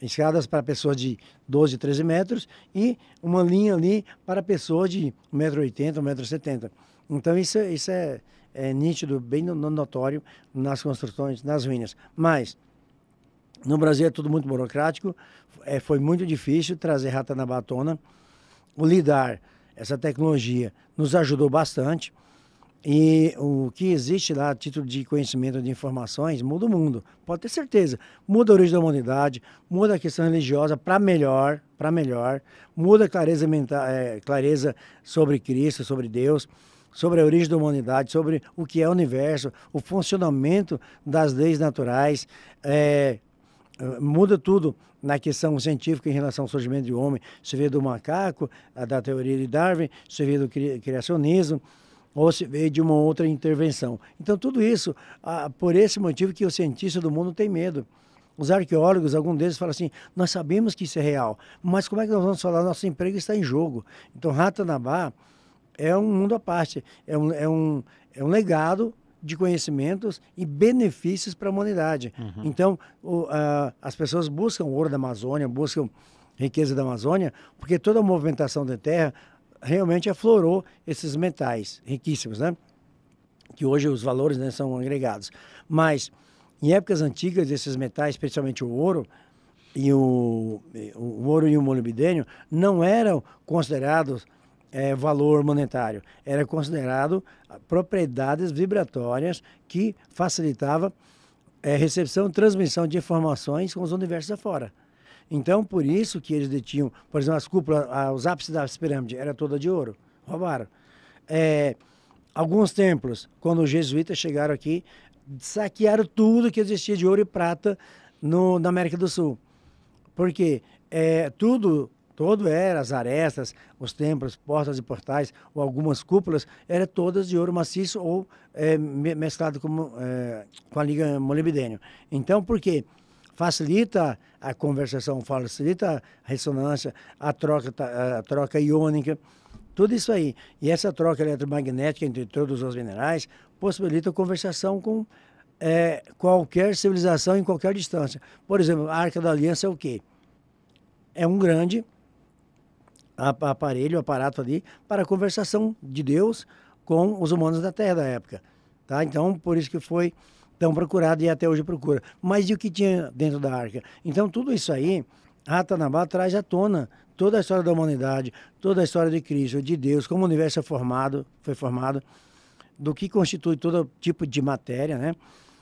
escadas para pessoas de 12, 13 metros e uma linha ali para pessoas de 1,80m, 1,70m. Então isso, isso é, é nítido, bem notório nas construções, nas ruínas. Mas no Brasil é tudo muito burocrático, é, foi muito difícil trazer rata na batona. O lidar, essa tecnologia, nos ajudou bastante. E o que existe lá, a título de conhecimento de informações, muda o mundo, pode ter certeza. Muda a origem da humanidade, muda a questão religiosa para melhor, para melhor, muda a clareza, mental, é, clareza sobre Cristo, sobre Deus, sobre a origem da humanidade, sobre o que é o universo, o funcionamento das leis naturais, é, muda tudo na questão científica em relação ao surgimento do homem. Você vê do macaco, da teoria de Darwin, você vê do criacionismo ou se veio de uma outra intervenção. Então, tudo isso, ah, por esse motivo que o cientista do mundo tem medo. Os arqueólogos, algum deles fala assim: nós sabemos que isso é real, mas como é que nós vamos falar? Nosso emprego está em jogo. Então, Ratanabá é um mundo à parte, é um, é um, é um legado de conhecimentos e benefícios para a humanidade. Uhum. Então, o, ah, as pessoas buscam ouro da Amazônia, buscam riqueza da Amazônia, porque toda a movimentação da terra realmente aflorou esses metais riquíssimos, né? Que hoje os valores né, são agregados. Mas em épocas antigas, esses metais, especialmente o ouro, e o, o ouro e o molibdênio não eram considerados é, valor monetário, era considerado ah, propriedades vibratórias que facilitava é, recepção e transmissão de informações com os universos afora. fora. Então, por isso que eles detinham, por exemplo, as cúpulas, os ápices das pirâmides era toda de ouro, roubaram. É, alguns templos, quando os jesuítas chegaram aqui, saquearam tudo que existia de ouro e prata no, na América do Sul. Porque é, tudo, todo era, as arestas, os templos, portas e portais, ou algumas cúpulas, eram todas de ouro maciço ou é, mesclado com, é, com a liga molibdênio. Então, por quê? Porque facilita a conversação, facilita a ressonância, a troca, a troca iônica, tudo isso aí. E essa troca eletromagnética entre todos os minerais possibilita a conversação com é, qualquer civilização em qualquer distância. Por exemplo, a Arca da Aliança é o quê? É um grande aparelho, aparato ali, para a conversação de Deus com os humanos da Terra da época. Tá? Então, por isso que foi tão procurado e até hoje procura. Mas e o que tinha dentro da arca? Então tudo isso aí, Ratanabá traz à tona toda a história da humanidade, toda a história de Cristo, de Deus, como o universo é formado, foi formado, do que constitui todo tipo de matéria, né?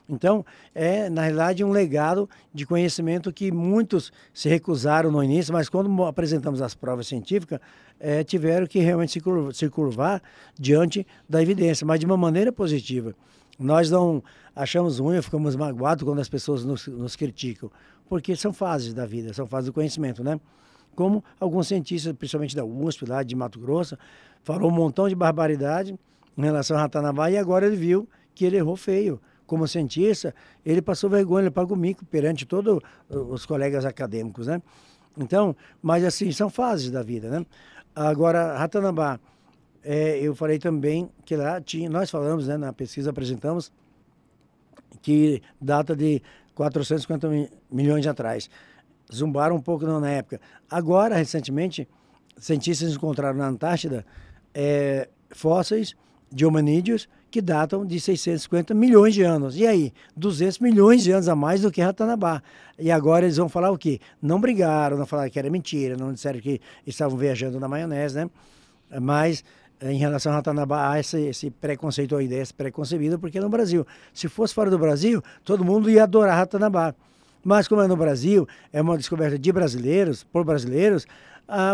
Então, é, na realidade, um legado de conhecimento que muitos se recusaram no início, mas quando apresentamos as provas científicas, é, tiveram que realmente se curvar, se curvar diante da evidência, mas de uma maneira positiva. Nós não achamos ruim, ficamos magoados quando as pessoas nos, nos criticam, porque são fases da vida, são fases do conhecimento, né? Como alguns cientistas, principalmente da USP, lá de Mato Grosso, falou um montão de barbaridade em relação a Ratanabá e agora ele viu que ele errou feio. Como cientista, ele passou vergonha, ele pagou mico perante todos os colegas acadêmicos, né? Então, mas assim, são fases da vida, né? Agora, Ratanabá é, eu falei também que lá tinha, nós falamos, né, na pesquisa apresentamos, que data de 450 mi milhões de atrás. Zumbaram um pouco não, na época. Agora, recentemente, cientistas encontraram na Antártida é, fósseis de hominídeos que datam de 650 milhões de anos. E aí? 200 milhões de anos a mais do que Ratanabá. E agora eles vão falar o quê? Não brigaram, não falaram que era mentira, não disseram que estavam viajando na maionese, né? Mas em relação a Ratanabá há esse, esse preconceito ou ideia preconcebida, porque é no Brasil. Se fosse fora do Brasil, todo mundo ia adorar Ratanabá. Mas como é no Brasil, é uma descoberta de brasileiros, por brasileiros, a,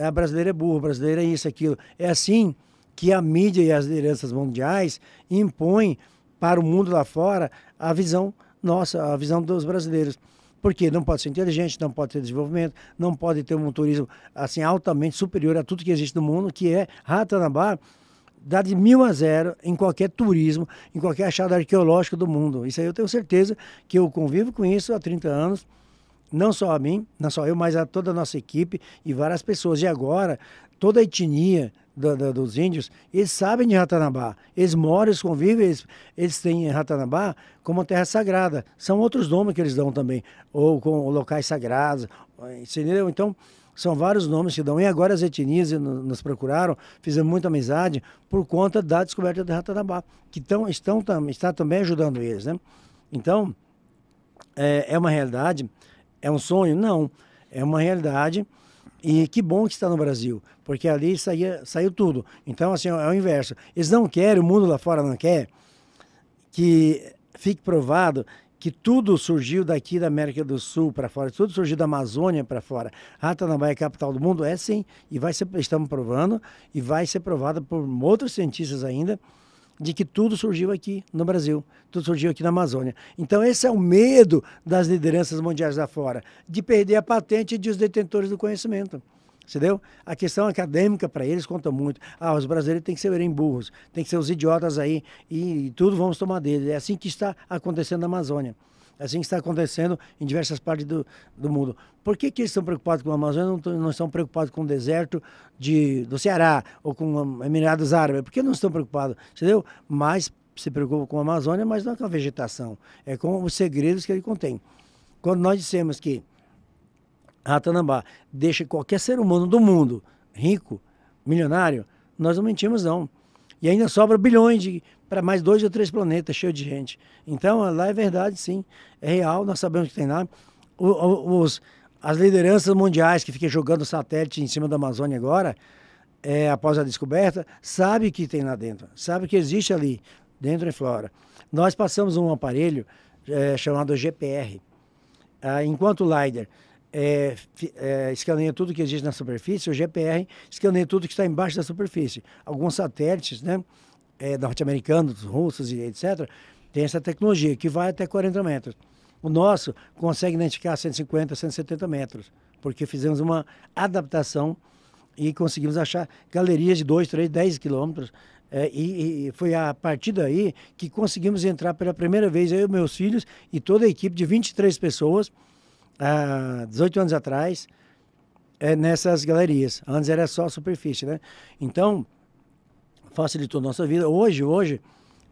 a brasileira é burra, a brasileira é isso, aquilo. É assim que a mídia e as lideranças mundiais impõem para o mundo lá fora a visão nossa, a visão dos brasileiros. Porque não pode ser inteligente, não pode ter desenvolvimento, não pode ter um turismo assim altamente superior a tudo que existe no mundo, que é Ratanabá dá de mil a zero em qualquer turismo, em qualquer achado arqueológico do mundo. Isso aí eu tenho certeza que eu convivo com isso há 30 anos não só a mim, não só eu, mas a toda a nossa equipe e várias pessoas. E agora, toda a etnia do, do, dos índios, eles sabem de Ratanabá. Eles moram, eles convivem, eles, eles têm Ratanabá como terra sagrada. São outros nomes que eles dão também, ou com locais sagrados, entendeu? Então, são vários nomes que dão. E agora as etnias nos procuraram, fizemos muita amizade por conta da descoberta de Ratanabá, que tão, estão, tam, está também ajudando eles, né? Então, é, é uma realidade é um sonho? Não. É uma realidade. E que bom que está no Brasil, porque ali saía, saiu tudo. Então, assim, é o inverso. Eles não querem, o mundo lá fora não quer, que fique provado que tudo surgiu daqui da América do Sul para fora, tudo surgiu da Amazônia para fora. Ratanabá ah, tá é a capital do mundo? É sim, e vai ser, estamos provando, e vai ser provado por outros cientistas ainda, de que tudo surgiu aqui no Brasil, tudo surgiu aqui na Amazônia. Então esse é o medo das lideranças mundiais da fora, de perder a patente de os detentores do conhecimento. Entendeu? A questão acadêmica para eles conta muito. Ah, os brasileiros têm que ser em burros, têm que ser os idiotas aí e, e tudo vamos tomar deles. É assim que está acontecendo na Amazônia assim que está acontecendo em diversas partes do, do mundo. Por que, que eles estão preocupados com a Amazônia não, não estão preocupados com o deserto de, do Ceará ou com Emirados Árabes? Por que não estão preocupados? Entendeu? Mais se preocupa com a Amazônia, mas não é com a vegetação, é com os segredos que ele contém. Quando nós dissemos que Ratanambá deixa qualquer ser humano do mundo rico, milionário, nós não mentimos não. E ainda sobra bilhões de para mais dois ou três planetas cheio de gente. Então, lá é verdade, sim. É real, nós sabemos que tem lá. Os, as lideranças mundiais que ficam jogando satélite em cima da Amazônia agora, é, após a descoberta, sabe que tem lá dentro, sabe que existe ali, dentro e fora. Nós passamos um aparelho é, chamado GPR. Ah, enquanto o LIDAR é, é, escaneia tudo que existe na superfície, o GPR escaneia tudo que está embaixo da superfície. Alguns satélites, né? é, norte-americanos, russos e etc., tem essa tecnologia que vai até 40 metros. O nosso consegue identificar 150, 170 metros, porque fizemos uma adaptação e conseguimos achar galerias de 2, 3, 10 quilômetros. É, e, e, foi a partir daí que conseguimos entrar pela primeira vez, eu e meus filhos e toda a equipe de 23 pessoas, há 18 anos atrás, é, nessas galerias. Antes era só superfície, né? Então, facilitou nossa vida. Hoje, hoje,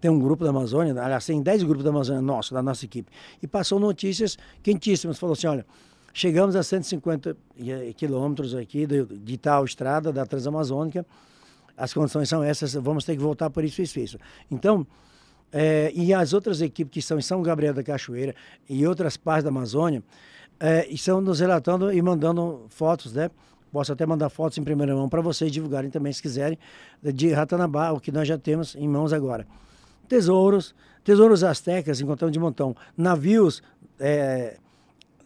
tem um grupo da Amazônia, aliás, tem 10 grupos da Amazônia nosso, da nossa equipe. E passou notícias quentíssimas. Falou assim: olha, chegamos a 150 eh, quilômetros aqui de, de tal estrada da Transamazônica, as condições são essas, vamos ter que voltar por isso, isso, isso. Então, é, e as outras equipes que estão em São Gabriel da Cachoeira e outras partes da Amazônia é, estão nos relatando e mandando fotos, né? Posso até mandar fotos em primeira mão para vocês divulgarem também, se quiserem, de Ratanabá, o que nós já temos em mãos agora. Tesouros, tesouros astecas encontramos de montão. Navios é,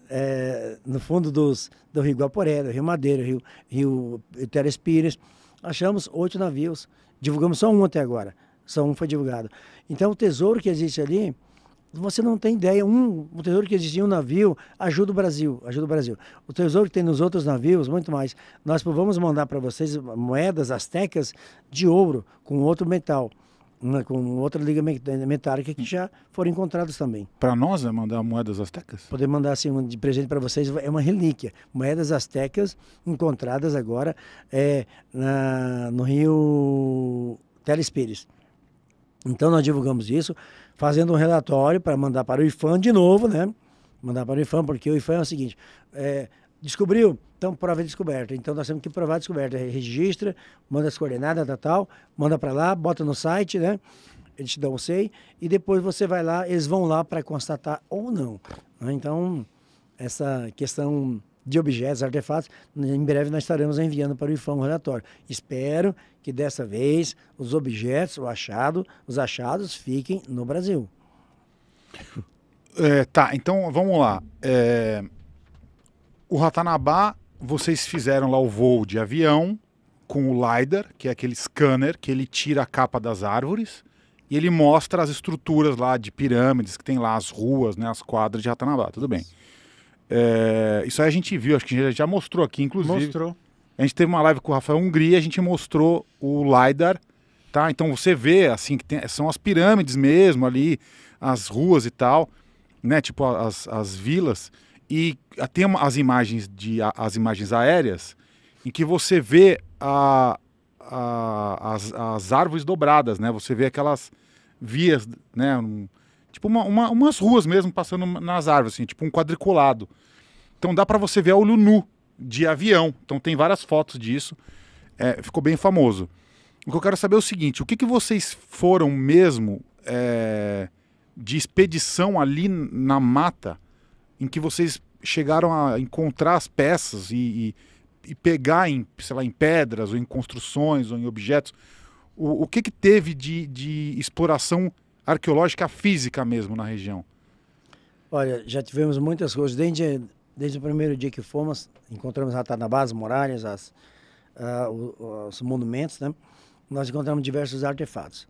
é, no fundo dos, do Rio Guaporé, do Rio Madeira, Rio, Rio Teres Achamos oito navios, divulgamos só um até agora, só um foi divulgado. Então o tesouro que existe ali você não tem ideia. Um, o tesouro que existia em um navio ajuda o Brasil, ajuda o Brasil. O tesouro que tem nos outros navios, muito mais. Nós vamos mandar para vocês moedas astecas de ouro com outro metal. Né, com outra liga metálica que já foram encontrados também. Para nós é mandar moedas astecas? Poder mandar assim, de presente para vocês é uma relíquia. Moedas astecas encontradas agora é, na, no rio Telespires. Então nós divulgamos isso fazendo um relatório para mandar para o IFAM de novo, né? Mandar para o IFAM, porque o IFAM é o seguinte: é, descobriu, então prova de descoberta. Então nós temos que provar a descoberta. Registra, manda as coordenadas, tal, tal manda para lá, bota no site, né? Eles te dão o SEI e depois você vai lá, eles vão lá para constatar ou não. Né? Então, essa questão de objetos, artefatos, em breve nós estaremos enviando para o IFAM o relatório. Espero que dessa vez os objetos, o achado, os achados fiquem no Brasil. É, tá, então vamos lá. É, o Ratanabá, vocês fizeram lá o voo de avião com o LiDAR, que é aquele scanner que ele tira a capa das árvores e ele mostra as estruturas lá de pirâmides que tem lá, as ruas, né, as quadras de Ratanabá, tudo bem. É, isso aí a gente viu, acho que a gente já mostrou aqui, inclusive. Mostrou. A gente teve uma live com o Rafael Hungria, a gente mostrou o LiDAR, tá? Então você vê, assim, que tem, são as pirâmides mesmo ali, as ruas e tal, né? Tipo as, as vilas. E tem as imagens, de, as imagens aéreas em que você vê a, a, as, as árvores dobradas, né? Você vê aquelas vias, né? Um, tipo uma, uma, umas ruas mesmo passando nas árvores, assim, tipo um quadriculado. Então dá para você ver a olho nu de avião. Então tem várias fotos disso. É, ficou bem famoso. O que eu quero saber é o seguinte: o que, que vocês foram mesmo é, de expedição ali na mata, em que vocês chegaram a encontrar as peças e, e, e pegar em, sei lá, em pedras ou em construções ou em objetos? O, o que, que teve de, de exploração arqueológica física mesmo na região? Olha, já tivemos muitas coisas. Desde, desde o primeiro dia que fomos, encontramos a Tanabás, muralhas, as, uh, os monumentos, né? Nós encontramos diversos artefatos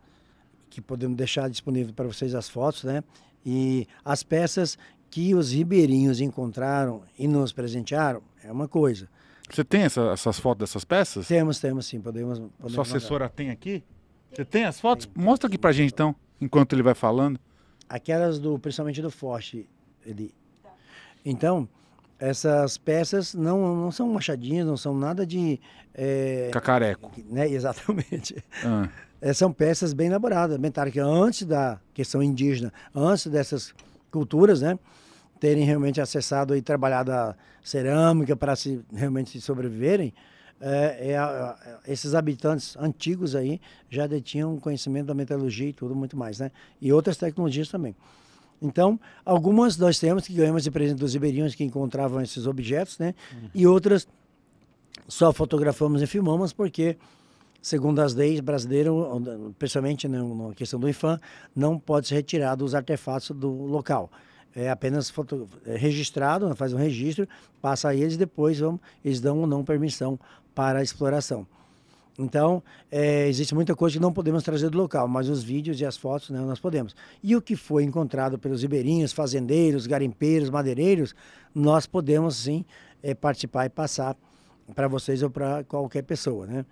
que podemos deixar disponível para vocês as fotos, né? E as peças que os ribeirinhos encontraram e nos presentearam é uma coisa. Você tem essa, essas fotos dessas peças? Temos, temos sim, podemos. podemos Sua assessora mandar. tem aqui? Você tem as fotos? Mostra aqui a gente então enquanto ele vai falando? Aquelas do, principalmente do Forte. Ele... Então, essas peças não, não são machadinhas, não são nada de. É... Cacareco. Né? Exatamente. Ah. É, são peças bem elaboradas, bem que antes da questão indígena, antes dessas culturas, né? terem realmente acessado e trabalhado a cerâmica para se realmente sobreviverem, é, é, esses habitantes antigos aí já detinham conhecimento da metalurgia e tudo muito mais, né? E outras tecnologias também. Então, algumas nós temos que ganhamos de presente dos ribeirinhos que encontravam esses objetos, né? Uhum. E outras só fotografamos e filmamos porque, segundo as leis brasileiras, principalmente na questão do IFAM, não pode ser retirar os artefatos do local é apenas foto, é registrado, faz um registro, passa a eles depois vamos, eles dão ou não permissão para a exploração. Então, é, existe muita coisa que não podemos trazer do local, mas os vídeos e as fotos né, nós podemos. E o que foi encontrado pelos ribeirinhos, fazendeiros, garimpeiros, madeireiros, nós podemos sim é, participar e passar para vocês ou para qualquer pessoa. Né?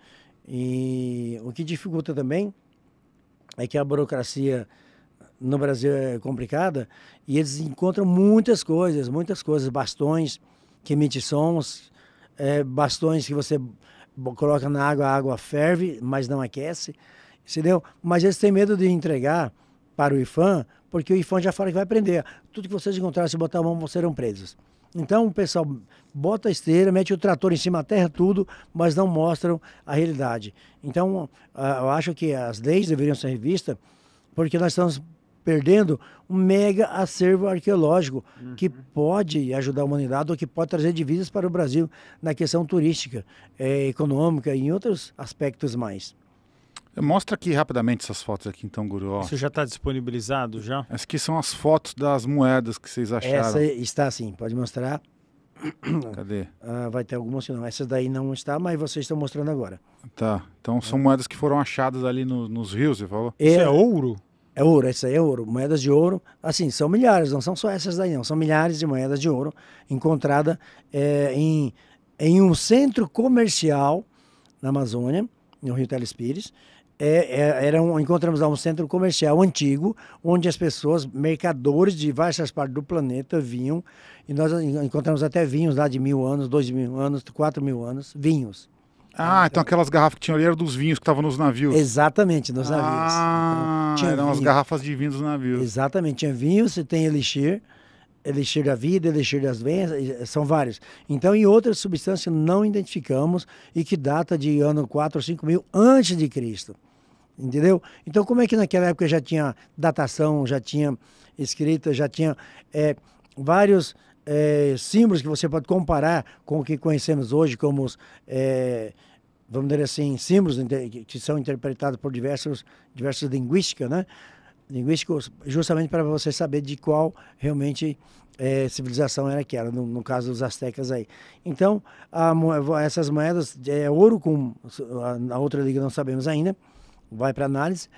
E o que dificulta também é que a burocracia no Brasil é complicada e eles encontram muitas coisas, muitas coisas, bastões que emitem sons, é, bastões que você coloca na água, a água ferve, mas não aquece, entendeu? Mas eles têm medo de entregar para o IFAM, porque o IFAM já fala que vai prender. Tudo que vocês encontrarem, se botar a mão, vocês serão presos. Então, o pessoal bota a esteira, mete o trator em cima, terra tudo, mas não mostram a realidade. Então, ah, eu acho que as leis deveriam ser revistas, porque nós estamos perdendo um mega acervo arqueológico uhum. que pode ajudar a humanidade ou que pode trazer divisas para o Brasil na questão turística, é, econômica e em outros aspectos mais. Mostra aqui rapidamente essas fotos aqui, então, Guru. Isso já está disponibilizado já? Essas aqui são as fotos das moedas que vocês acharam. Essa está sim, pode mostrar. Cadê? Ah, vai ter algumas que não. Essas daí não está, mas vocês estão mostrando agora. Tá. Então são moedas que foram achadas ali no, nos rios, você falou? É, Isso é ouro? é ouro, essa aí é ouro, moedas de ouro, assim, são milhares, não são só essas daí não, são milhares de moedas de ouro encontradas é, eh, em, em um centro comercial na Amazônia, no Rio Telespires, é, é, era um, encontramos lá um centro comercial antigo, onde as pessoas, mercadores de várias partes do planeta, vinham, e nós encontramos até vinhos lá de mil anos, dois mil anos, quatro mil anos, vinhos. Ah, então, então aquelas garrafas que tinham ali eram dos vinhos que estavam nos navios. Exatamente, nos ah, navios. Ah, então, eram vinho. as garrafas de vinho dos navios. Exatamente, tinha vinho, você tem elixir, elixir da vida, elixir das bênçãos, eh, são vários. Então, e outras substâncias não identificamos e que data de ano 4 ou 5 mil antes de Cristo. Entendeu? Então, como é que naquela época já tinha datação, já tinha escrita, já tinha é, vários é, símbolos que você pode comparar com o que conhecemos hoje como é, vamos dizer assim, símbolos que são interpretados por diversos, diversos linguísticas, né? linguísticos, justamente para você saber de qual realmente é, civilização era aquela, no, no caso dos astecas aí. Então, a, essas moedas, é, ouro com a, a outra liga não sabemos ainda, vai para análise.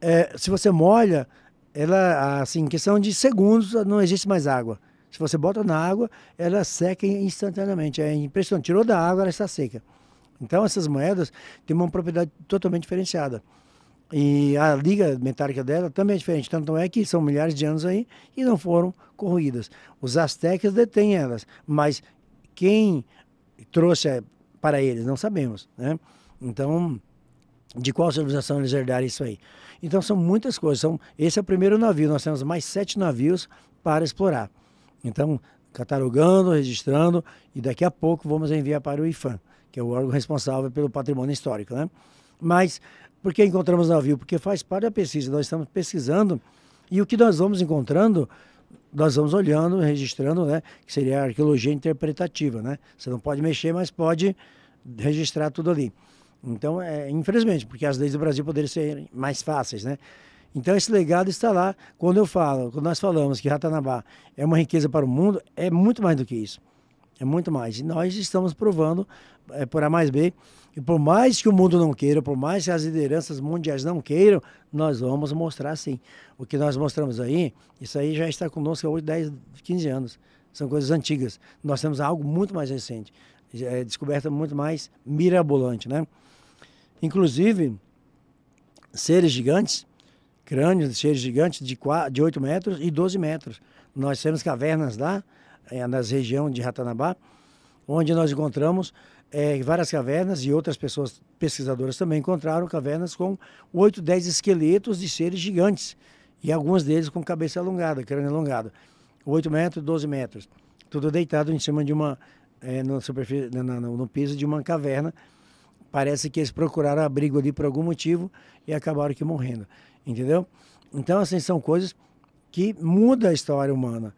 É, se você molha, ela, assim, em questão de segundos, não existe mais água. Se você bota na água, ela seca instantaneamente. É impressionante. Tirou da água, ela está seca. Então, essas moedas têm uma propriedade totalmente diferenciada. E a liga metálica dela também é diferente. Tanto é que são milhares de anos aí e não foram corroídas. Os astecas detêm elas, mas quem trouxe para eles, não sabemos. Né? Então, de qual civilização eles herdaram isso aí? Então, são muitas coisas. São, esse é o primeiro navio. Nós temos mais sete navios para explorar. Então, catalogando, registrando e daqui a pouco vamos enviar para o IFAM, que é o órgão responsável pelo patrimônio histórico, né? Mas por que encontramos navio? Porque faz parte da pesquisa, nós estamos pesquisando e o que nós vamos encontrando, nós vamos olhando, registrando, né? Que seria a arqueologia interpretativa, né? Você não pode mexer, mas pode registrar tudo ali. Então, é, infelizmente, porque as leis do Brasil poderiam ser mais fáceis, né? Então esse legado está lá. Quando eu falo, quando nós falamos que Ratanabá é uma riqueza para o mundo, é muito mais do que isso. É muito mais. E nós estamos provando, é, por A mais B, e por mais que o mundo não queira, por mais que as lideranças mundiais não queiram, nós vamos mostrar sim. O que nós mostramos aí, isso aí já está conosco há 8, 10, 15 anos. São coisas antigas. Nós temos algo muito mais recente, é, descoberta muito mais mirabolante, né? Inclusive, seres gigantes crânios de seres gigantes de, 4, de 8 metros e 12 metros. Nós temos cavernas lá, é, nas regiões de Ratanabá, onde nós encontramos é, várias cavernas e outras pessoas pesquisadoras também encontraram cavernas com 8, 10 esqueletos de seres gigantes. E alguns deles com cabeça alongada, crânio alongado. 8 metros, 12 metros. Tudo deitado em cima de uma. É, eh, no, superfície, no, no, no piso de uma caverna. Parece que eles procuraram abrigo ali por algum motivo e acabaram aqui morrendo entendeu? Então, assim, são coisas que mudam a história humana.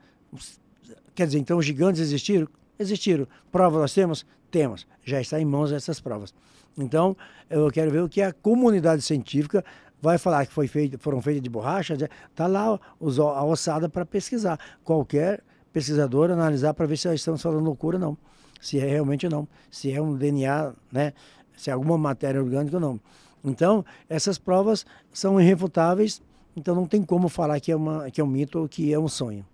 Quer dizer, então, gigantes existiram? Existiram. Provas nós temos? Temos. Já está em mãos essas provas. Então, eu quero ver o que a comunidade científica vai falar que foi feito, foram feitas de borracha, está lá a ossada para pesquisar. Qualquer pesquisador analisar para ver se estamos falando loucura ou não. Se é realmente ou não. Se é um DNA, né? se é alguma matéria orgânica ou não. Então, essas provas são irrefutáveis, então não tem como falar que é, uma, que é um mito ou que é um sonho.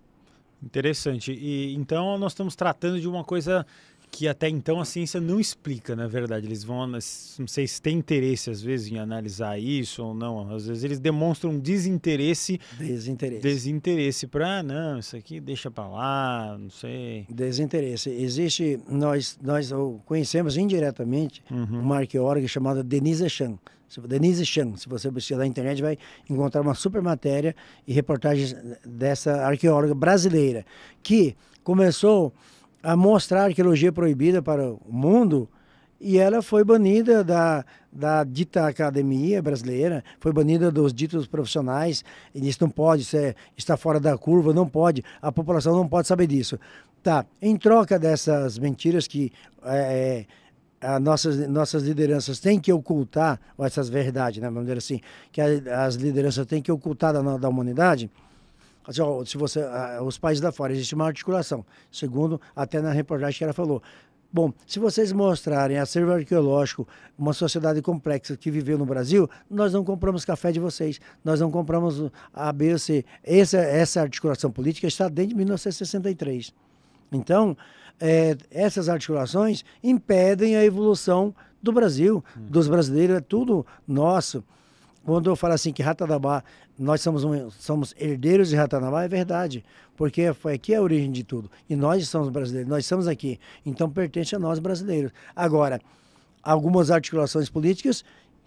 Interessante. E então nós estamos tratando de uma coisa que até então a ciência não explica, na é verdade. Eles vão, não sei se tem interesse às vezes em analisar isso ou não. Às vezes eles demonstram desinteresse, desinteresse, desinteresse para ah, não, isso aqui deixa para lá, não sei. Desinteresse. Existe nós nós conhecemos indiretamente uhum. uma arqueóloga chamada Denise Chan. Denise Chang, se você pesquisar na internet, vai encontrar uma super matéria e reportagens dessa arqueóloga brasileira, que começou a mostrar arqueologia proibida para o mundo e ela foi banida da, da dita academia brasileira, foi banida dos ditos profissionais, e isso não pode, isso é, está fora da curva, não pode, a população não pode saber disso. Tá, em troca dessas mentiras que... é, é as nossas, nossas lideranças têm que ocultar essas verdades, né, vamos dizer assim, que a, as lideranças têm que ocultar da, da humanidade, assim, ó, se você, os países da fora, existe uma articulação, segundo até na reportagem que ela falou. Bom, se vocês mostrarem acervo arqueológico, uma sociedade complexa que viveu no Brasil, nós não compramos café de vocês, nós não compramos a BC. Essa, essa articulação política está desde 1963. Então, é, essas articulações impedem a evolução do Brasil, hum. dos brasileiros, é tudo nosso. Quando eu falo assim que Ratanabá, nós somos, um, somos herdeiros de Ratanabá, é verdade, porque foi aqui a origem de tudo. E nós somos brasileiros, nós estamos aqui, então pertence a nós brasileiros. Agora, algumas articulações políticas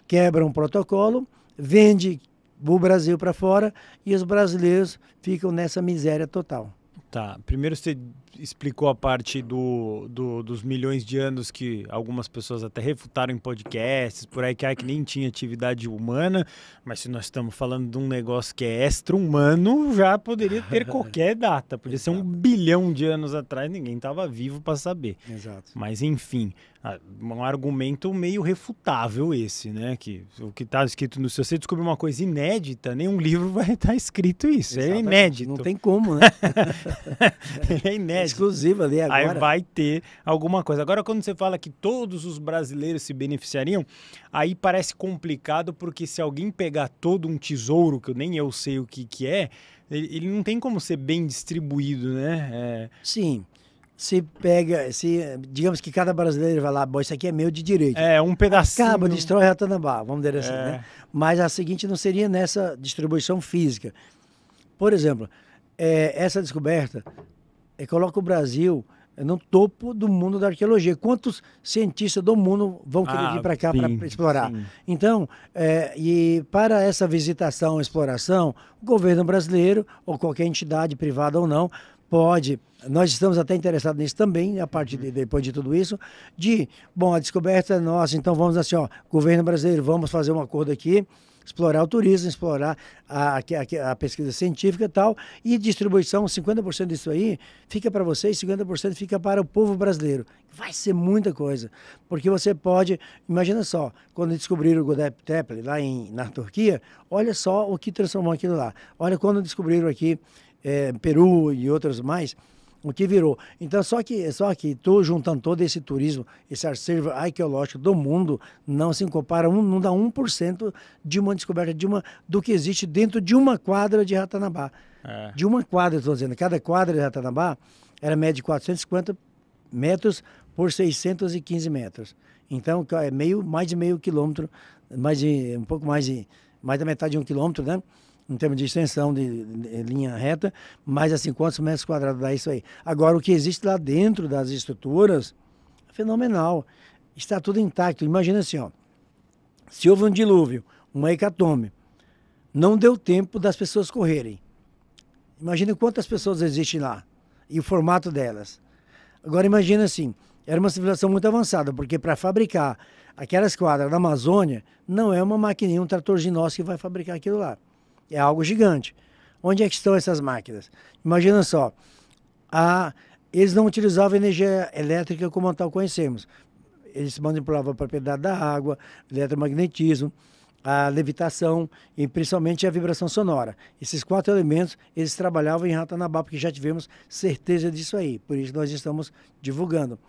quebram o protocolo, vende o Brasil para fora e os brasileiros ficam nessa miséria total. Tá. Primeiro você explicou a parte do, do, dos milhões de anos que algumas pessoas até refutaram em podcasts, por aí que, ah, que nem tinha atividade humana, mas se nós estamos falando de um negócio que é extra-humano, já poderia ter qualquer data. Podia ser um bilhão de anos atrás, ninguém estava vivo para saber. Exato. Mas enfim, ah, um argumento meio refutável esse, né? Que o que está escrito no se você descobrir uma coisa inédita, nenhum livro vai estar tá escrito isso. É Exatamente. É inédito. Não tem como, né? é inédito. Exclusivo ali agora. Aí vai ter alguma coisa. Agora, quando você fala que todos os brasileiros se beneficiariam, aí parece complicado porque se alguém pegar todo um tesouro que nem eu sei o que que é, ele, não tem como ser bem distribuído, né? É... Sim se pega, se, digamos que cada brasileiro vai lá, bom, isso aqui é meu de direito. É, um pedacinho. Acaba, destrói a Tanabá, vamos dizer assim, né? é. né? Mas a seguinte não seria nessa distribuição física. Por exemplo, é, essa descoberta é, coloca o Brasil no topo do mundo da arqueologia. Quantos cientistas do mundo vão querer ah, vir para cá para explorar? Sim. Então, é, e para essa visitação, exploração, o governo brasileiro ou qualquer entidade privada ou não pode. Nós estamos até interessados nisso também, a partir de, depois de tudo isso, de, bom, a descoberta é nossa, então vamos assim, ó, governo brasileiro, vamos fazer um acordo aqui, explorar o turismo, explorar a, a, a pesquisa científica e tal, e distribuição, 50% disso aí fica para vocês, 50% fica para o povo brasileiro. Vai ser muita coisa, porque você pode, imagina só, quando descobriram o Godep Tepe lá em, na Turquia, olha só o que transformou aquilo lá. Olha quando descobriram aqui é, Peru e outras mais, o que virou. Então, só que só que tô juntando todo esse turismo, esse acervo arqueológico do mundo, não se compara, um, não dá 1% de uma descoberta de uma, do que existe dentro de uma quadra de Ratanabá. É. De uma quadra, estou dizendo, cada quadra de Ratanabá era média de 450 metros por 615 metros. Então, é meio, mais de meio quilômetro, mais de, um pouco mais de, mais da metade de um quilômetro, né? em termos de extensão de, de, de linha reta, mas assim, quantos metros quadrados dá isso aí? Agora, o que existe lá dentro das estruturas fenomenal. Está tudo intacto. Imagina assim, ó, se houve um dilúvio, uma hecatombe, não deu tempo das pessoas correrem. Imagina quantas pessoas existem lá e o formato delas. Agora imagina assim, era uma civilização muito avançada, porque para fabricar aquelas quadras da Amazônia, não é uma maquininha, um trator nós que vai fabricar aquilo lá. É algo gigante. Onde é que estão essas máquinas? Imagina só, a, eles não utilizavam energia elétrica como a tal conhecemos. Eles manipulavam a propriedade da água, eletromagnetismo, a levitação e principalmente a vibração sonora. Esses quatro elementos eles trabalhavam em Ratanabá, porque já tivemos certeza disso aí, por isso nós estamos divulgando.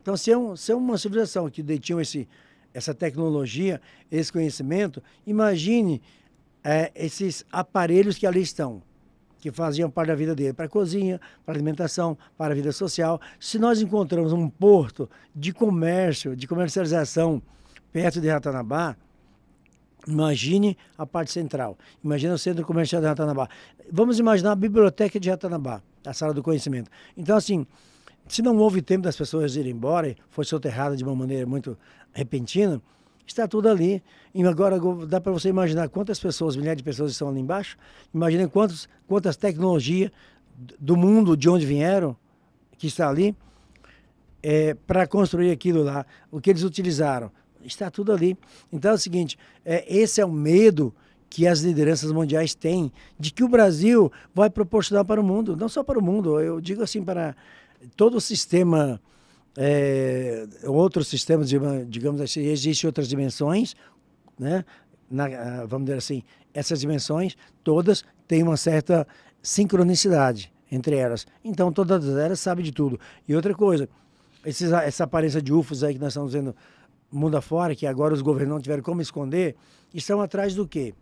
Então, se é, um, se é uma civilização que detinha esse, essa tecnologia, esse conhecimento, imagine é, esses aparelhos que ali estão, que faziam parte da vida dele, para a cozinha, para a alimentação, para a vida social. Se nós encontramos um porto de comércio, de comercialização perto de Ratanabá, imagine a parte central, imagine o centro comercial de Ratanabá. Vamos imaginar a biblioteca de Ratanabá, a sala do conhecimento. Então, assim, se não houve tempo das pessoas irem embora, foi soterrada de uma maneira muito repentina, Está tudo ali. E agora dá para você imaginar quantas pessoas, milhares de pessoas estão ali embaixo. Imagina quantos, quantas tecnologias do mundo, de onde vieram, que está ali, é, para construir aquilo lá. O que eles utilizaram. Está tudo ali. Então é o seguinte, é, esse é o medo que as lideranças mundiais têm de que o Brasil vai proporcionar para o mundo, não só para o mundo, eu digo assim para todo o sistema é, outros sistemas, digamos assim, existem outras dimensões, né? Na, ah, vamos dizer assim, essas dimensões todas têm uma certa sincronicidade entre elas. Então todas elas sabem de tudo. E outra coisa, esses, essa aparência de UFOs aí que nós estamos vendo mundo afora, que agora os governos não tiveram como esconder, estão atrás do quê?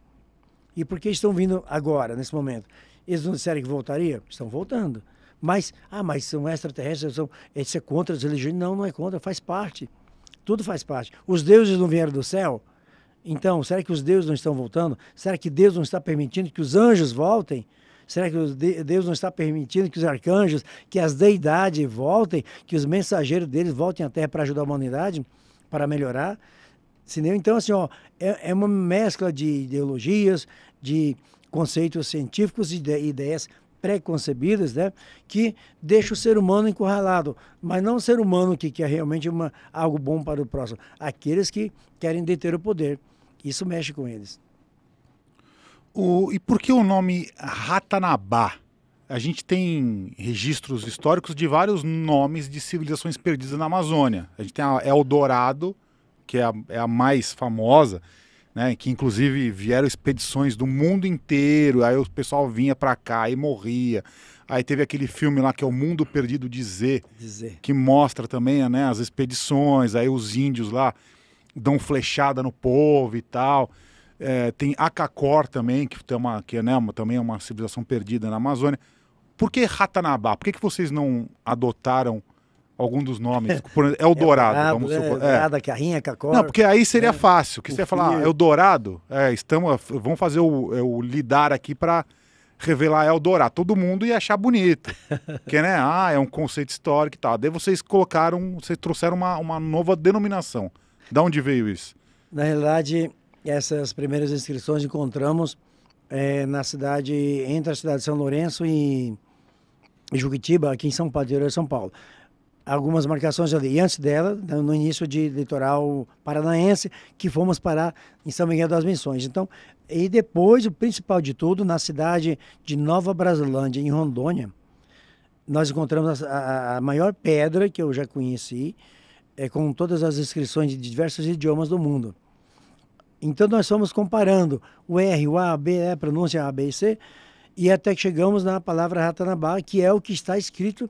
E por que estão vindo agora, nesse momento? Eles não disseram que voltaria? Estão voltando. Mas, ah, mas são extraterrestres, são, eh, isso é contra as religiões. Não, não é contra, faz parte. Tudo faz parte. Os deuses não vieram do céu? Então, será que os deuses não estão voltando? Será que Deus não está permitindo que os anjos voltem? Será que Deus não está permitindo que os arcanjos, que as deidades voltem, que os mensageiros deles voltem à Terra para ajudar a humanidade, para melhorar? Entendeu? Então, assim, ó, é, é uma mescla de ideologias, de conceitos científicos e de ideias preconcebidas, né, que deixa o ser humano encurralado, mas não o ser humano que quer realmente uma, algo bom para o próximo, aqueles que querem deter o poder. Isso mexe com eles. O, e por que o nome Ratanabá? A gente tem registros históricos de vários nomes de civilizações perdidas na Amazônia. A gente tem a Eldorado, é que é a, é a mais famosa, né? Que inclusive vieram expedições do mundo inteiro, aí o pessoal vinha para cá e morria. Aí teve aquele filme lá que é O Mundo Perdido de Z, que mostra também né, as expedições, aí os índios lá dão flechada no povo e tal. É, tem Akakor também, que, tem uma, que é, né, uma, também é uma civilização perdida na Amazônia. Por que Ratanabá? Por que, que vocês não adotaram algum dos nomes. Por, Eldorado, é, vamos supor. É, é. Carrinha, Cacor. Não, porque aí seria é. fácil, que o você ia falar, ah, Eldorado, é, estamos, vamos fazer o, é, o lidar aqui para revelar Eldorado. Todo mundo ia achar bonito. que né, ah, é um conceito histórico e tal. Daí vocês colocaram, vocês trouxeram uma, uma nova denominação. Da de onde veio isso? Na realidade, essas primeiras inscrições encontramos é, na cidade, entre a cidade de São Lourenço e Juquitiba, aqui em São Paulo, interior de São Paulo algumas marcações ali. E antes dela, no início de litoral paranaense, que fomos parar em São Miguel das Missões. Então, e depois, o principal de tudo, na cidade de Nova Brasilândia, em Rondônia, nós encontramos a, a maior pedra que eu já conheci, é, com todas as inscrições de diversos idiomas do mundo. Então, nós fomos comparando o R, o A, a B, a pronúncia A, B e C, e até que chegamos na palavra Ratanabá, que é o que está escrito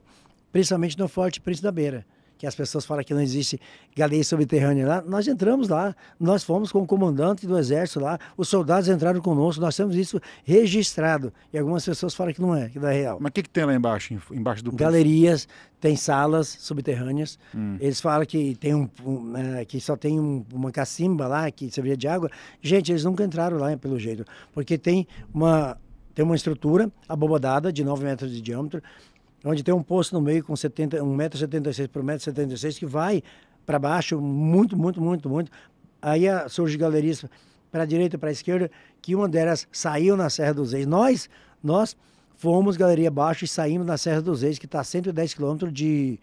principalmente no Forte Príncipe da Beira, que as pessoas falam que não existe galeria subterrânea lá. Nós entramos lá, nós fomos com o comandante do exército lá, os soldados entraram conosco, nós temos isso registrado. E algumas pessoas falam que não é, que não é real. Mas o que, que tem lá embaixo, embaixo do Galerias, tem salas subterrâneas. Hum. Eles falam que tem um, um é, que só tem um, uma cacimba lá que servia de água. Gente, eles nunca entraram lá pelo jeito, porque tem uma tem uma estrutura abobadada de 9 metros de diâmetro, onde tem um poço no meio com 1,76m por 1,76m que vai para baixo muito, muito, muito, muito. Aí surge galerias para a direita, para a esquerda, que uma delas saiu na Serra dos Reis. Nós, nós fomos galeria abaixo e saímos na Serra dos Reis, que está a 110 quilômetros de,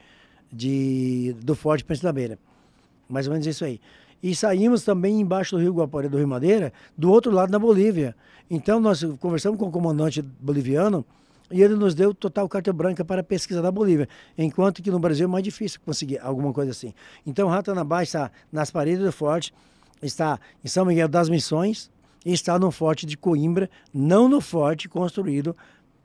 de, do Forte Beira Mais ou menos isso aí. E saímos também embaixo do Rio Guaporé, do Rio Madeira, do outro lado da Bolívia. Então nós conversamos com o comandante boliviano, e ele nos deu total carta branca para a pesquisa da Bolívia, enquanto que no Brasil é mais difícil conseguir alguma coisa assim. Então, Ratanabá está nas paredes do forte, está em São Miguel das Missões e está no forte de Coimbra, não no forte construído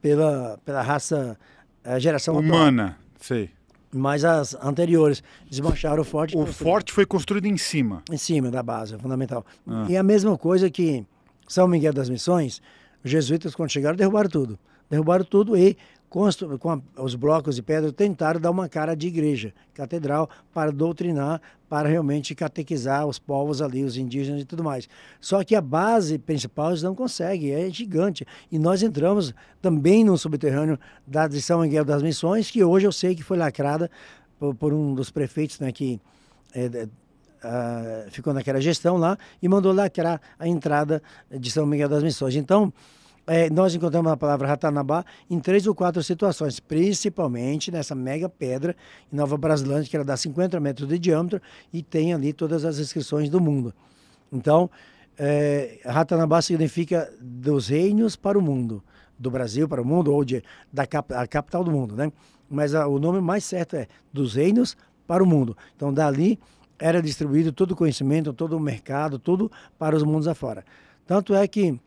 pela, pela raça, eh, geração humana. Atual. Sei mas as anteriores desmancharam o forte. O forte foi construído em cima. Em cima da base, é fundamental. Ah. E a mesma coisa que São Miguel das Missões, os jesuítas, quando chegaram, derrubaram tudo derrubaram tudo e Constru com a, os blocos de pedra, tentaram dar uma cara de igreja, catedral, para doutrinar, para realmente catequizar os povos ali, os indígenas e tudo mais. Só que a base principal eles não conseguem, é gigante. E nós entramos também no subterrâneo da, de São Miguel das Missões, que hoje eu sei que foi lacrada por, por um dos prefeitos né, que é, é, ficou naquela gestão lá e mandou lacrar a entrada de São Miguel das Missões. Então, é, nós encontramos a palavra Ratanabá em três ou quatro situações, principalmente nessa mega pedra em Nova Brasilândia, que ela dá 50 metros de diâmetro e tem ali todas as inscrições do mundo. Então, é, Ratanabá significa dos reinos para o mundo, do Brasil para o mundo, ou de, da cap, a capital do mundo, né? Mas a, o nome mais certo é dos reinos para o mundo. Então, dali era distribuído todo o conhecimento, todo o mercado, tudo para os mundos afora. Tanto é que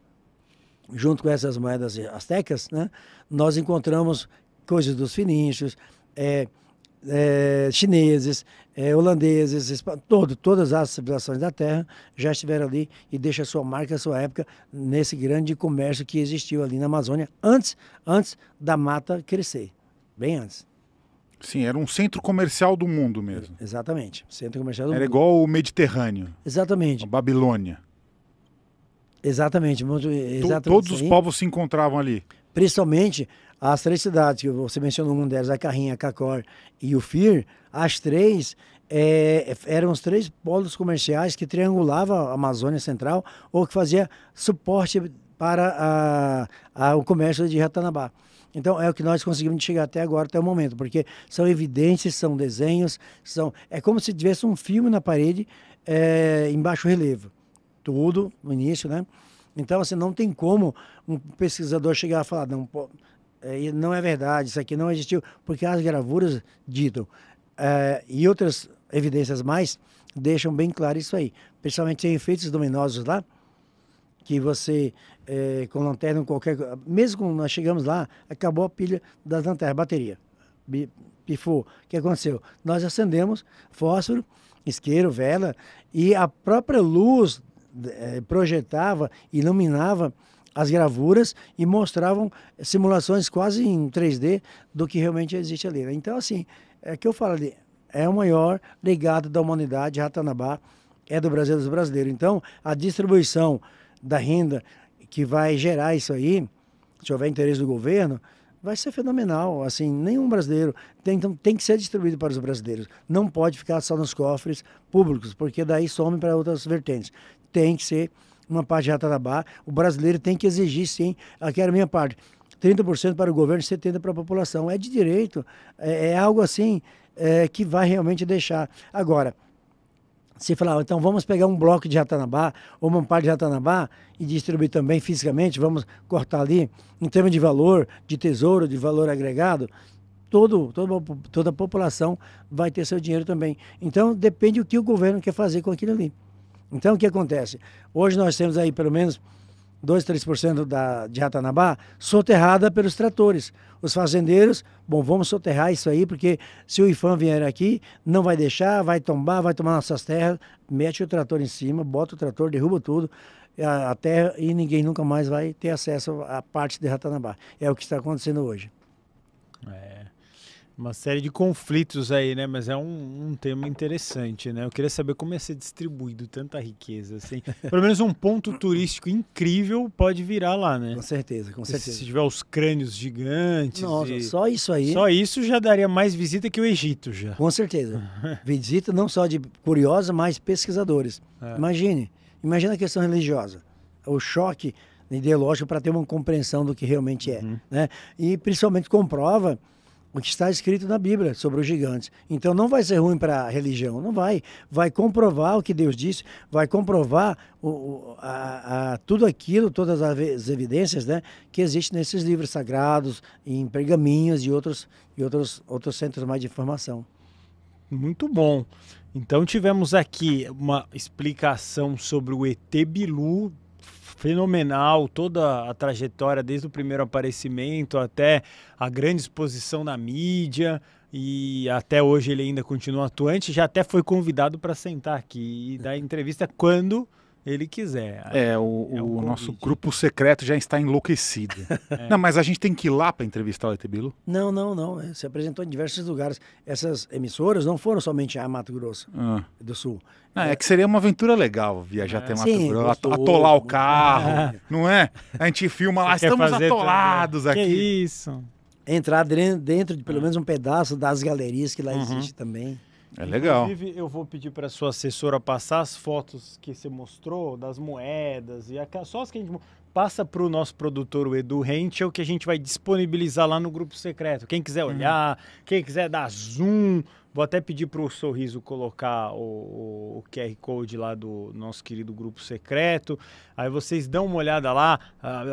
junto com essas moedas astecas, né, nós encontramos coisas dos fenícios, é, é, chineses, é, holandeses, todo, todas as civilizações da Terra já estiveram ali e deixa sua marca, sua época nesse grande comércio que existiu ali na Amazônia antes, antes da mata crescer, bem antes. Sim, era um centro comercial do mundo mesmo. Exatamente, centro comercial do era mundo. Era igual o Mediterrâneo. Exatamente. A Babilônia. Exatamente, muito, eh, exatamente Todos os povos se encontravam ali. Principalmente as três cidades que você mencionou, uma delas, a Carrinha, a Cacor e o Fir, as três é, eram os três polos comerciais que triangulavam a Amazônia Central ou que fazia suporte para a, a, o comércio de Ratanabá. Então é o que nós conseguimos chegar até agora, até o momento, porque são evidências, são desenhos, são é como se tivesse um filme na parede é, em baixo relevo tudo no início, né? Então, assim, não tem como um pesquisador chegar a falar, não, pô, é, não é verdade, isso aqui não existiu, porque as gravuras ditam é, e outras evidências mais deixam bem claro isso aí. Principalmente em efeitos luminosos lá, que você, é, com lanterna, qualquer mesmo quando nós chegamos lá, acabou a pilha das lanternas, bateria, pifou. O que aconteceu? Nós acendemos fósforo, isqueiro, vela, e a própria luz eh, projetava, iluminava as gravuras e mostravam simulações quase em 3D do que realmente existe ali. Né? Então, assim, é que eu falo ali, é o maior legado da humanidade, Ratanabá é do Brasil é dos brasileiros. Então, a distribuição da renda que vai gerar isso aí, se houver interesse do governo, vai ser fenomenal. Assim, nenhum brasileiro tem, então, tem que ser distribuído para os brasileiros. Não pode ficar só nos cofres públicos, porque daí some para outras vertentes tem que ser uma parte de Ratatabá. O brasileiro tem que exigir, sim, aqui era a minha parte, 30% para o governo e 70% para a população. É de direito, é, é algo assim é, que vai realmente deixar. Agora, se falar, ah, então vamos pegar um bloco de Ratanabá ou uma parte de Ratanabá e distribuir também fisicamente, vamos cortar ali, em termos de valor, de tesouro, de valor agregado, todo, toda, toda a população vai ter seu dinheiro também. Então depende o que o governo quer fazer com aquilo ali. Então, o que acontece? Hoje nós temos aí pelo menos 2, 3% da, de Ratanabá soterrada pelos tratores. Os fazendeiros, bom, vamos soterrar isso aí, porque se o IFAM vier aqui, não vai deixar, vai tombar, vai tomar nossas terras, mete o trator em cima, bota o trator, derruba tudo, a, a terra, e ninguém nunca mais vai ter acesso à parte de Ratanabá. É o que está acontecendo hoje. É, uma série de conflitos aí, né? Mas é um, um, tema interessante, né? Eu queria saber como ia ser distribuído tanta riqueza, assim. Pelo menos um ponto turístico incrível pode virar lá, né? Com certeza, com certeza. Se, se tiver os crânios gigantes. Nossa, e... só isso aí. Só isso já daria mais visita que o Egito já. Com certeza. visita não só de curiosa, mas pesquisadores. É. Imagine, imagine a questão religiosa. O choque ideológico para ter uma compreensão do que realmente é, uhum. né? E principalmente comprova o que está escrito na Bíblia sobre os gigantes. Então não vai ser ruim para a religião, não vai. Vai comprovar o que Deus disse, vai comprovar o, a, a, tudo aquilo, todas as evidências né, que existem nesses livros sagrados, em pergaminhos e outros, e outros, outros centros mais de informação. Muito bom. Então tivemos aqui uma explicação sobre o ET Bilu fenomenal toda a trajetória, desde o primeiro aparecimento até a grande exposição na mídia. E até hoje ele ainda continua atuante, já até foi convidado para sentar aqui e dar entrevista quando ele quiser. É, é o, é um o nosso grupo secreto já está enlouquecido. é. Não, mas a gente tem que ir lá para entrevistar o Etebilo? Não, não, não. É, se apresentou em diversos lugares. Essas emissoras não foram somente a Mato Grosso ah. do Sul. Não, é, é, que seria uma aventura legal viajar ah, até Mato Sim, Grosso, atolar o né? carro, não é? A gente filma lá, estamos atolados também. aqui. Que isso. Entrar dentro de pelo ah. menos um pedaço das galerias que lá uhum. existe também. É legal. Inclusive, eu vou pedir para sua assessora passar as fotos que você mostrou das moedas e a... só as que a gente passa para o nosso produtor, o Edu Rente é o que a gente vai disponibilizar lá no grupo secreto. Quem quiser uhum. olhar, uhum. quem quiser dar zoom, vou até pedir para o Sorriso colocar o, o, QR Code lá do nosso querido grupo secreto. Aí vocês dão uma olhada lá,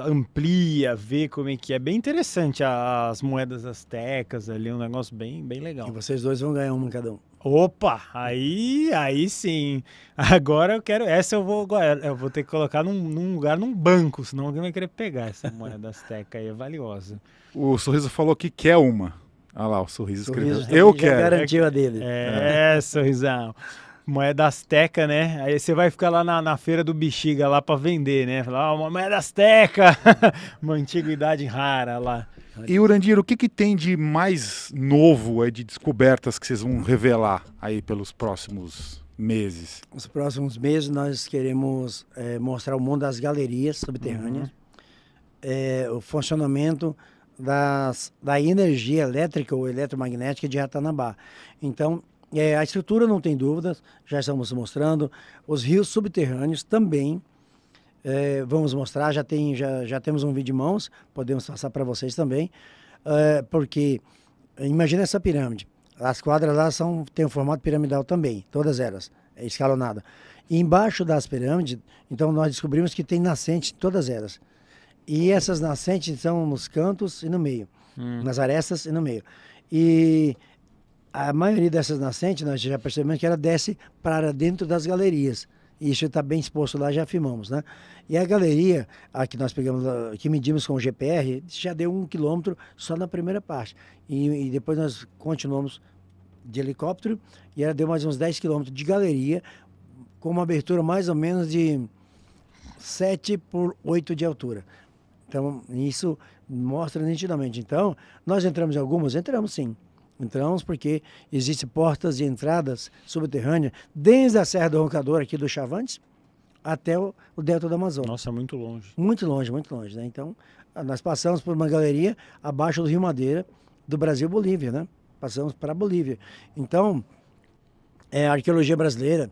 amplia, vê como é que é. Bem interessante as moedas astecas ali, um negócio bem, bem legal. E vocês dois vão ganhar uma cada um. Opa, aí, aí sim. Agora eu quero. Essa eu vou, eu vou ter que colocar num, num lugar, num banco, senão alguém vai querer pegar essa moeda azteca aí, é valiosa. O sorriso falou que quer uma. Olha lá, o sorriso, sorriso escreveu. Eu quero. Garantiu a dele. É, é, sorrisão. Moeda azteca, né? Aí você vai ficar lá na, na feira do bexiga lá para vender, né? Falar, ah, uma moeda azteca! uma antiguidade rara lá. E Urandir, o que, que tem de mais novo é de descobertas que vocês vão revelar aí pelos próximos meses? Nos próximos meses nós queremos é, mostrar o mundo das galerias subterrâneas, uhum. é, o funcionamento das, da energia elétrica ou eletromagnética de Ratanabá. Então, é, a estrutura não tem dúvidas, já estamos mostrando. Os rios subterrâneos também, é, vamos mostrar, já, tem, já, já temos um vídeo em mãos, podemos passar para vocês também. É, porque, é, imagina essa pirâmide. As quadras lá são, têm um formato piramidal também, todas elas, é escalonada. E embaixo das pirâmides, então nós descobrimos que tem nascente todas elas. E essas nascentes são nos cantos e no meio, hum. nas arestas e no meio. E a maioria dessas nascentes, nós já percebemos que ela desce para dentro das galerias. Isso está bem exposto lá, já afirmamos, né? E a galeria, a que nós pegamos, que medimos com o GPR, já deu um quilômetro só na primeira parte. E, e depois nós continuamos de helicóptero e ela deu mais uns 10 quilômetros de galeria, com uma abertura mais ou menos de 7 por 8 de altura. Então, isso mostra nitidamente. Então, nós entramos em algumas? Entramos sim. Entramos porque existem portas e entradas subterrâneas desde a Serra do Roncador aqui do Chavantes até o, o Delta do Amazonas. Nossa, muito longe. Muito longe, muito longe, né? Então, nós passamos por uma galeria abaixo do Rio Madeira do Brasil Bolívia, né? Passamos para a Bolívia. Então, é, a arqueologia brasileira,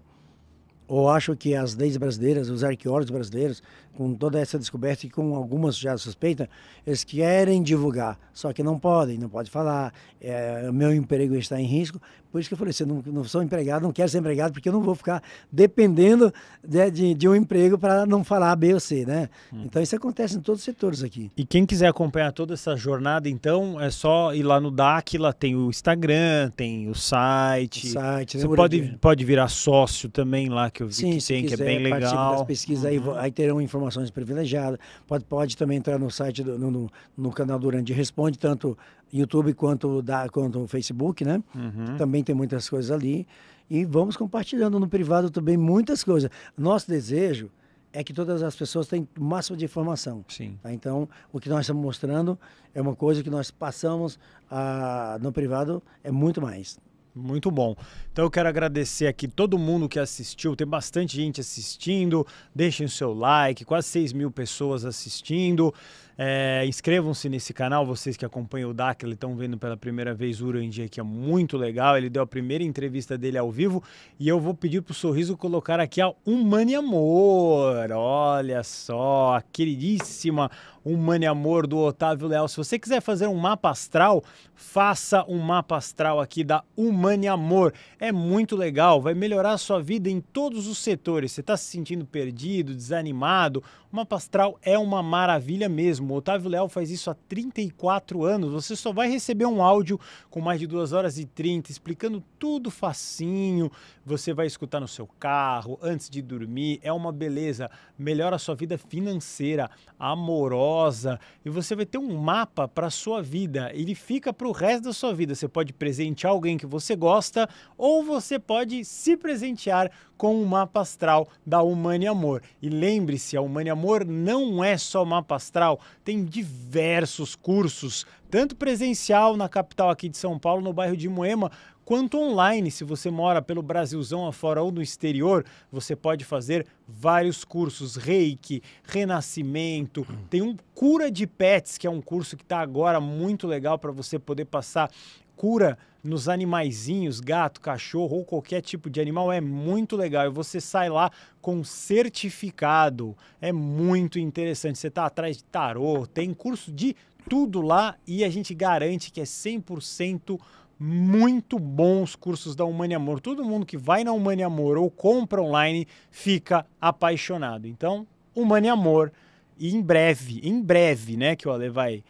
ou acho que as leis brasileiras, os arqueólogos brasileiros, com toda essa descoberta e com algumas já suspeitas, eles querem divulgar, só que não podem, não pode falar, é, meu emprego está em risco, por isso que eu falei, você não, não sou empregado, não quero ser empregado, porque eu não vou ficar dependendo de, né, de, de um emprego para não falar B ou C, né? Hum. Então isso acontece em todos os setores aqui. E quem quiser acompanhar toda essa jornada, então, é só ir lá no DAC, lá tem o Instagram, tem o site. O site né, você pode, pode virar sócio também lá, que eu vi Sim, que tem, quiser, que é bem legal. Das pesquisas uhum. aí, aí terão informações privilegiadas. Pode, pode também entrar no site, do, no, no, no canal Durante Responde, tanto YouTube quanto, da, quanto o Facebook, né? Uhum. Também tem muitas coisas ali. E vamos compartilhando no privado também muitas coisas. Nosso desejo é que todas as pessoas tenham o máximo de informação. Sim. Tá? Então, o que nós estamos mostrando é uma coisa que nós passamos a, no privado, é muito mais. Muito bom. Então eu quero agradecer aqui todo mundo que assistiu. Tem bastante gente assistindo. Deixem o seu like, quase 6 mil pessoas assistindo. É, Inscrevam-se nesse canal, vocês que acompanham o DAC, ele estão vendo pela primeira vez o Urandia, que é muito legal. Ele deu a primeira entrevista dele ao vivo e eu vou pedir pro Sorriso colocar aqui a Humani Amor. Olha só, a queridíssima um Mani Amor do Otávio Leal. Se você quiser fazer um mapa astral, faça um mapa astral aqui da Humane Amor. É muito legal, vai melhorar a sua vida em todos os setores. Você está se sentindo perdido, desanimado? O mapa astral é uma maravilha mesmo. O Otávio Leal faz isso há 34 anos. Você só vai receber um áudio com mais de 2 horas e 30 explicando tudo facinho. Você vai escutar no seu carro, antes de dormir. É uma beleza. Melhora a sua vida financeira, amorosa amorosa e você vai ter um mapa para sua vida. Ele fica para o resto da sua vida. Você pode presentear alguém que você gosta ou você pode se presentear com o um mapa astral da Humane Amor. E lembre-se, a Humane Amor não é só mapa astral, tem diversos cursos, tanto presencial na capital aqui de São Paulo, no bairro de Moema, quanto online. Se você mora pelo Brasilzão afora ou no exterior, você pode fazer vários cursos: reiki, renascimento. Hum. Tem um Cura de Pets, que é um curso que está agora muito legal para você poder passar cura nos animaizinhos, gato, cachorro ou qualquer tipo de animal é muito legal. E você sai lá com certificado. É muito interessante. Você está atrás de tarô, tem curso de tudo lá e a gente garante que é 100% muito bons cursos da Humani Amor. Todo mundo que vai na Humani Amor ou compra online fica apaixonado. Então, Humani Amor, e em breve, em breve, né, que o Ale vai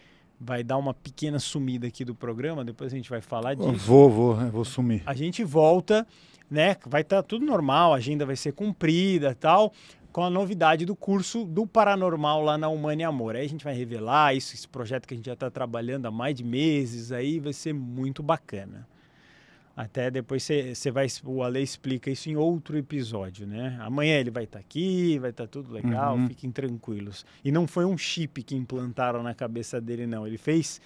vai dar uma pequena sumida aqui do programa, depois a gente vai falar disso. Vou, vou, né, vou sumir. A gente volta, né? Vai estar tá tudo normal, a agenda vai ser cumprida, tal, com a novidade do curso do paranormal lá na Humane Amor. Aí a gente vai revelar isso, esse projeto que a gente já está trabalhando há mais de meses, aí vai ser muito bacana. Até depois você vai. O Ale explica isso em outro episódio, né? Amanhã ele vai estar tá aqui, vai estar tá tudo legal, uhum. fiquem tranquilos. E não foi um chip que implantaram na cabeça dele, não. Ele fez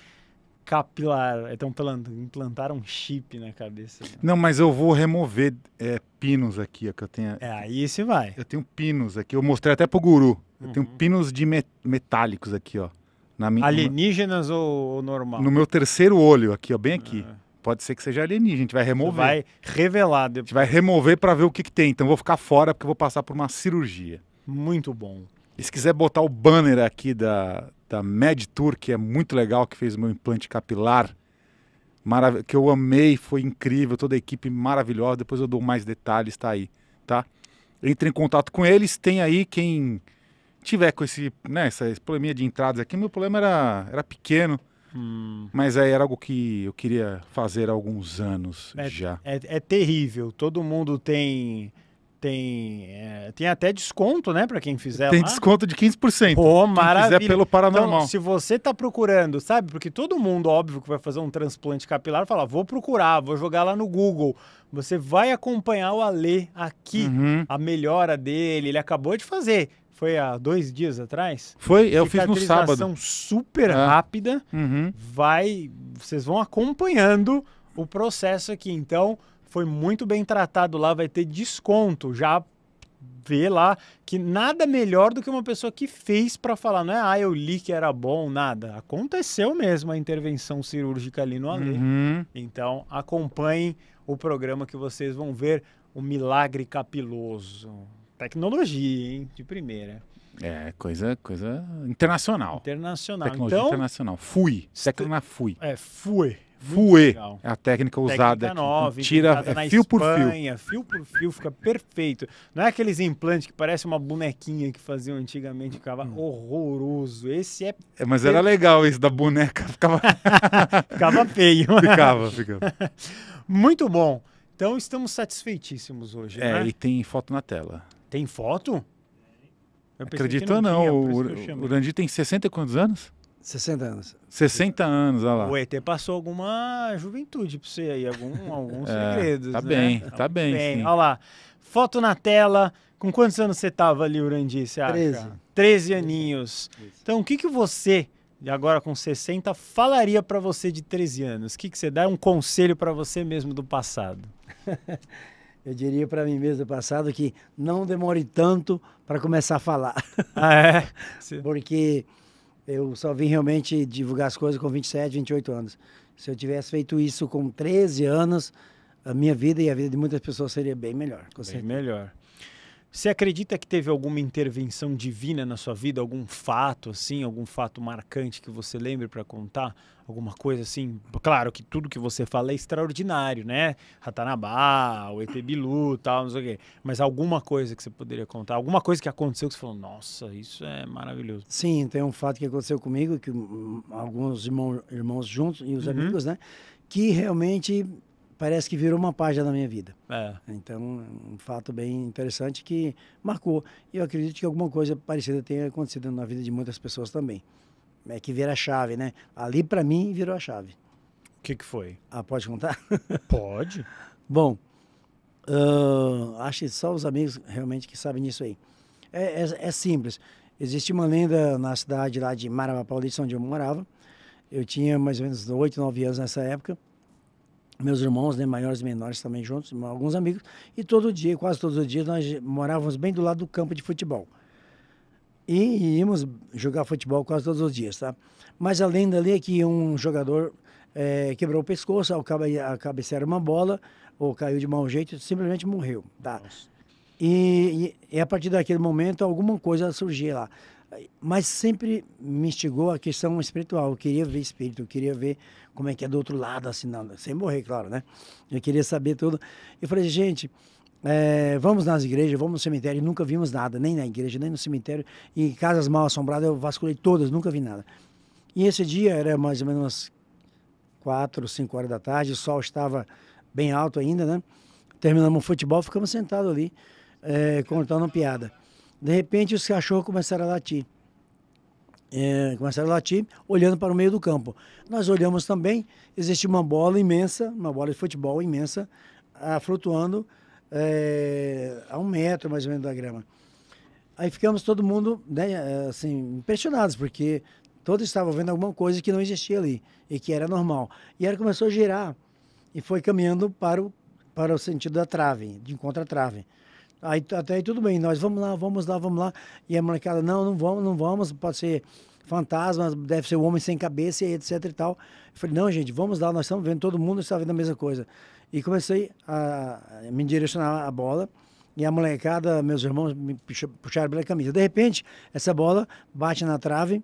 capilar. Então implantaram um chip na cabeça. Né? Não, mas eu vou remover é, pinos aqui, ó, que eu tenho. É, aí se vai. Eu tenho pinos aqui. Eu mostrei até pro guru. Eu tenho uhum. pinos de metálicos aqui, ó. Na minha, Alienígenas no... ou normal? No meu terceiro olho, aqui, ó, bem aqui. Ah. Pode ser que seja alienígena, a gente vai remover. Vai revelar depois. A gente vai remover para ver o que, que tem. Então eu vou ficar fora porque eu vou passar por uma cirurgia. Muito bom. E se quiser botar o banner aqui da, da Tour que é muito legal, que fez meu implante capilar, marav- que eu amei, foi incrível, toda a equipe maravilhosa. Depois eu dou mais detalhes, tá aí, tá? Entre em contato com eles, tem aí quem tiver com esse, né, essa, esse probleminha de entradas aqui. Meu problema era, era pequeno, hum. mas aí é, era algo que eu queria fazer há alguns anos é, já. É, é terrível, todo mundo tem tem, é, tem até desconto, né, para quem fizer Tem lá. desconto de 15%. Pô, maravilha. Quem pelo paranormal. Então, se você tá procurando, sabe? Porque todo mundo, óbvio, que vai fazer um transplante capilar, fala, vou procurar, vou jogar lá no Google. Você vai acompanhar o Alê aqui, uhum. a melhora dele, ele acabou de fazer. Foi há dois dias atrás? Foi, eu fiz no sábado. super é. rápida. Uhum. Vai, vocês vão acompanhando o processo aqui. Então, foi muito bem tratado lá, vai ter desconto. Já vê lá que nada melhor do que uma pessoa que fez para falar, não é, ah, eu li que era bom, nada. Aconteceu mesmo a intervenção cirúrgica ali no Ale. Uhum. Então, acompanhem o programa que vocês vão ver o milagre capiloso. Tecnologia, hein, de primeira. É, coisa, coisa internacional. Internacional. Tecnologia então, internacional. Fui. Tecna fui. É, fui. Fouet é a técnica usada. Técnica nova, tira é fio por Espanha, fio. Fio por fio fica perfeito. Não é aqueles implantes que parece uma bonequinha que faziam antigamente, ficava hum. horroroso. Esse é. é mas era legal esse da boneca, ficava. ficava feio. ficava, ficava. Muito bom. Então estamos satisfeitíssimos hoje. É, né? e tem foto na tela. Tem foto? Eu Acredito ou não, não tinha, o, o tem 60 e quantos anos? 60 anos. 60 anos, olha lá. O ET passou alguma juventude para você aí, algum, alguns é, segredos. Tá né? bem, tá, tá bem. bem olha lá. Foto na tela. Com quantos anos você tava ali, Urandi, você 13. acha? 13 aninhos. Então, o que, que você, agora com 60, falaria para você de 13 anos? O que, que você dá? Um conselho para você mesmo do passado? eu diria para mim mesmo do passado que não demore tanto para começar a falar. Ah, é? Porque eu só vim realmente divulgar as coisas com 27, 28 anos. Se eu tivesse feito isso com 13 anos, a minha vida e a vida de muitas pessoas seria bem melhor. Com bem certeza. melhor. Você acredita que teve alguma intervenção divina na sua vida, algum fato assim, algum fato marcante que você lembre para contar? Alguma coisa assim? Claro que tudo que você fala é extraordinário, né? Ratanabá, o ET tal, não sei o quê. Mas alguma coisa que você poderia contar? Alguma coisa que aconteceu que você falou: "Nossa, isso é maravilhoso". Sim, tem um fato que aconteceu comigo que hum, alguns irmão, irmãos juntos e os uhum. amigos, né? Que realmente parece que virou uma página da minha vida. É. Então, um fato bem interessante que marcou. E eu acredito que alguma coisa parecida tenha acontecido na vida de muitas pessoas também. É que vira a chave, né? Ali, para mim, virou a chave. O que, que foi? Ah, pode contar? Pode. Bom, uh, acho que só os amigos realmente que sabem disso aí. É, é, é simples. Existe uma lenda na cidade lá de Marabá Paulista, onde eu morava. Eu tinha mais ou menos 8, 9 anos nessa época meus irmãos, né, maiores e menores também juntos, alguns amigos, e todo dia, quase todos os dias, nós morávamos bem do lado do campo de futebol. E íamos jogar futebol quase todos os dias, tá? Mas a lenda ali é que um jogador é, quebrou o pescoço, a era uma bola, ou caiu de mau jeito, simplesmente morreu, tá? E, e, e, a partir daquele momento alguma coisa surgia lá mas sempre me instigou a questão espiritual. Eu queria ver espírito, eu queria ver como é que é do outro lado, assim, não, sem morrer, claro, né? Eu queria saber tudo. Eu falei, gente, é, vamos nas igrejas, vamos no cemitério, nunca vimos nada, nem na igreja, nem no cemitério. E casas mal assombradas, eu vasculhei todas, nunca vi nada. E esse dia era mais ou menos umas quatro, cinco horas da tarde, o sol estava bem alto ainda, né? Terminamos o futebol, ficamos sentados ali, é, contando uma piada. De repente, os cachorros começaram a latir. É, começaram a latir, olhando para o meio do campo. Nós olhamos também, existe uma bola imensa, uma bola de futebol imensa, a, ah, flutuando é, a um metro mais ou menos da grama. Aí ficamos todo mundo né, assim, impressionados, porque todos estavam vendo alguma coisa que não existia ali e que era normal. E ela começou a girar e foi caminhando para o, para o sentido da trave, de encontro à trave. Aí, até aí tudo bem, nós vamos lá, vamos lá, vamos lá. E a molecada, não, não vamos, não vamos, pode ser fantasma, deve ser o um homem sem cabeça, etc e tal. Eu falei, não, gente, vamos lá, nós estamos vendo, todo mundo está vendo a mesma coisa. E comecei a me direcionar a bola, e a molecada, meus irmãos, me puxaram pela camisa. De repente, essa bola bate na trave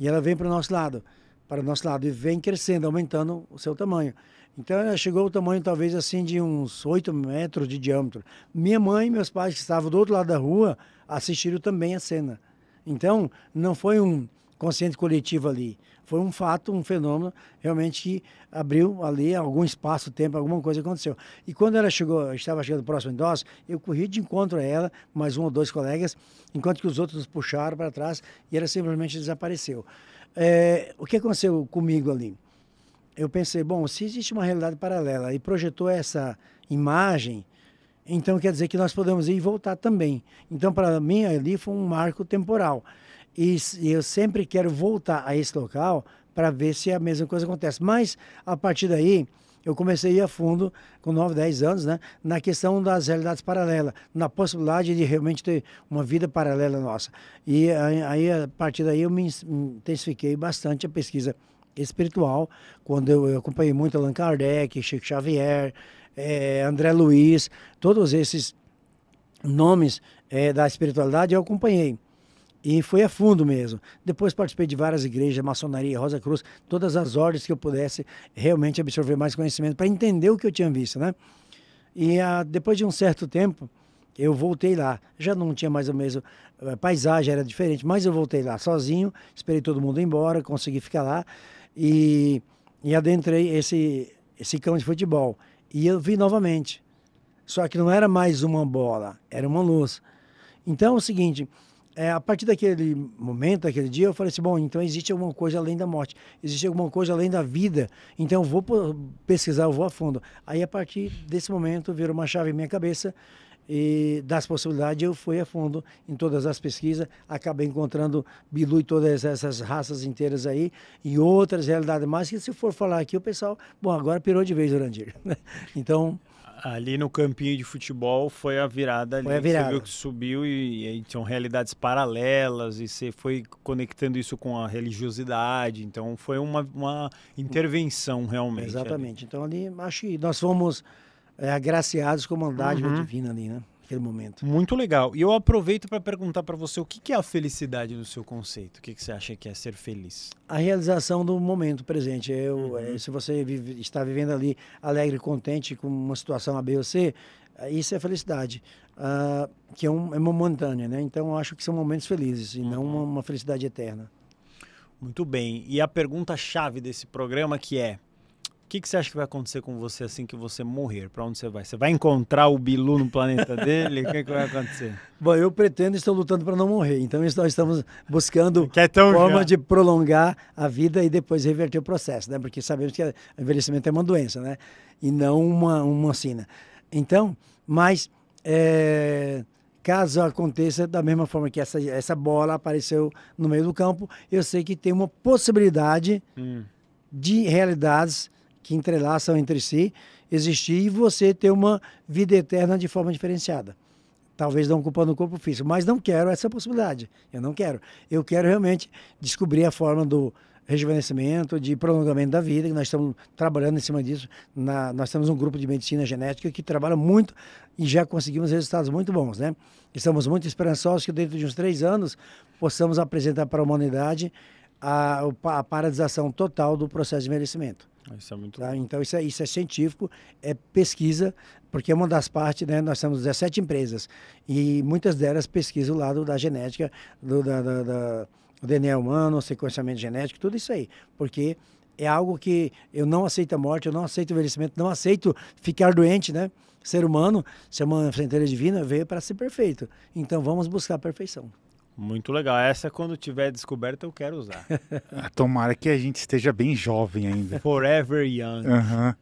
e ela vem para o nosso lado, para o nosso lado, e vem crescendo, aumentando o seu tamanho. Então ela chegou ao tamanho talvez assim de uns 8 metros de diâmetro. Minha mãe e meus pais que estavam do outro lado da rua assistiram também a cena. Então não foi um consciente coletivo ali, foi um fato, um fenômeno realmente que abriu ali algum espaço, tempo, alguma coisa aconteceu. E quando ela chegou, estava chegando próximo do nós, eu corri de encontro a ela, mais um ou dois colegas, enquanto que os outros puxaram para trás e ela simplesmente desapareceu. É, o que aconteceu comigo ali? eu pensei, bom, se existe uma realidade paralela e projetou essa imagem, então quer dizer que nós podemos ir e voltar também. Então, para mim, ali foi um marco temporal. E eu sempre quero voltar a esse local para ver se a mesma coisa acontece. Mas, a partir daí, eu comecei a ir a fundo, com 9, 10 anos, né, na questão das realidades paralelas, na possibilidade de realmente ter uma vida paralela nossa. E aí, a partir daí, eu me intensifiquei bastante a pesquisa espiritual, quando eu, eu acompanhei muito Allan Kardec, Chico Xavier, é, André Luiz, todos esses nomes é, da espiritualidade eu acompanhei. E foi a fundo mesmo. Depois participei de várias igrejas, maçonaria, Rosa Cruz, todas as ordens que eu pudesse realmente absorver mais conhecimento para entender o que eu tinha visto, né? E a, ah, depois de um certo tempo, eu voltei lá. Já não tinha mais o mesmo. A eh, paisagem era diferente, mas eu voltei lá sozinho, esperei todo mundo embora, consegui ficar lá e, e adentrei esse, esse campo de futebol. E eu vi novamente. Só que não era mais uma bola, era uma luz. Então é o seguinte, é, a partir daquele momento, daquele dia, eu falei assim, bom, então existe alguma coisa além da morte, existe alguma coisa além da vida, então eu vou pesquisar, eu vou a fundo. Aí a partir desse momento virou uma chave em minha cabeça e das possibilidades eu fui a fundo em todas as pesquisas, acabei encontrando Bilu e todas essas raças inteiras aí, e outras realidades mais, que se for falar aqui o pessoal, bom, agora pirou de vez, o randir então... Ali no campinho de futebol foi a virada ali, foi a virada. você viu que subiu e, e tinham realidades paralelas e você foi conectando isso com a religiosidade, então foi uma, uma intervenção realmente. Exatamente, ali. então ali acho que nós fomos é, agraciados com a dádiva uhum. divina ali, né? Naquele momento. Muito legal. E eu aproveito para perguntar para você o que, que, é a felicidade no seu conceito? O que, que, você acha que é ser feliz? A realização do momento presente. Eu, uhum. é, se você vive, está vivendo ali alegre, contente com uma situação A, B ou C, eh, isso é felicidade. Uh, que é, um, é, momentânea, né? Então eu acho que são momentos felizes e não uhum. uma, uma felicidade eterna. Muito bem. E a pergunta chave desse programa que é: o que, que você acha que vai acontecer com você assim que você morrer? Para onde você vai? Você vai encontrar o Bilu no planeta dele? O que, que vai acontecer? Bom, eu pretendo, estou lutando para não morrer. Então, nós estamos buscando é forma já. de prolongar a vida e depois reverter o processo, né? Porque sabemos que envelhecimento é uma doença, né? E não uma, uma sina. Então, mas é, caso aconteça da mesma forma que essa, essa bola apareceu no meio do campo, eu sei que tem uma possibilidade hum. de realidades que entrelaçam entre si existir e você ter uma vida eterna de forma diferenciada. Talvez não ocupando o corpo físico, mas não quero essa possibilidade. Eu não quero. Eu quero realmente descobrir a forma do rejuvenescimento, de prolongamento da vida, que nós estamos trabalhando em cima disso. Na, nós temos um grupo de medicina genética que trabalha muito e já conseguimos resultados muito bons, né? Estamos muito esperançosos que dentro de uns três anos possamos apresentar para a humanidade a, a paralisação total do processo de envelhecimento. Isso é muito tá? Então, isso é, isso é científico, é pesquisa, porque é uma das partes, né, nós temos 17 empresas, e muitas delas pesquisam o lado da genética, do da, da, da, DNA humano, sequenciamento genético, tudo isso aí, porque é algo que eu não aceito a morte, eu não aceito o envelhecimento, não aceito ficar doente, né? Ser humano, ser uma centelha divina, veio para ser perfeito. Então vamos buscar a perfeição. Muito legal. Essa, quando tiver descoberta, eu quero usar. Ah, tomara que a gente esteja bem jovem ainda. Forever young. Uhum.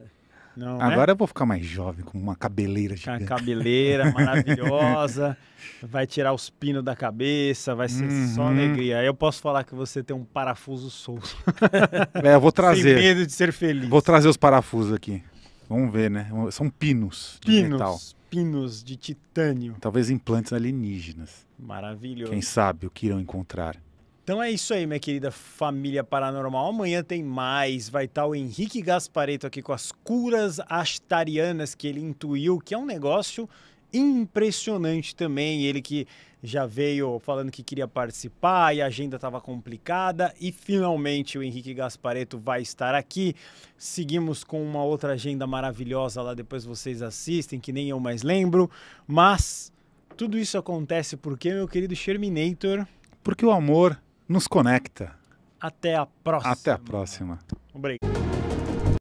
Não, né? Agora eu vou ficar mais jovem, com uma cabeleira gigante. Uma cabeleira maravilhosa. vai tirar os pinos da cabeça, vai ser uhum. só alegria. eu posso falar que você tem um parafuso solto. é, eu vou trazer. Sem medo de ser feliz. Vou trazer os parafusos aqui. Vamos ver, né? São pinos. Pinos pinos de titânio. Talvez implantes alienígenas. Maravilhoso. Quem sabe o que irão encontrar. Então é isso aí, minha querida família paranormal. Amanhã tem mais. Vai estar o Henrique Gaspareto aqui com as curas astarianas que ele intuiu, que é um negócio impressionante também. Ele que já veio falando que queria participar e a agenda estava complicada e finalmente o Henrique Gaspareto vai estar aqui. Seguimos com uma outra agenda maravilhosa lá, depois vocês assistem, que nem eu mais lembro, mas tudo isso acontece porque meu querido Sherminator, porque o amor nos conecta. Até a próxima. Até a próxima. Obrigado.